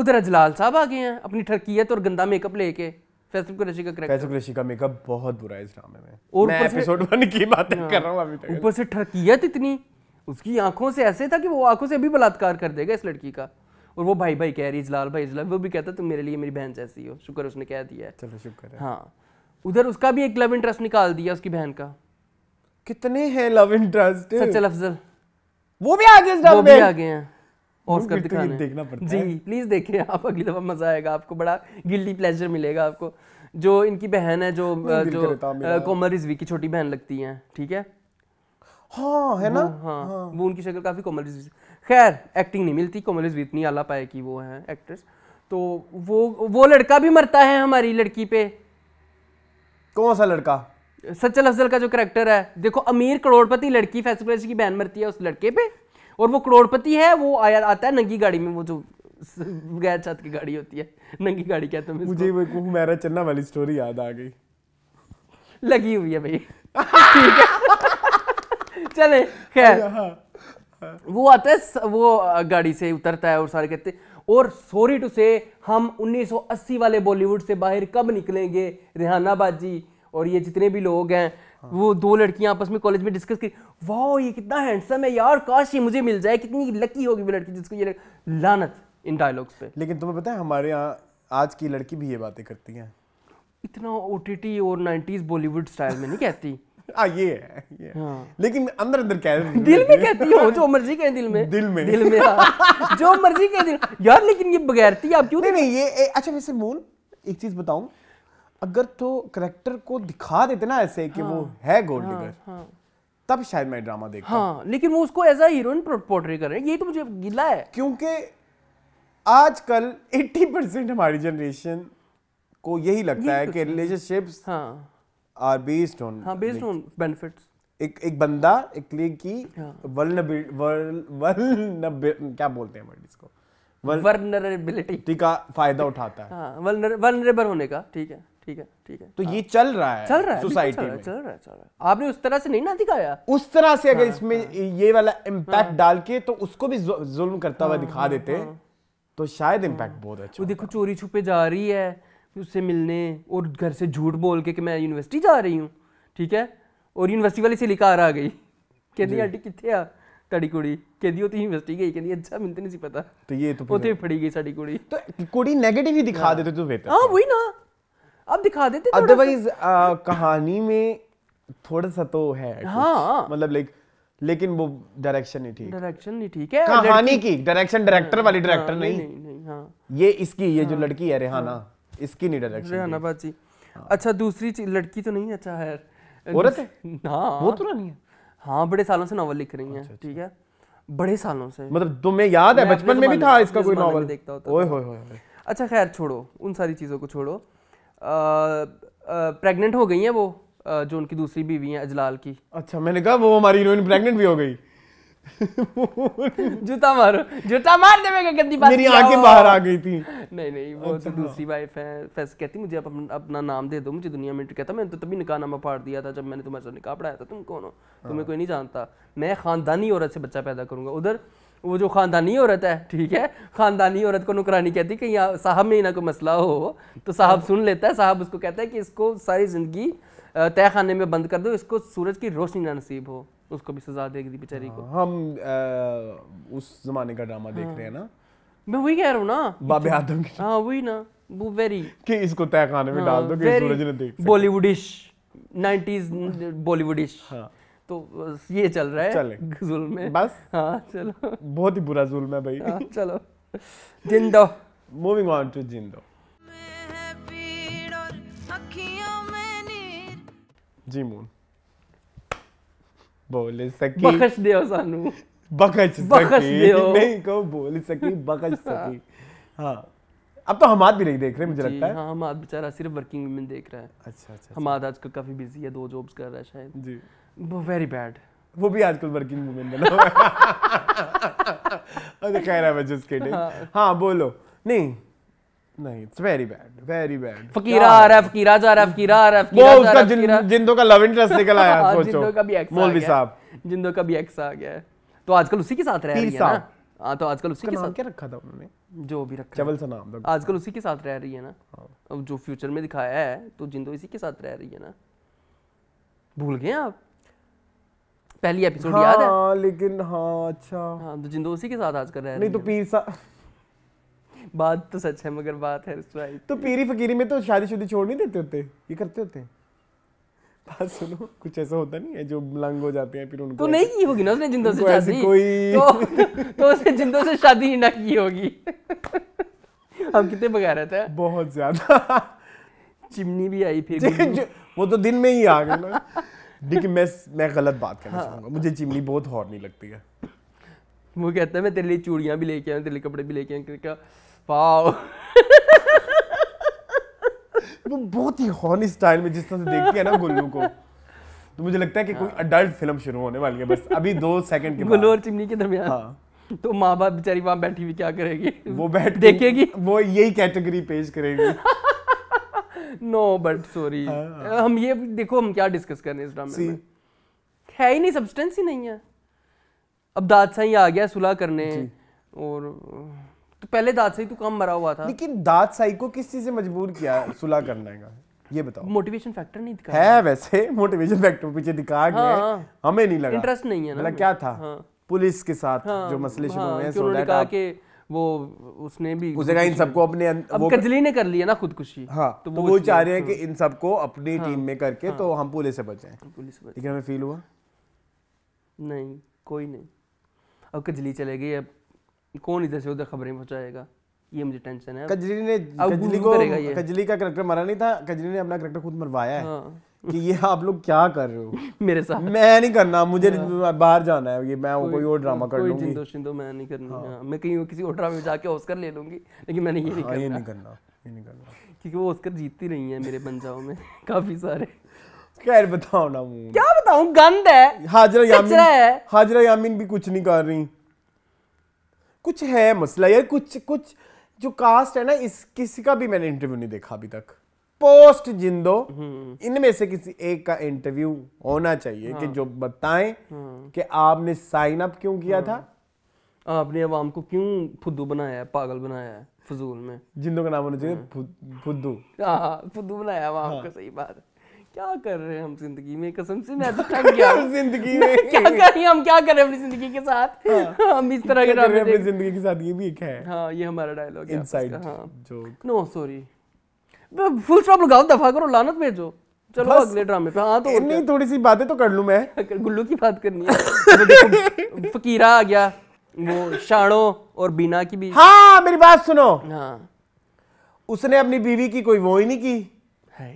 उधर अजलाल साहब आ गए हैं अपनी ठरकियत और गंदा मेकअप लेके का करेक्टर का मेकअप बहुत बुरा है इस ड्रामे में और मैं एपिसोड 1 की बातें हाँ। कर रहा हूं अभी तक ऊपर से इतनी उसकी आंखों से ऐसे था कि वो आंखों से भी बलात्कार कर देगा इस लड़की का और वो भाई भाई कह रही इजलाल भाई इजलाल वो भी कहता तुम मेरे लिए मेरी बहन जैसी हो शुक्र उसने कह दिया है चलो शुक्र है हाँ उधर उसका भी एक लव इंटरेस्ट निकाल दिया उसकी बहन का कितने हैं लव इंटरेस्ट सच्चा अफजल वो भी आगे इस वो भी हैं ऑस्कर दिखाने देखना पड़ता जी प्लीज देखिए आप अगली दफा मजा आएगा आपको बड़ा गिल्टी प्लेजर मिलेगा आपको जो इनकी बहन है जो जो कोमर रिजवी की छोटी बहन लगती है ठीक है हाँ है ना हाँ, हाँ हाँ. वो उनकी शक्ल काफी कोमल रिजवी खैर एक्टिंग नहीं मिलती कोमल रिजवी इतनी आला पाए कि वो है एक्ट्रेस तो वो वो लड़का भी मरता है हमारी लड़की पे कौन सा लड़का सचल अफजल का जो करेक्टर है देखो अमीर करोड़पति लड़की फैसल की बहन मरती है उस लड़के पे और वो करोड़पति है वो आया आता है नंगी गाड़ी में वो जो गैर छत की गाड़ी होती है नंगी गाड़ी कहते हैं मुझे वो मेरा चन्ना वाली स्टोरी याद आ गई लगी हुई है भाई ठीक है चले खैर हाँ, हाँ, हाँ। वो आता है वो गाड़ी से उतरता है और सारे कहते और सॉरी टू से हम 1980 वाले बॉलीवुड से बाहर कब निकलेंगे रिहाना बाजी और ये जितने भी लोग हैं हाँ। वो दो लड़कियां आपस में कॉलेज में डिस्कस की वाह ये कितना हैंडसम है यार काश ये मुझे मिल जाए कितनी लकी होगी वो लड़की जिसको ये लानत इन डायलॉग्स पे लेकिन तुम्हें पता है हमारे यहाँ आज की लड़की भी ये बातें करती हैं इतना ओ और नाइन्टीज बॉलीवुड स्टाइल में नहीं कहती आ, हाँ, ये है, ये हाँ। लेकिन अंदर अंदर कह रही दिल में कहती हो जो मर्जी कहे दिल में दिल में दिल में हाँ। जो मर्जी कहे दिल यार लेकिन ये बगैरती आप क्यों नहीं नहीं ये अच्छा वैसे बोल एक चीज बताऊं अगर तो करेक्टर को दिखा देते ना ऐसे कि हाँ, वो है गोल्ड डिगर हाँ, हाँ. तब शायद मैं ड्रामा देखता हाँ, लेकिन वो उसको एज अ हीरोइन पोर्ट्रे कर रहे हैं यही तो मुझे गिला है क्योंकि आजकल 80 परसेंट हमारी जनरेशन को यही लगता यही है तो कि रिलेशनशिप्स आर बेस्ड ऑन हाँ बेस्ड ऑन बेनिफिट्स एक एक बंदा एक क्लिक की वल्नरेबिलिटी हाँ। क्या बोलते हैं वर्ड इसको वल्नरेबिलिटी का फायदा उठाता है हाँ, वल्नरेबल होने का ठीक है ठीक है ठीक है तो हाँ। ये चल रहा है सोसाइटी चल रहा है चल रहा है आपने उस तरह से नहीं ना दिखाया उस तरह से अगर हाँ, इसमें हाँ, ये वाला इम्पैक्ट हाँ। डाल के तो उसको भी जुल्म करता हुआ हाँ, दिखा हाँ, देते तो शायद इम्पैक्ट बहुत अच्छा वो देखो चोरी छुपे जा रही है उससे मिलने और घर से झूठ बोल के कि मैं यूनिवर्सिटी जा रही हूँ ठीक है और यूनिवर्सिटी वाली से लिखा आ तो गई कहती आंटी कितने आ ਤੁਹਾਡੀ ਕੁੜੀ ਕਹਿੰਦੀ ਉਹ ਤੇ ਯੂਨੀਵਰਸਿਟੀ ਗਈ ਕਹਿੰਦੀ ਅੱਛਾ ਮੈਨੂੰ ਤੇ ਨਹੀਂ ਸੀ ਪਤਾ ਤੇ ਇਹ ਤਾਂ ਉੱਥੇ ਫੜੀ ਗਈ ਸਾਡੀ ਕੁੜੀ ਤਾਂ ਕੁੜੀ 네ਗੇਟਿਵ ਹੀ ਦਿਖਾ ਤੂੰ ਹਾਂ ਨਾ अब दिखा देते अदरवाइज uh, कहानी में थोड़ा सा तो है हाँ मतलब लाइक लेकिन वो डायरेक्शन नहीं ठीक डायरेक्शन नहीं ठीक है कहानी की डायरेक्शन डायरेक्टर वाली डायरेक्टर हाँ, नहीं नहीं, नहीं हाँ ये इसकी ये जो हाँ। लड़की है रेहाना हाँ। इसकी नहीं डायरेक्शन रेहाना बाजी अच्छा दूसरी लड़की तो नहीं है अच्छा है औरत है ना वो तो नहीं है हाँ बड़े सालों से नॉवल लिख रही है अच्छा, ठीक अच्छा। है बड़े सालों से मतलब तुम्हें याद है बचपन में भी था इसका कोई नॉवल देखता होता ओए होए होए अच्छा खैर छोड़ो उन सारी चीजों को छोड़ो प्रेग्नेंट हो गई हैं वो जो उनकी दूसरी बीवी हैं अजलाल की अच्छा मैंने कहा वो हमारी हीरोइन प्रेग्नेंट भी हो गई जूता मारो जूता मार दे मैं गंदी बात मेरी आंखें बाहर आ गई थी नहीं नहीं वो तो अच्छा। तो दूसरी वाइफ है फैस कहती मुझे आप अप, अपना नाम दे दो मुझे दुनिया में कहता मैंने तो तभी निकाह नामा फाड़ दिया था जब मैंने तुम्हारे साथ निकाह पढ़ाया था तुम कौन हो तुम्हें हाँ। कोई नहीं जानता मैं खानदानी औरत से बच्चा पैदा करूंगा उधर वो जो ख़ानदानी औरत है ठीक है ख़ानदानी औरत को नुकरानी कहती है कि यहाँ साहब में ही ना कोई मसला हो तो साहब सुन लेता है साहब उसको कहता है कि इसको सारी ज़िंदगी तय खाने में बंद कर दो इसको सूरज की रोशनी ना नसीब हो उसको भी सजा देगी बेचारी को हाँ, हम आ, उस जमाने का ड्रामा देख रहे हैं ना हाँ। मैं वही कह रहा हूँ ना बाबे आदम की हाँ वही ना वो वेरी कि इसको तय खाने में हाँ, डाल दो कि सूरज ने देख बॉलीवुडिश नाइनटीज बॉलीवुडिश हाँ तो ये चल रहा है चले जुल्म में बस हाँ चलो बहुत ही बुरा जुल्म है भाई हाँ, चलो Jindo moving on to Jindo जी मून बोले सकी बखश दियो सानू बखश बखश दियो नहीं कहो बोल सकी बखश हाँ। सकी हाँ अब तो हमाद भी नहीं देख रहे मुझे लगता है हाँ हमाद बेचारा सिर्फ वर्किंग वुमेन देख रहा है अच्छा अच्छा, अच्छा। हमाद आजकल काफी बिजी है दो जॉब्स कर रहा है शायद जी वो वेरी बैड वो भी आजकल वर्किंग वुमेन बना हुआ है खैर आई वाज जस्ट किडिंग हां बोलो नहीं नहीं it's very bad very bad Faqira आ रहा है फकीरा जा रहा है फकीरा आ रहा है वो उसका जिंदो का लव इंटरेस्ट निकल आया हाँ, सोचो जिंदो का भी एक्स मौलवी साहब जिंदो का भी एक्स आ गया तो आजकल उसी के साथ रह रही है ना हाँ तो आजकल उसी के साथ क्या रखा था उन्होंने जो भी रखा चवल सा नाम था आजकल उसी के साथ रह रही है ना हाँ। अब जो फ्यूचर में दिखाया है तो जिंदो इसी के साथ रह रही है ना भूल गए आप पहली एपिसोड हाँ, याद है लेकिन हाँ अच्छा हाँ तो जिंदो उसी के साथ आज कर रहे हैं नहीं तो पीर सा बात तो सच है मगर बात है राइट तो पीरी फकीरी में तो शादी शुदी छोड़ नहीं देते होते ये करते होते बात सुनो कुछ ऐसा होता नहीं है जो लंग हो जाते हैं फिर उनको तो नहीं की होगी ना उसने जिंदो से शादी कोई तो, तो उसने जिंदो से शादी ही ना की होगी हम कितने बगा रहे थे बहुत ज्यादा चिमनी भी आई फिर वो तो दिन में ही आ गए ना लेकिन मैं मैं गलत बात करना हाँ, चाहूँगा मुझे चिमनी बहुत हॉर्नी लगती है वो कहता है मैं तेरे लिए चूड़ियाँ भी लेके आया तेरे लिए कपड़े भी लेके आया पाओ वो बहुत ही हॉर्नी स्टाइल में जिस तरह से देखती है ना गुल्लू को तो मुझे लगता है कि हाँ। कोई अडल्ट फिल्म शुरू होने वाली है बस अभी दो सेकंड के गुल्लू और चिमनी के दरमियान हाँ। तो माँ बाप बेचारी वहां बैठी हुई क्या करेगी वो बैठ देखेगी वो यही कैटेगरी पेश करेगी नो बट सॉरी हम ये देखो हम क्या डिस्कस कर रहे हैं इस ड्रामे में है ही नहीं सब्सटेंस ही नहीं है अब दादशाही आ गया सुलह करने और तो पहले दादशाही तो कम मरा हुआ था लेकिन दादशाही को किस चीज से मजबूर किया सुलह करने का ये बताओ मोटिवेशन फैक्टर नहीं दिखा है वैसे मोटिवेशन फैक्टर पीछे दिखा गए हाँ, हमें नहीं लगा इंटरेस्ट नहीं है ना मतलब क्या था हाँ, पुलिस के साथ हाँ, जो मसले शुरू हाँ, हुए हैं सो दैट आप वो उसने भी उसने कहा इन सबको अपने अब कजली ने कर लिया ना खुदकुशी हाँ तो, तो वो, चाह रहे हैं कि हाँ। इन सबको अपनी हाँ। टीम में करके हाँ। तो हम पुलिस से बचाएं पुलिस हमें फील हुआ नहीं कोई नहीं अब कजली चले गई अब कौन इधर से उधर खबरें पहुंचाएगा ये मुझे टेंशन है कजली ने कजली को कजली का करेक्टर मरा नहीं था कजली ने अपना करेक्टर खुद मरवाया है हाँ। कि ये आप लोग क्या कर रहे हो मेरे साथ मैं नहीं करना मुझे हाँ। बाहर जाना है ये मैं कोई, कोई और ड्रामा कर लूंगी कोई जिंदो शिंदो मैं नहीं करना हाँ।, हाँ मैं कहीं किसी और ड्रामे में जाके ऑस्कर ले लूंगी लेकिन मैंने ये नहीं हाँ, करना ये नहीं करना ये नहीं करना क्योंकि वो ऑस्कर जीतती रही है मेरे बंजाओं में काफी सारे खैर बताओ ना मुंह क्या बताऊं गंद है हाजरा यामीन हाजरा यामीन भी कुछ नहीं कर रही कुछ है मसला यार कुछ कुछ जो कास्ट है ना इस किसी का भी मैंने इंटरव्यू नहीं देखा अभी तक पोस्ट जिंदो हम्म। इनमें से किसी एक का इंटरव्यू होना चाहिए हाँ। कि जो बताएं हाँ। कि आपने साइन अप क्यों किया हाँ। था आपने आवाम को क्यों फुद्दू बनाया है पागल बनाया है फजूल में जिंदो का नाम होना चाहिए हाँ। फुद्दू हाँ, फुद्दू बनाया आवाम का हाँ। सही बात है क्या कर रहे हैं हम जिंदगी में कसम से मैं तो थक गया हूं जिंदगी में क्या कर रहे हैं हम क्या कर रहे हैं अपनी जिंदगी के साथ हम इस तरह के अपनी जिंदगी के साथ ये भी एक है हां ये हमारा डायलॉग है inside joke no sorry full stop लगाओ दफा करो लानत भेजो चलो अगले ड्रामे पे हाँ तो इतनी थोड़ी सी बातें तो कर लू मैं गुल्लू की बात करनी है तो फकीरा आ गया वो शाणो और बीना की भी हाँ मेरी बात सुनो हाँ उसने अपनी बीवी की कोई वो ही नहीं की है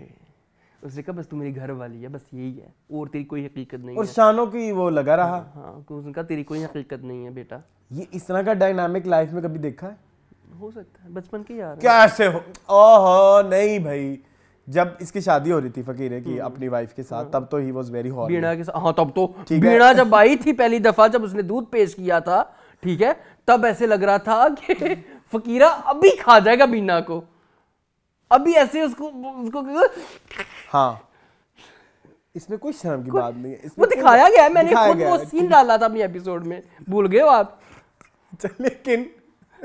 उसने कहा बस तू मेरी घर वाली है बस यही है और तेरी कोई हकीकत नहीं और है। शानों की वो लगा रहा हाँ, हाँ तो उसने कहा तेरी कोई हकीकत नहीं है बेटा ये इस तरह का डायनामिक लाइफ में कभी देखा है क्या ऐसे हो ओहो नहीं भाई जब इसकी शादी हो रही थी फकीरे की हम्म। अपनी वाइफ के साथ तब तो ही वाज वेरी हॉट बीणा के साथ हाँ तब तो, हाँ, तो बीणा जब आई थी पहली दफा जब उसने दूध पेश किया था ठीक है तब ऐसे लग रहा था कि फकीरा अभी खा जाएगा बीना को अभी ऐसे उसको उसको हाँ इसमें कोई शर्म की बात नहीं है वो दिखाया गया है मैंने खुद वो सीन डाला था अपने एपिसोड में भूल गए हो आप लेकिन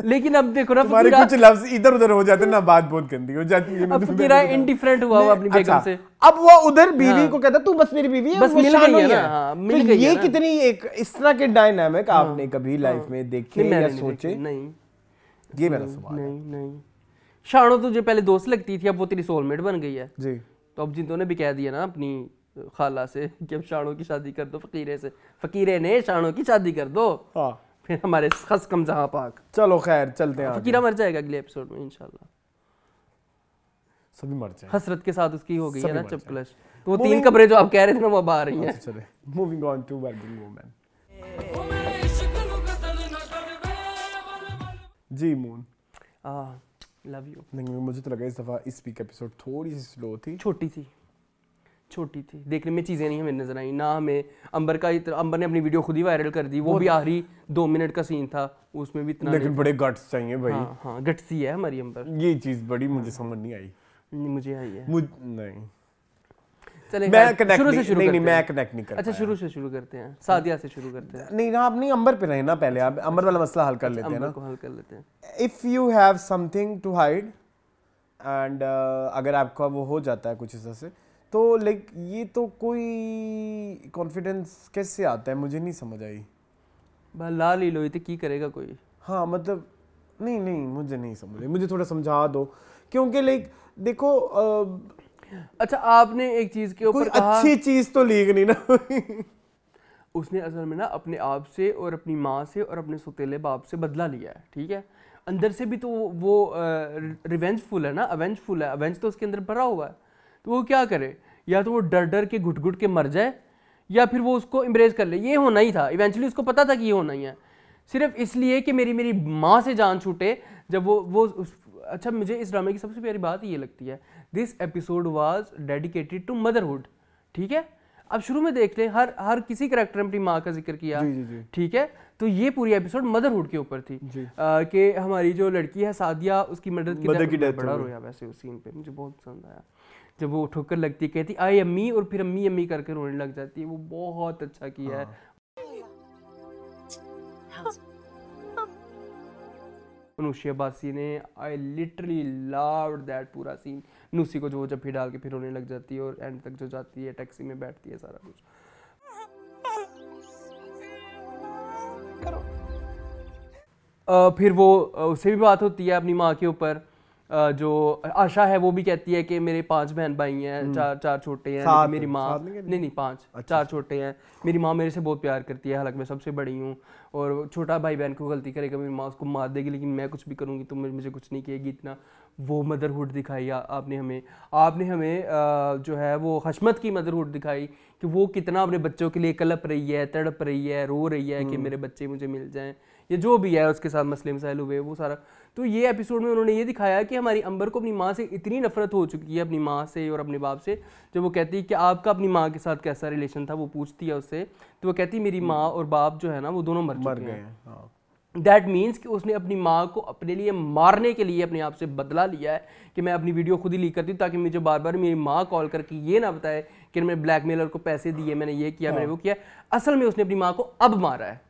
लेकिन अब देखो ना तुम्हारे कुछ लफ्ज इधर उधर हो जाते हैं ना बात बहुत गंदी हो जाती है अब फकीरा इंडिफरेंट हुआ हुआ अपनी बेगम अच्छा, से अब वो उधर बीवी हाँ। को कहता तू बस मेरी बीवी है बस हाँ, मिल गई है हां मिल गई ये कितनी एक इस तरह के डायनामिक हाँ। आपने कभी लाइफ में देखे या सोचे नहीं ये मेरा सवाल नहीं नहीं शानो तुझे पहले दोस्त लगती थी अब वो तेरी सोलमेट बन गई है जी तो अब जिंदो ने भी कह दिया ना अपनी खाला से कि अब शानो की शादी कर दो फकीरे से फकीरे ने शानो की शादी कर दो हाँ फिर हमारे खस कम जहाँ पाक चलो खैर चलते हैं फकीरा मर जाएगा अगले एपिसोड में इंशाल्लाह सभी मर जाए हसरत के साथ उसकी हो गई है ना चपकलश तो वो तीन कब्रें जो आप कह रहे थे ना वो अब आ रही हैं अच्छा, चले moving on to wedding women जी मून आ लव यू नहीं मुझे तो लगा इस दफ़ा इस वीक एपिसोड थोड़ी सी स्लो थी छोटी थी छोटी थी देखने में चीज़ें नहीं हमें नज़र आई ना हमें अंबर का इतना अंबर ने अपनी वीडियो खुद ही वायरल कर दी वो भी आखिरी दो मिनट का सीन था उसमें भी इतना लेकिन बड़े गट्स चाहिए भाई हाँ, हाँ गट्स ही है हमारी अंबर ये चीज़ बड़ी मुझे हाँ, समझ नहीं आई मुझे आई है मुझ नहीं मैं कनेक्ट शुरू नहीं, नहीं मैं नहीं अच्छा शुरू से शुरू करते हैं नहीं नहीं तो लाइक ये तो कोई कॉन्फिडेंस कैसे आता है मुझे नहीं समझ आई बस ला ले लो ये तो की करेगा कोई हाँ मतलब नहीं नहीं मुझे नहीं समझ मुझे थोड़ा समझा दो क्योंकि लाइक देखो आ, अच्छा आपने एक चीज के ऊपर अच्छी चीज तो ली नहीं ना उसने असल में ना अपने आप से और अपनी माँ से और अपने सतीले बाप से बदला लिया है ठीक है अंदर से भी तो वो रिवेंजफुल है ना अवेंजफुल है अवेंज तो उसके अंदर भरा हुआ है तो वो क्या करे या तो वो डर डर के घुट घुट के मर जाए या फिर वो उसको इम्प्रेस कर ले ये होना ही था इवेंचुअली उसको पता था कि ये होना ही है सिर्फ इसलिए कि मेरी मेरी माँ से जान छूटे जब वो वो उस, अच्छा मुझे इस ड्रामे की सबसे प्यारी बात ये लगती है this episode was dedicated to motherhood ठीक है अब शुरू में देख लें हर हर किसी करेक्टर ने अपनी माँ का जिक्र किया ठीक है तो ये पूरी एपिसोड मदरहुड के ऊपर थी कि हमारी जो लड़की है सादिया उसकी मदर की डेथ बड़ा रोया वैसे उस सीन पे मुझे बहुत पसंद आया जब वो ठोकर लगती है कहती आई अम्मी और फिर अम्मी अम्मी करके रोने लग जाती है वो बहुत अच्छा किया है अनुषी हाँ। हाँ। बासी ने आई लिटरली लव दैट पूरा सीन नूसी को जो जब फिर डाल के फिर रोने लग जाती है और एंड तक जो जाती है टैक्सी में बैठती है सारा कुछ फिर वो उसे भी बात होती है अपनी माँ के ऊपर जो आशा है वो भी कहती है कि मेरे पांच बहन भाई हैं हम्म। चार चार छोटे हैं मेरी माँ नहीं नहीं पांच अच्छा, चार छोटे हैं मेरी माँ मेरे से बहुत प्यार करती है हालांकि मैं सबसे बड़ी हूँ और छोटा भाई बहन को गलती करेगा मेरी माँ उसको मार देगी लेकिन मैं कुछ भी करूँगी तो मुझे कुछ नहीं किएगी इतना वो मदरहुड दिखाई आपने हमें आपने हमें जो है वो हशमत की मदरहुड दिखाई कि वो कितना अपने बच्चों के लिए कलप रही है तड़प रही है रो रही है कि हम्म। मेरे बच्चे मुझे मिल जाएं या जो भी है उसके साथ मसले मसाइल हुए वो सारा तो ये एपिसोड में उन्होंने ये दिखाया कि हमारी अंबर को अपनी माँ से इतनी नफरत हो चुकी है अपनी माँ से और अपने बाप से जब वो कहती है कि आपका अपनी माँ के साथ कैसा रिलेशन था वो पूछती है उससे तो वो कहती है मेरी माँ और बाप जो है ना वो दोनों मर मर गए हैं दैट हाँ। मीन्स कि उसने अपनी माँ को अपने लिए मारने के लिए अपने आप से बदला लिया है कि मैं अपनी वीडियो खुद ही लीक करती हूँ ताकि मुझे बार बार मेरी माँ कॉल करके ये ना बताए कि मैंने ब्लैकमेलर को पैसे दिए मैंने ये किया मैंने हाँ। वो किया असल में उसने अपनी माँ को अब मारा है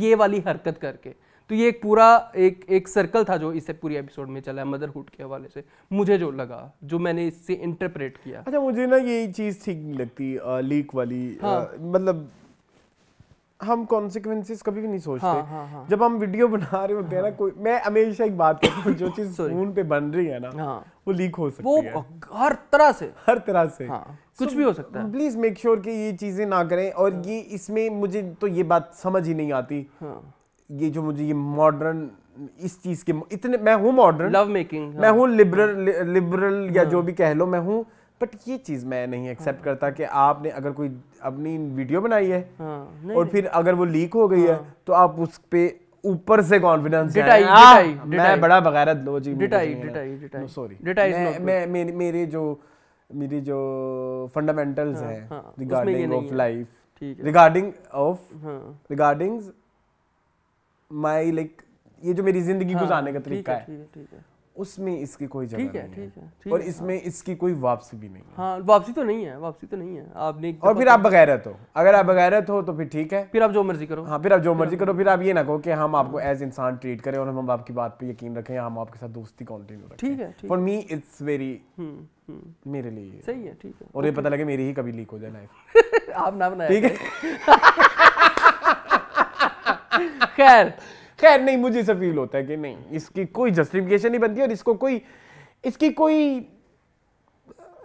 ये वाली हरकत करके तो ये एक पूरा एक एक सर्कल था जो इसे पूरी एपिसोड में चला है मदरहुड के हवाले से मुझे जो लगा जो मैंने इससे इंटरप्रेट किया अच्छा मुझे ना ये चीज़ ठीक नहीं लगती आ, लीक वाली हाँ। आ, मतलब हम कॉन्सिक्वेंसेस कभी भी नहीं सोचते हाँ, हाँ, हाँ. जब हम वीडियो बना रहे होते हैं ना हाँ। कोई मैं हमेशा एक बात करता हूँ जो चीज फोन पे बन रही है ना हाँ. वो लीक हो सकती वो है हर तरह से हर तरह से हाँ. कुछ भी हो सकता है प्लीज मेक श्योर कि ये चीजें ना करें और हाँ। ये इसमें मुझे तो ये बात समझ ही नहीं आती हाँ. ये जो मुझे ये मॉडर्न इस चीज के इतने मैं हूँ मॉडर्न लव मेकिंग मैं हाँ। हूँ लिबरल लिबरल या जो हाँ। भी कह लो मैं हूँ बट ये चीज मैं नहीं एक्सेप्ट हाँ। करता कि आपने अगर कोई अपनी वीडियो बनाई है और फिर अगर वो लीक हो गई है तो आप उस पे ऊपर से कॉन्फिडेंस मैं बड़ा बगैरत लो जी सॉरी मैं मेरे जो मेरी जो फंडामेंटल्स हैं regarding of life regarding of regarding my like ये जो मेरी जिंदगी हाँ, गुजारने का तरीका है उसमें इसकी कोई जगह नहीं है है ठीक और इसमें हाँ। इसकी कोई वापसी भी नहीं हाँ वापसी तो नहीं है वापसी तो नहीं है आपने और तो फिर आप बगैरत हो अगर आप बगैरत हो तो फिर ठीक है फिर आप जो मर्जी करो हाँ फिर आप जो मर्जी करो फिर आप ये ना कहो कि हम हाँ। आपको एज इंसान ट्रीट करें और हम आपकी बात पे यकीन रखें हम आपके साथ दोस्ती कंटिन्यू रखें ठीक है फॉर मी इट्स वेरी मेरे लिए सही है ठीक है और ये पता लगे मेरी ही कभी लीक हो जाए लाइफ आप ना बनाए ठीक है खैर खैर नहीं मुझे ऐसा फील होता है कि नहीं इसकी कोई जस्टिफिकेशन नहीं बनती और इसको कोई इसकी कोई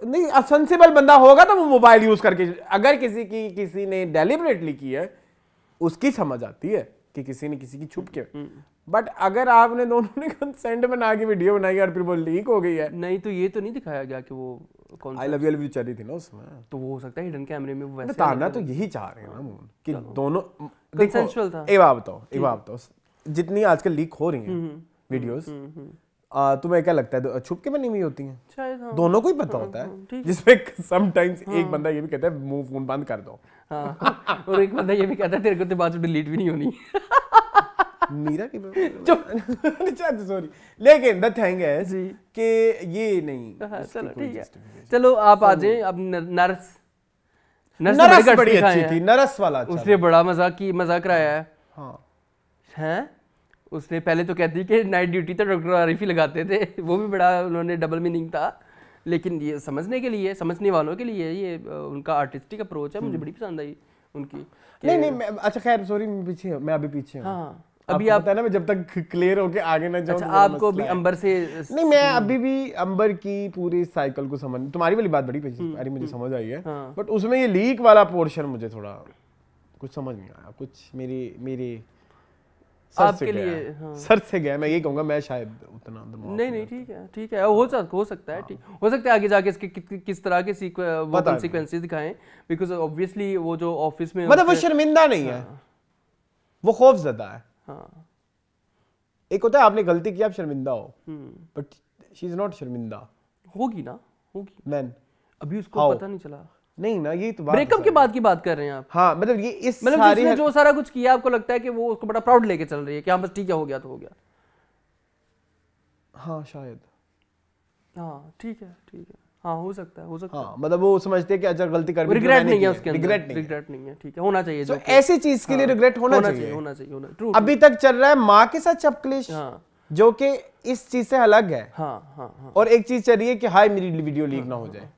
नहीं असेंसिबल बंदा होगा तो वो मोबाइल यूज करके अगर किसी की किसी ने डेलिबरेटली की है उसकी समझ आती है कि किसी ने किसी की छुप के बट हम्म। अगर आपने दोनों ने कंसेंट बना के वीडियो बनाई और फिर वो लीक हो गई है नहीं तो ये तो नहीं दिखाया गया कि वो कौन आई लव यू चली थी ना उसमें तो वो हो सकता है हिडन कैमरे में वो वैसे ताना तो यही चाह रहे हैं ना कि दोनों कंसेंसुअल था एक बात बताओ एक बात बताओ जितनी आजकल लीक हो रही हैं वीडियोस हम्म, हम्म, हम्म, आ, तुम्हें क्या लगता है छुप के बनी हुई होती हैं हाँ। दोनों को ही पता हाँ, होता है हाँ, जिसमें समटाइम्स हाँ। एक बंदा ये भी कहता है मुंह फोन बंद कर दो हाँ। और एक बंदा ये भी कहता है तेरे को तो बात डिलीट भी नहीं होनी मीरा की चुप सॉरी अच्छा, लेकिन द थिंग इज कि ये नहीं हाँ, चलो ठीक है चलो आप आ जाए अब नर्स नरस बड़ी अच्छी थी नरस वाला उसने अच्छा बड़ा मजाक की मजाक कराया है हाँ उसने पहले तो कहती कि नाइट ड्यूटी तो डॉक्टर आरिफ ही लगाते थे वो भी बड़ा उन्होंने डबल मीनिंग था लेकिन ये समझने के लिए समझने वालों के लिए ये उनका आर्टिस्टिक अप्रोच है मुझे हम्म। बड़ी पसंद आई उनकी नहीं नहीं अच्छा खैर सॉरी पीछे मैं अभी पीछे हाँ अभी आप है ना मैं जब तक क्लियर होके आगे ना जाऊं अच्छा, आपको भी अंबर से नहीं मैं अभी भी अंबर की पूरी साइकिल को समझ तुम्हारी वाली बात बड़ी हम्म, पेशी अरे मुझे हम्म, समझ आई है बट हाँ। उसमें ये लीक वाला पोर्शन मुझे थोड़ा कुछ समझ नहीं आया कुछ मेरी मेरी सर आपके से लिए हाँ। सर से गया मैं ये कहूंगा मैं शायद उतना नहीं नहीं ठीक है ठीक है हो सकता हो सकता है हाँ। ठीक हो सकता है आगे जाके इसके कि, किस तरह के सीक्वेंसेस दिखाएं बिकॉज ऑब्वियसली वो जो ऑफिस में मतलब वो शर्मिंदा नहीं है हाँ। वो खौफ ज्यादा है हाँ एक होता है आपने गलती की आप शर्मिंदा हो बट शी इज नॉट शर्मिंदा होगी ना होगी मैन अभी उसको How? पता नहीं चला नहीं ना ये तो ब्रेकअप तो के बाद की बात कर रहे हैं आप हाँ मतलब ये इस मतलब सारी हर... जो सारा कुछ किया आपको लगता है कि वो उसको बड़ा प्राउड लेके चल रही है कि हाँ बस ठीक है हो गया तो हो गया हाँ शायद हाँ ठीक है ठीक है हाँ हो सकता है हो सकता हाँ, मतलब वो समझते हैं कि अच्छा गलती कर तो रिग्रेट नहीं है उसके रिग्रेट नहीं रिग्रेट नहीं है ठीक है होना चाहिए so, ऐसी चीज के लिए रिग्रेट हाँ, होना चाहिए होना चाहिए होना ट्रू अभी तक चल रहा है माँ के साथ चपकलिश हाँ। जो कि इस चीज से अलग है हाँ, हाँ, हाँ, और एक चीज चल रही है कि हाय मेरी वीडियो लीक ना हो जाए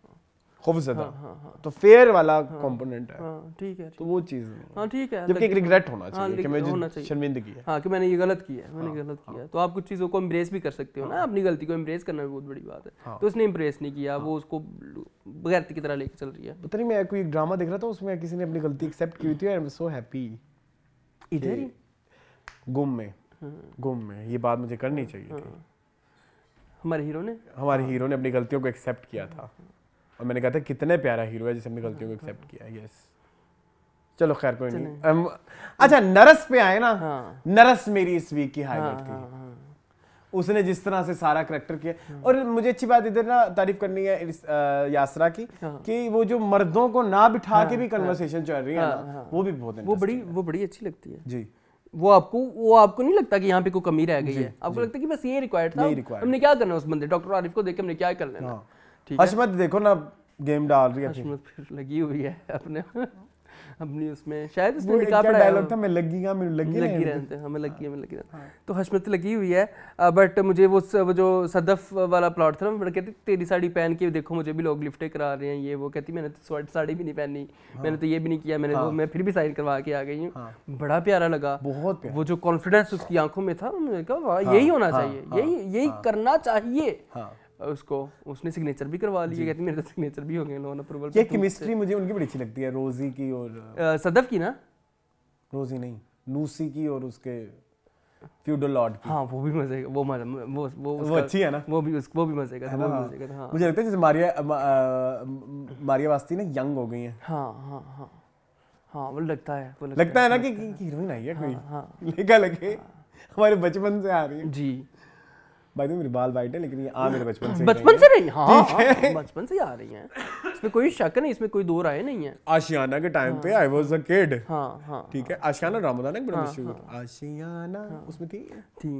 हाँ, हाँ, हाँ. तो फेयर वाला कंपोनेंट हाँ, है हाँ, ठीक है तो वो चीज हाँ ठीक है जबकि एक रिग्रेट हाँ, होना चाहिए कि मैं शर्मिंदगी है हाँ कि मैंने ये गलत किया है मैंने गलत किया तो आप कुछ चीज़ों को एम्ब्रेस भी कर सकते हो ना अपनी गलती को एम्ब्रेस करना भी बहुत बड़ी बात है तो उसने एम्ब्रेस नहीं किया वो उसको बगैर की तरह लेके चल रही है पता नहीं मैं कोई ड्रामा देख रहा था उसमें किसी ने अपनी गलती एक्सेप्ट की हुई थी आई एम सो हैप्पी इधर ही गुम में गुम में ये बात मुझे करनी चाहिए थी हमारे हीरो ने हमारे हीरो ने अपनी गलतियों को एक्सेप्ट किया था और मैंने कहा था कितने प्यारा हीरो है जिसे अपनी गलतियों को एक्सेप्ट किया यस yes. चलो खैर कोई नहीं अच्छा नरस पे आए ना हाँ। नरस मेरी इस वीक की हाईलाइट थी हाँ, हाँ, हाँ, उसने जिस तरह से सारा करेक्टर किया हाँ। और मुझे अच्छी बात इधर ना तारीफ करनी है इस, आ, यासरा की हाँ। कि वो जो मर्दों को ना बिठा हाँ, के भी कन्वर्सेशन हाँ। चल रही है ना वो भी बहुत वो बड़ी वो बड़ी अच्छी लगती है जी वो आपको वो आपको नहीं लगता कि यहाँ पे कोई कमी रह गई है आपको लगता है कि बस ये रिक्वायर्ड था हमने क्या करना उस बंदे डॉक्टर आरिफ को देख के हमने क्या करना है हशमत देखो ना गेम डाल रही है हशमत फिर लगी हुई है अपने अपनी उसमें शायद उसने निकाह पढ़ाया डायलॉग था मैं लगीगा मैं लगी लगी रहते हैं हमें लगी हमें हाँ। लगी रहते हाँ। तो हशमत तो लगी हुई है बट मुझे वो वो जो सदफ वाला प्लॉट था ना कहती तेरी साड़ी पहन के देखो मुझे भी लोग लिफ्टे करा रहे हैं ये वो कहती मैंने तो साड़ी भी नहीं पहनी हाँ। मैंने तो ये भी नहीं किया मैंने तो मैं फिर भी साइन करवा के आ गई हूँ बड़ा प्यारा लगा बहुत वो जो कॉन्फिडेंस उसकी आंखों में था मैंने कहा वाह यही होना चाहिए यही यही करना चाहिए उसको उसने सिग्नेचर भी करवा लिया कहती मेरे तो सिग्नेचर भी हो गए नॉन अप्रूवल ये केमिस्ट्री तो मुझे उनकी बड़ी अच्छी लगती है रोजी की और सदफ की ना रोजी नहीं लूसी की और उसके फ्यूडल लॉर्ड की हाँ वो भी मजे का वो मजा वो वो वो अच्छी है ना वो भी उस वो भी मजे का था वो मजे का था हाँ मुझे लगता है जैसे मारिया मारिया वास्ती ना यंग हो गई है हाँ हाँ हाँ हाँ वो लगता है वो लगता, लगता है, है ना कि हीरोइन आई है हाँ, कोई हाँ, लगा लगे हमारे बचपन से आ रही है जी भाई मेरे बाल वाइट है लेकिन ये आ मेरे बचपन से हाँ, हाँ, बचपन से नहीं हाँ बचपन से आ रही है इसमें कोई शक नहीं इसमें कोई दो राय नहीं है आशियाना के टाइम पे आई वाज अ किड हाँ हाँ ठीक है आशियाना ड्रामा एक बड़ा हाँ, मशहूर आशियाना उसमें थी थी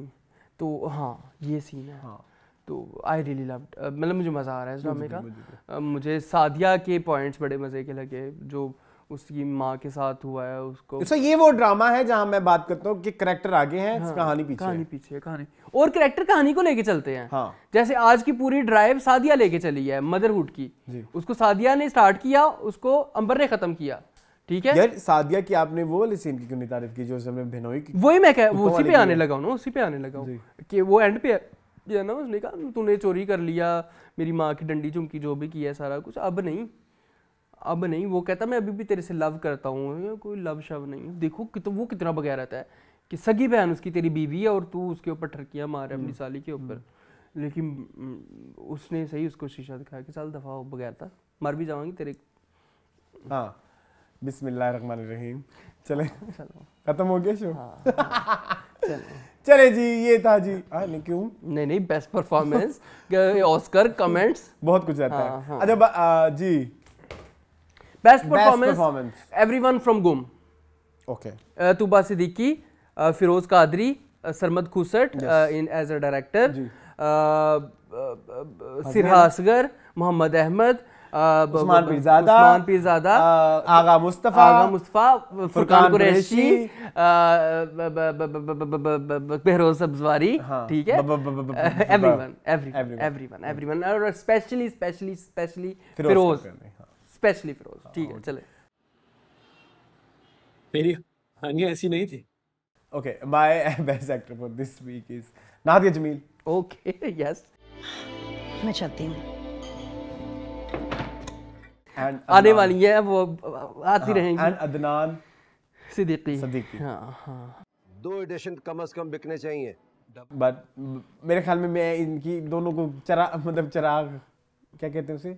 तो हाँ ये सीन है हाँ तो आई रियली लव मतलब मुझे मज़ा आ रहा है इस ड्रामे का मुझे सादिया के पॉइंट्स बड़े मज़े के लगे जो उसकी माँ के साथ हुआ है उसको सो ये वो ड्रामा है जहाँ मैं बात करता हूँ कि करेक्टर आगे हैं हाँ, कहानी पीछे कहानी पीछे कहानी और करेक्टर कहानी को लेके चलते हैं हाँ। जैसे आज की पूरी ड्राइव सादिया लेके चली है मदरहुड की उसको सादिया ने स्टार्ट किया उसको अंबर ने खत्म किया ठीक है यार सादिया की आपने वो वाली सीन की क्यों नहीं तारीफ की जो उसने भिनोई की वही मैं कह उसी पे आने लगा ना उसी पे आने लगा कि वो एंड पे है ना उसने कहा तूने चोरी कर लिया मेरी माँ की डंडी चुमकी जो भी किया सारा कुछ अब नहीं अब नहीं वो कहता मैं अभी भी तेरे से लव करता हूँ कोई लव शव नहीं देखो कि तो वो कितना बगैर रहता है कि सगी बहन उसकी तेरी बीवी है और तू उसके ऊपर ठरकियाँ मार अपनी हम्म। साली के ऊपर हम्म। लेकिन उसने सही उसको शीशा दिखाया कि साल दफा बगैर था मर भी जाऊंगी तेरे हाँ बिस्मिल्लाहिर्रहमानिर्रहीम चले चलो खत्म हो गया शो हाँ, चलो चले जी ये था जी आ, हाँ, नहीं क्यों नहीं नहीं बेस्ट परफॉर्मेंस ऑस्कर कमेंट्स बहुत कुछ रहता हाँ, है हाँ। अच्छा जी best performance everyone from Gumm okay Tuba Siddiqui Feroze Qadri Sarmad Khoosat in as a director Sirha Asghar Mohammad Ahmed Usman Peerzada Usman Peerzada Agha Mustafa Agha Mustafa Qureshi Behroze Sabzwari ठीक है एवरीवन एवरीवन एवरीवन एवरीवन और specially specially specially Feroze specially Feroze ठीक है हाँ, चले मेरी हानिया ऐसी नहीं थी okay my best actor for this week is Nadia Jamil okay yes मैं चलती हूँ आने वाली है वो आती हाँ, रहेंगी एंड अदनान सिद्दीकी सिद्दीकी हाँ हाँ दो एडिशन कम से कम बिकने चाहिए बट मेरे ख्याल में मैं इनकी दोनों को चरा मतलब चराग क्या कहते हैं उसे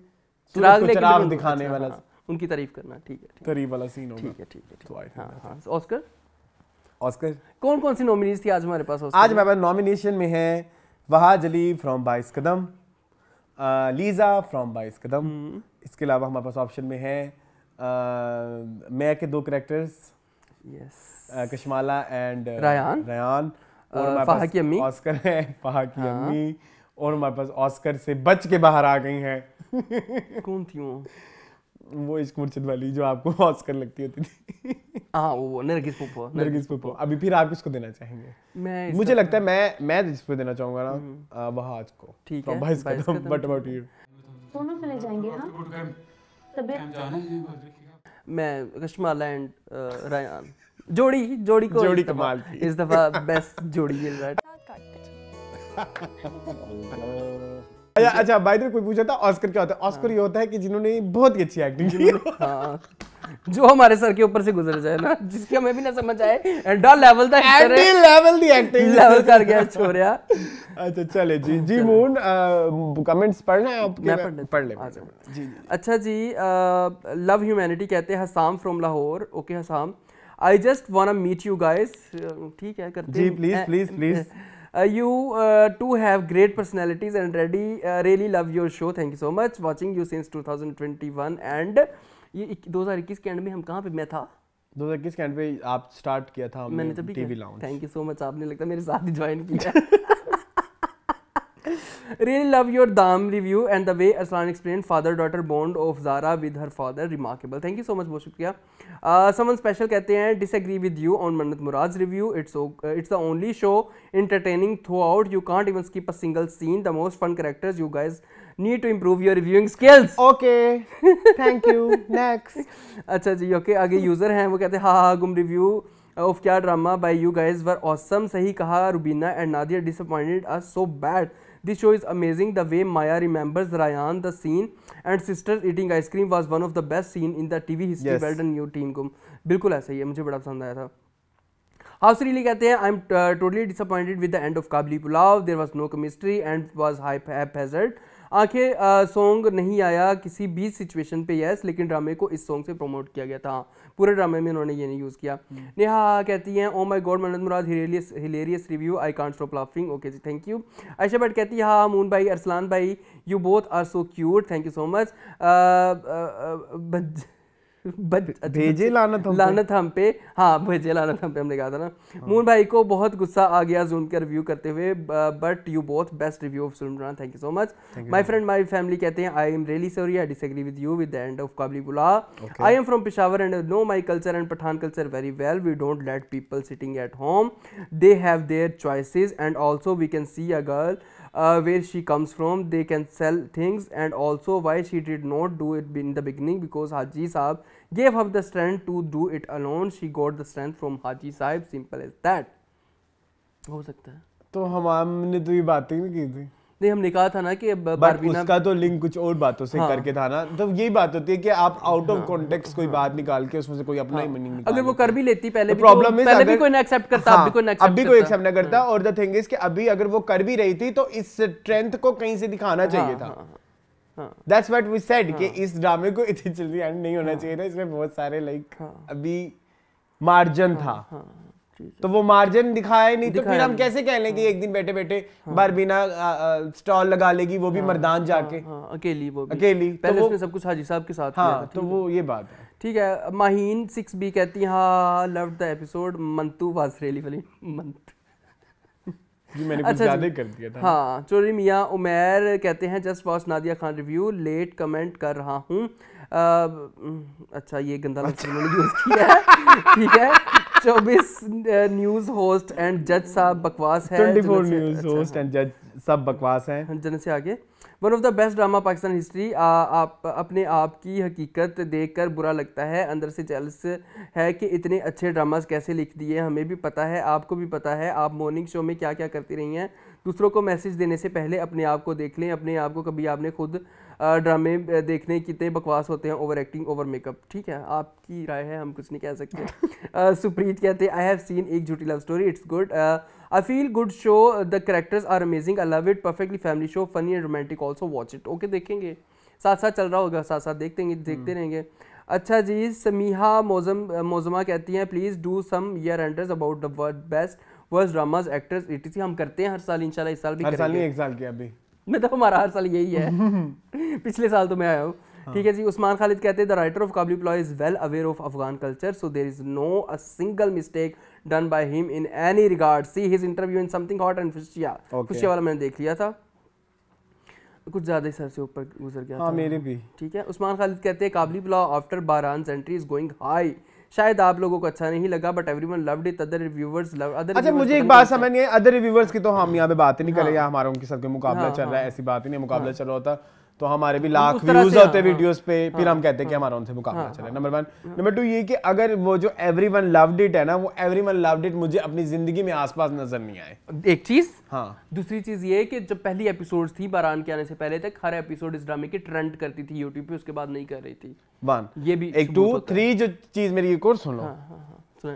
चिराग ने चिराग दिखाने अच्छा, वाला हाँ, हाँ, उनकी तारीफ करना ठीक है तारीफ वाला सीन होगा ठीक है ठीक है तो हाँ हां ऑस्कर ऑस्कर कौन कौन सी नॉमिनीज थी आज हमारे पास ऑस्कर आज हमारे पास नॉमिनेशन में है वहा जली फ्रॉम बाइस कदम लीजा फ्रॉम बाइस कदम हम्म। इसके अलावा हमारे पास ऑप्शन में है मैं के दो characters yes Kashmala and Ryan Ryan और फहा की अम्मी ऑस्कर है फहा की हाँ। अम्मी और हमारे पास ऑस्कर से बच के बाहर आ गई हैं कौन थी वो वो इश्क मुर्शिद वाली जो आपको ऑस्कर लगती होती थी हाँ वो नरगिस पप्पो नरगिस पप्पो अभी फिर आप किसको देना चाहेंगे मैं मुझे लगता है मैं मैं जिस पे देना चाहूंगा ना हम्म। वहाज को ठीक है भाई इसका बट अबाउट यू दोनों चले जाएंगे हाँ तबीयत मैं कश्माला लैंड रयान जोड़ी जोड़ी को जोड़ी कमाल इस दफा बेस्ट जोड़ी मिल रहा है अच्छा अच्छा बाय द वे कोई पूछा था ऑस्कर क्या होता है ऑस्कर ये होता है कि जिन्होंने बहुत ही अच्छी एक्टिंग की हाँ। जो हमारे सर के ऊपर से गुजर जाए ना जिसकी हमें भी ना समझ आए and level the level the acting level कर गया छोरिया अच्छा चले जी जी मून कमेंट्स पढ़ना है आपके मैं पढ़ अच्छा, पढ़ ले जी जी अच्छा जी लव ह्यूमैनिटी कहते हैं Hassam from Lahore okay Hassam I just want to meet you guys ठीक है करते जी please please please uh, you uh, two have great personalities and ready uh, really love your show thank you so much watching you since 2021 and ये 2021 के एंड में हम कहाँ पे मैं था 2021 के एंड पे आप स्टार्ट किया था मैंने TV lounge thank you so much आपने लगता मेरे साथ ही ज्वाइन किया really love your dam review and the way Aslan explained father daughter bond of Zara with her father remarkable thank you so much bahut shukriya uh, someone special kehte hain disagree with you on Mannat Murad's review it's so, uh, it's the only show entertaining throughout you can't even skip a single scene the most fun characters you guys need to improve your reviewing skills okay thank you next acha ji okay aage user hain wo kehte ha ha gum review review of क्या drama by you guys were awesome सही कहा Rubina and Nadia disappointed are so bad This show is amazing. The way Maya remembers Ryan, the scene and sisters eating ice cream was one of the best scene in the TV history. Yes. Well done New team गुम बिल्कुल ऐसा ही है मुझे बड़ा पसंद आया था हाउस रिली कहते हैं I am totally disappointed with the end of Kabli pulao there was no chemistry and was haphazard आखिर सॉन्ग नहीं आया किसी भी सिचुएशन पे यस लेकिन ड्रामे को इस सॉन्ग से प्रमोट किया गया था पूरे ड्रामे में उन्होंने ये नहीं यूज़ किया हम्म। नेहा कहती हैं oh my God Manoj Murad hilarious hilarious review I can't stop laughing okay जी थैंक यू आयशा भट्ट कहती है हाँ मून भाई अरसलान भाई you both are so cute thank you so much बद अच्छा, भेजे लानत हम लानत हम पे हाँ भेजे लानत हम पे हमने कहा था ना हाँ। मून भाई को बहुत गुस्सा आ गया जून का रिव्यू करते हुए but you both best review of सुन रहा thank you so much my friend my family कहते हैं I am really sorry I disagree with you with the end of Kabli बुला I am from Peshawar and no my culture and Pathan culture very well we don't let people sitting at home they have their choices and also we can see a girl uh, where she comes from they can sell things and also why she did not do it in the beginning because Haji Saab gave her the strength to do it alone she got the strength from Haji Saab simple as that हो सकता है तो हम हमने तो ये बात ही नहीं की थी नहीं हमने कहा था ना कि उसका तो लिंक कुछ और बातों से हाँ। करके था ना तो यही बात होती है कि आप आउट ऑफ कॉन्टेक्स्ट कोई बात निकाल के उसमें से कोई अपना ही मीनिंग हाँ। अगर वो कर भी लेती पहले प्रॉब्लम तो पहले भी तो कोई ना एक्सेप्ट करता अभी हाँ, कोई ना अभी कोई एक्सेप्ट ना करता हाँ। और द थिंग इज कि अभी अगर वो कर भी रही थी तो इस स्ट्रेंथ को कहीं से दिखाना चाहिए था दैट्स व्हाट वी सेड कि इस ड्रामे को इतनी जल्दी एंड नहीं होना चाहिए था इसमें बहुत सारे लाइक अभी मार्जिन था तो वो मार्जिन दिखाया ही नहीं तो दिखाया तो फिर हम कैसे कह लें कि एक दिन हाँ। बैठे बैठे हाँ। बार बिना स्टॉल लगा लेगी वो भी हाँ, मर्दान जाके अकेली वो अकेली तो पहले उसने सब कुछ हाजी साहब के साथ हाँ, तो वो ये बात है ठीक है माहीन सिक्स बी कहती है हाँ लव द एपिसोड मंतू वासरेली वाली मंत जी मैंने अच्छा ज्यादा कर दिया था हाँ चोरी मियाँ उमेर कहते हैं just watch Nadia Khan review late comment कर रहा हूँ अच्छा ये गंदा लफ्ज उन्होंने यूज़ किया है ठीक है चौबीस न्यूज़ होस्ट एंड जज साहब बकवास है twenty four news host and जज सब बकवास हैं हाँ, जन से आगे one of the best drama Pakistan history आप अपने आप की हकीकत देखकर बुरा लगता है अंदर से जेलस है कि इतने अच्छे ड्रामास कैसे लिख दिए हमें भी पता है आपको भी पता है आप मॉर्निंग शो में क्या क्या करती रही हैं दूसरों को मैसेज देने से पहले अपने आप को देख लें अपने आप को कभी आपने खुद ड्रामे देखने कितने बकवास होते हैं ओवर एक्टिंग ओवर मेकअप ठीक है आपकी राय है हम कुछ नहीं कह सकते सुप्रीत कहते हैं आई हैव सीन एक झूठी love story it's good I feel good show the characters are amazing I love it perfectly family show funny and romantic also watch it okay देखेंगे साथ साथ चल रहा होगा साथ साथ देखते हैं देखते हम्म। रहेंगे अच्छा जी समीहा मोजम मोजमा कहती हैं please do some year enders about the world best worst dramas actors ई हम करते हैं हर साल इंशाल्लाह इस साल भी हर साल नहीं एक साल किया अभी मैं तो हमारा हर साल यही है पिछले साल तो मैं आया हूँ हाँ। ठीक है जी उस्मान खालिद कहते हैं द राइटर ऑफ काबली प्लॉय is well aware of Afghan culture so there is no a single mistake done by him in any regard see his interview in something hot and खुशिया खुशिया वाला मैंने देख लिया था कुछ ज़्यादा ही सर से ऊपर गुजर गया हाँ, था मेरे भी ठीक है उस्मान खालिद कहते हैं Kabli pulao after Baran entry is going high शायद आप लोगों को अच्छा नहीं लगा but every loved it other reviewers love other अच्छा मुझे एक बात समझ नहीं अदर रिव्यूर्स की तो हम यहाँ पे बात नहीं करें हाँ। हमारे उनके सबके मुकाबला हाँ, चल रहा है हाँ। ऐसी बात ही नहीं मुकाबला चल रहा होता तो हमारे भी लाख व्यूज होते हैं हाँ, वीडियोस पे हाँ, फिर हम कहते हैं कि हाँ, हमारा उनसे मुकाबला चले नंबर वन नंबर टू ये कि अगर वो जो एवरी वन लव्ड इट है ना वो एवरी वन लव्ड इट मुझे अपनी जिंदगी में आसपास नजर नहीं आए एक चीज हाँ दूसरी चीज ये कि जब पहली एपिसोड थी बारान के आने से पहले तक हर एपिसोड इस ड्रामे की ट्रेंड करती थी यूट्यूब पे उसके बाद नहीं कर रही थी वन ये भी एक टू थ्री जो चीज मेरी एक और सुन लो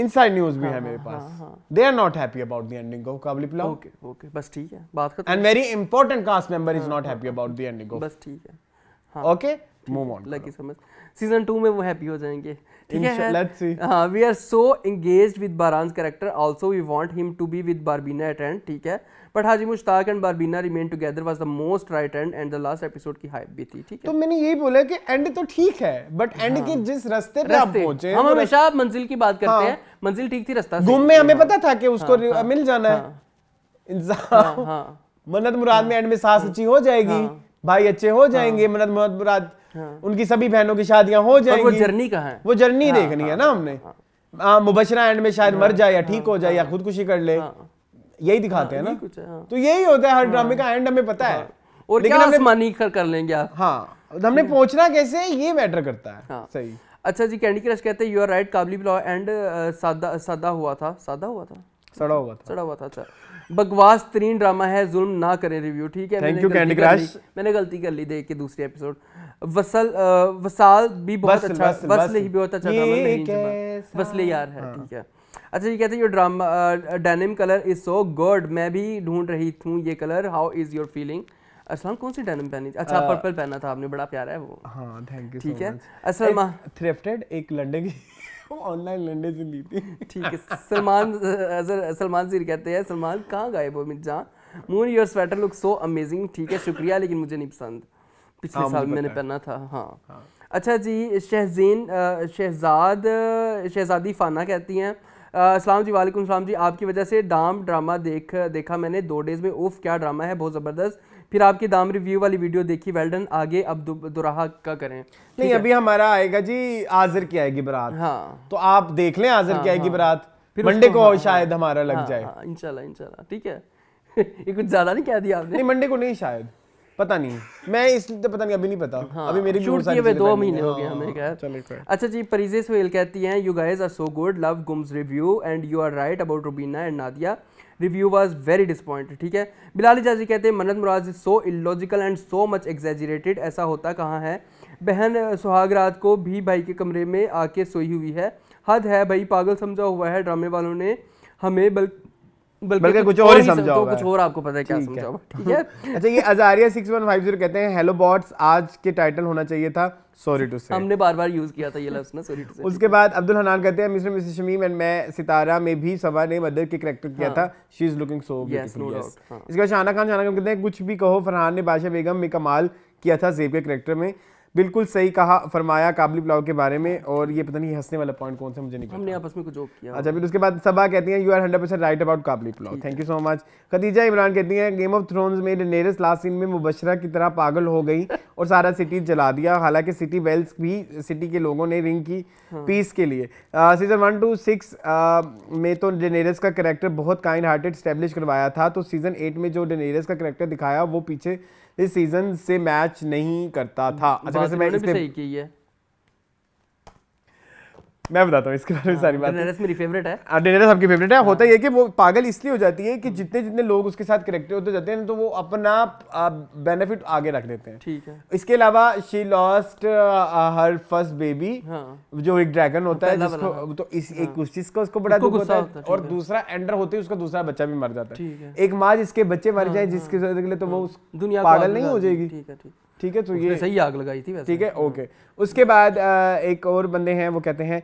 इनसाइड न्यूज भी हाँ, है हाँ, मेरे हाँ, पास they are not happy about the ending of Kabli pulao okay okay बस ठीक है बात खत्म and very important cast member is not happy about the ending of बस ठीक है ओके मूव ऑन लकी समझ सीजन 2 में वो हैप्पी हो जाएंगे ठीक है लेट्स सी हां we are so engaged with Baran's character also we want him to be with Barbina at end ठीक है but Haji Mushtaq and Barbina remain together was the most right end and the last episode की हाइप भी थी ठीक है तो मैंने यही बोला कि एंड तो ठीक है बट एंड हाँ। के जिस रस्ते पे आप पहुंचे हम हमेशा मंजिल की बात करते हाँ। हैं मंजिल ठीक थी रास्ता गुम में हमें पता था कि हाँ, उसको मिल जाना है इंसान मन्नत मुराद में एंड में सास अच्छी हो जाएगी भाई अच्छे हो जाएंगे मन्नत मुराद हाँ। उनकी सभी बहनों की शादियां हो जाएंगी वो जर्नी कहा है वो जर्नी हाँ, देखनी हाँ, है ना हमने हाँ, मुबशरा एंड में शायद मर जाए या ठीक हो जाए या खुदकुशी कर ले यही दिखाते हाँ, हैं ना कुछ है, हाँ। तो यही होता है हर ड्रामे हाँ। का एंड हमें पता है और लेकिन हमने मानी कर कर लेंगे आप हाँ हमने हम्म। पहुंचना कैसे ये मैटर करता है हाँ। सही अच्छा जी कैंडी क्रश कहते हैं यू आर राइट काबली ब्लॉ एंड सादा सादा हुआ था सादा हुआ था सड़ा हुआ था सड़ा हुआ था अच्छा बकवास तरीन ड्रामा है जुल्म ना करें रिव्यू ठीक है थैंक यू कैंडी क्रश मैंने गलती कर ली देख के दूसरे एपिसोड वसल uh, वसाल भी बहुत अच्छा वसल ही बहुत अच्छा ड्रामा नहीं वसले यार है ठीक है अच्छा ये कहते हैं your drama denim colour is so good मैं भी ढूंढ रही हूँ ये colour how is your feeling Aslam कौन सी डेनिम पहनी थी अच्छा पर्पल uh, पहना था आपने बड़ा प्यारा है वो हाँ थैंक यू ठीक है असलमा थ्रिफ्टेड एक हाँ। लंडे की ऑनलाइन लंडे से ली थी ठीक है सलमान सलमान सिर कहते हैं सलमान कहाँ गए वो मिर्ज Moon your sweater look so amazing ठीक है शुक्रिया लेकिन मुझे नहीं पसंद पिछले हाँ, साल मैंने पहना था हाँ।, हाँ। अच्छा जी शहजीन शहजाद शहजादी फाना कहती हैं असलम जी वालेकुम सलाम जी आपकी वजह से दाम ड्रामा देख देखा मैंने दो डेज़ में उफ क्या ड्रामा है बहुत ज़बरदस्त फिर आपकी दाम रिव्यू वाली वीडियो देखी वेल्डन आगे अब दुराहा का करें नहीं अभी हमारा आएगा जी आजर की आएगी बरात हाँ तो आप देख लें आजर हाँ, की आएगी हाँ। बरात फिर मंडे को हाँ, शायद हाँ। हमारा लग हाँ, जाए इंशाल्लाह इंशाल्लाह ठीक है ये कुछ ज़्यादा नहीं कह दिया आपने मंडे को नहीं शायद पता नहीं मैं इस तो पता नहीं अभी नहीं पता हाँ, अभी मेरी शूट किए हुए दो महीने हो गए हमें क्या हाँ, अच्छा जी परिजे सुहेल कहती हैं you guys are so good love Gumm's review and you are right about Rubina and Nadia review was very disappoint ठीक है बिलाली जाजी कहते हैं Mannat Murad is so illogical and so much exaggerated ऐसा होता कहाँ है बहन सुहाग रात को भी भाई के कमरे में आके सोई हुई है हद है भाई पागल समझा हुआ है ड्रामे वालों ने हमें बल्कि बल्कि कुछ और ही समझाओ कुछ और आपको पता है क्या समझाओ ठीक है अच्छा ये अजारिया सिक्स वन फाइव जीरो कहते हैं हेलो बॉट्स आज के टाइटल होना चाहिए था सॉरी टू से हमने बार बार यूज किया था ये लफ्ज ना सॉरी टू से उसके बाद अब्दुल हनान कहते हैं मिस्टर मिसेस शमीम एंड मैं सितारा में भी सवा ने मदर के करेक्टर किया था she is looking so beautiful इसके बाद शाना खान शाना खान कहते हैं कुछ भी कहो फरहान ने बादशाह बेगम में कमाल किया था जेब के करेक्टर में बिल्कुल सही कहा फरमाया काबली पुलाव के बारे में और ये पता नहीं हंसने वाला पॉइंट कौन सा मुझे नहीं हमने आपस में कुछ जोक किया अच्छा फिर उसके बाद सबा कहती हैं you are hundred percent right about Kabli pulao thank you so much Khadija Imran कहती हैं गेम ऑफ थ्रोन्स में डेनेरस लास्ट सीन में मुबशरा की तरह पागल हो गई और सारा सिटी जला दिया हालांकि सिटी वेल्स भी सिटी के लोगों ने रिंग की पीस हाँ। के लिए सीजन वन टू सिक्स में तो डेनेरस का करेक्टर बहुत काइंड हार्टेड स्टेब्लिश करवाया था तो सीजन एट में जो डेनेरस का करेक्टर दिखाया वो पीछे इस सीजन से मैच नहीं करता था अच्छा वैसे मैंने भी सही की है मैं बताता हूँ इसके बारे में हाँ, सारी बात डेनेरिस मेरी फेवरेट है डेनेरिस आपकी फेवरेट है होता हाँ। है कि वो पागल इसलिए हो जाती है कि जितने जितने लोग उसके साथ कनेक्टेड होते जाते हैं तो वो अपना बेनिफिट आगे रख देते हैं ठीक है इसके अलावा she lost her first baby जो एक ड्रैगन होता है जिसको तो इस एक हाँ। उस चीज का उसको बड़ा दुख होता है और दूसरा एंडर होते ही उसका दूसरा बच्चा भी मर जाता है एक माँ जिसके बच्चे मर जाए जिसके लिए तो वो दुनिया पागल नहीं हो जाएगी ठीक है ठीक है ठीक है तो ये सही आग लगाई थी ठीक है ओके उसके बाद एक और बंदे हैं वो कहते हैं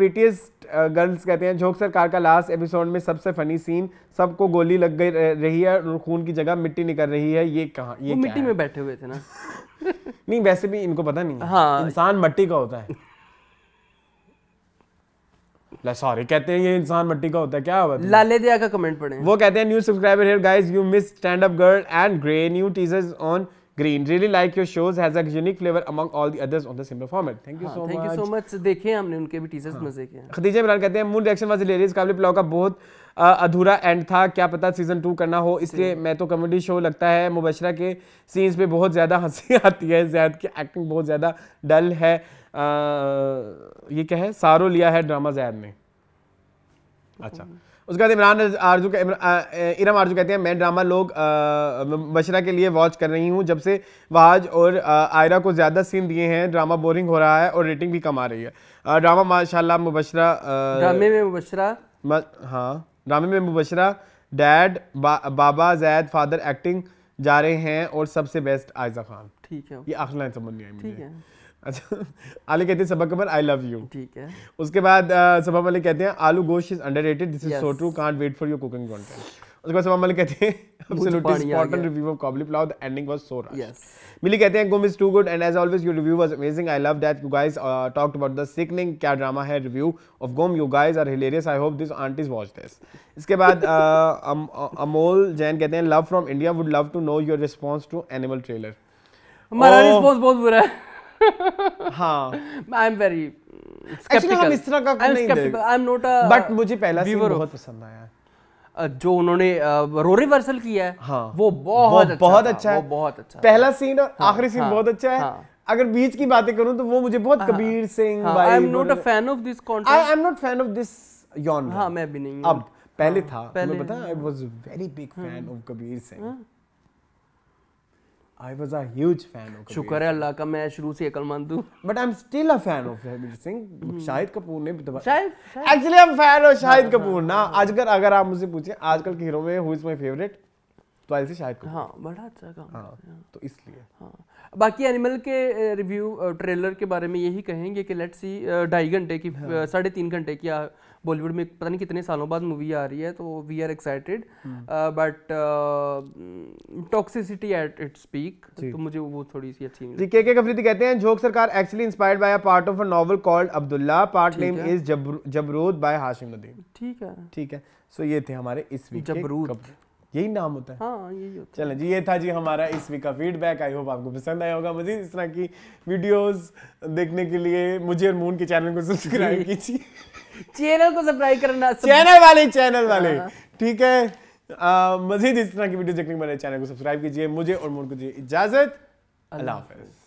पीटीएस्ट गर्ल्स कहते हैं झोंक सरकार का लास्ट एपिसोड में सबसे फनी सीन सबको गोली लग गई रही है और खून की जगह मिट्टी निकल रही है ये कहाँ ये मिट्टी में बैठे हुए थे ना नहीं वैसे भी इनको पता नहीं हाँ इंसान मट्टी का होता है सारे कहते हैं ये इंसान मट्टी का होता है क्या हुआ लाले दिया का कमेंट पढ़े वो कहते हैं new subscriber here guys you miss stand up girl and grey new teasers on green really like your shows has unique flavour among all all others on the simple format thank you so much thank you so much देखे हमने उनके भी टीचर्स हाँ. मजे के खदीजा इमरान कहते हैं मून रिएक्शन वाज हिलेरियस काबिल पुलाव का बहुत अधूरा एंड था क्या पता सीजन टू करना हो इसलिए मैं तो कॉमेडी शो लगता है मुबशरा के सीन्स पे बहुत ज़्यादा हंसी आती है जैद की एक्टिंग बहुत ज़्यादा डल है आ, ये क्या है सारो लिया है ड्रामा जैद ने अच्छा उसके बाद इमरान आरजू इरम आरजू कहते हैं मैं ड्रामा लोग बशरा के लिए वॉच कर रही हूँ जब से वहाज और आयरा को ज़्यादा सीन दिए हैं ड्रामा बोरिंग हो रहा है और रेटिंग भी कम आ रही है ड्रामा माशाल्लाह मुबशरा ड्रामे में मुबशरा हाँ ड्रामे में मुबशरा डैड बा, बाबा जैद फादर एक्टिंग जा रहे हैं और सबसे बेस्ट आयजा खान ठीक है ये आखिर समझ नहीं आई अच्छा आलू कहते हैं सबक कमर आई लव यू ठीक है उसके बाद सबा मलिक कहते हैं aloo gosht is underrated this is so true can't wait for your cooking content उसके बाद मलिक कहते हैं absolutely spot on review of Kabli pulao the ending was so rush yes Mili कहते हैं Gumm is too good and as always your review was amazing I love that you guys talked about the sickening क्या ड्रामा है review of Gumm you guys are hilarious I hope this aunties watch this इसके बाद अमोल जैन कहते हैं love from India would love to know your response to Animal trailer हमारा रिस्पांस oh. बहुत बुरा है बट हाँ। मुझे पहला सीन बहुत पसंद आया जो उन्होंने रो रिवर्सल किया है हाँ, वो बहुत वो अच्छा अच्छा बहुत अच्छा है वो बहुत अच्छा पहला सीन और हाँ, आखिरी सीन हाँ, बहुत अच्छा है हाँ, अगर बीच की बातें करूं तो वो मुझे बहुत हाँ, कबीर हाँ। Singh I am not a fan of this content I am not fan of this हां मैं भी नहीं अब पहले हाँ, था पहले बता I was very big fan of Kabir Singh I was as fan of शुक्र है अल्लाह का मैं शुरू से अकलमंद हूँ but I am still a fan of Ranveer Singh Shahid Kapoor ने भी actually I am fan of Shahid हाँ, हाँ। कपूर ना आजकल अगर आप मुझसे पूछें आजकल के हीरो में हु इज माय फेवरेट तो आई से शाहिद कपूर हाँ बड़ा अच्छा काम हाँ, हाँ। तो इसलिए हाँ बाकी एनिमल के रिव्यू ट्रेलर के बारे में यही कहेंगे कि लेट्स सी ढाई घंटे की साढ़े तीन घंटे की बॉलीवुड में पता नहीं कितने सालों बाद मूवी आ रही है तो we are excited but toxicity at its peak तो मुझे वो थोड़ी सी अच्छी जी के के कफरीदी कहते हैं जोक सरकार actually inspired by a part of a novel called Abdullah part name is जबरूद बाय हाशिम नदीम ठीक है ठीक है सो ये थे हमारे इस वीक जबरूद यही नाम होता है हाँ यही होता है चलें जी ये था जी हमारा इस वीक का फीडबैक आई होप आपको पसंद आया होगा मजीद इस तरह की वीडियोस देखने के लिए मुझे और मून के चैनल को सब्सक्राइब कीजिए चैनल को सब्सक्राइब करना चैनल वाले चैनल वाले ठीक है मजीद इस तरह की वीडियो देखने के लिए चैनल को सब्सक्राइब कीजिए मुझे और मुल्क को दीजिए इजाजत अल्लाह हाफिज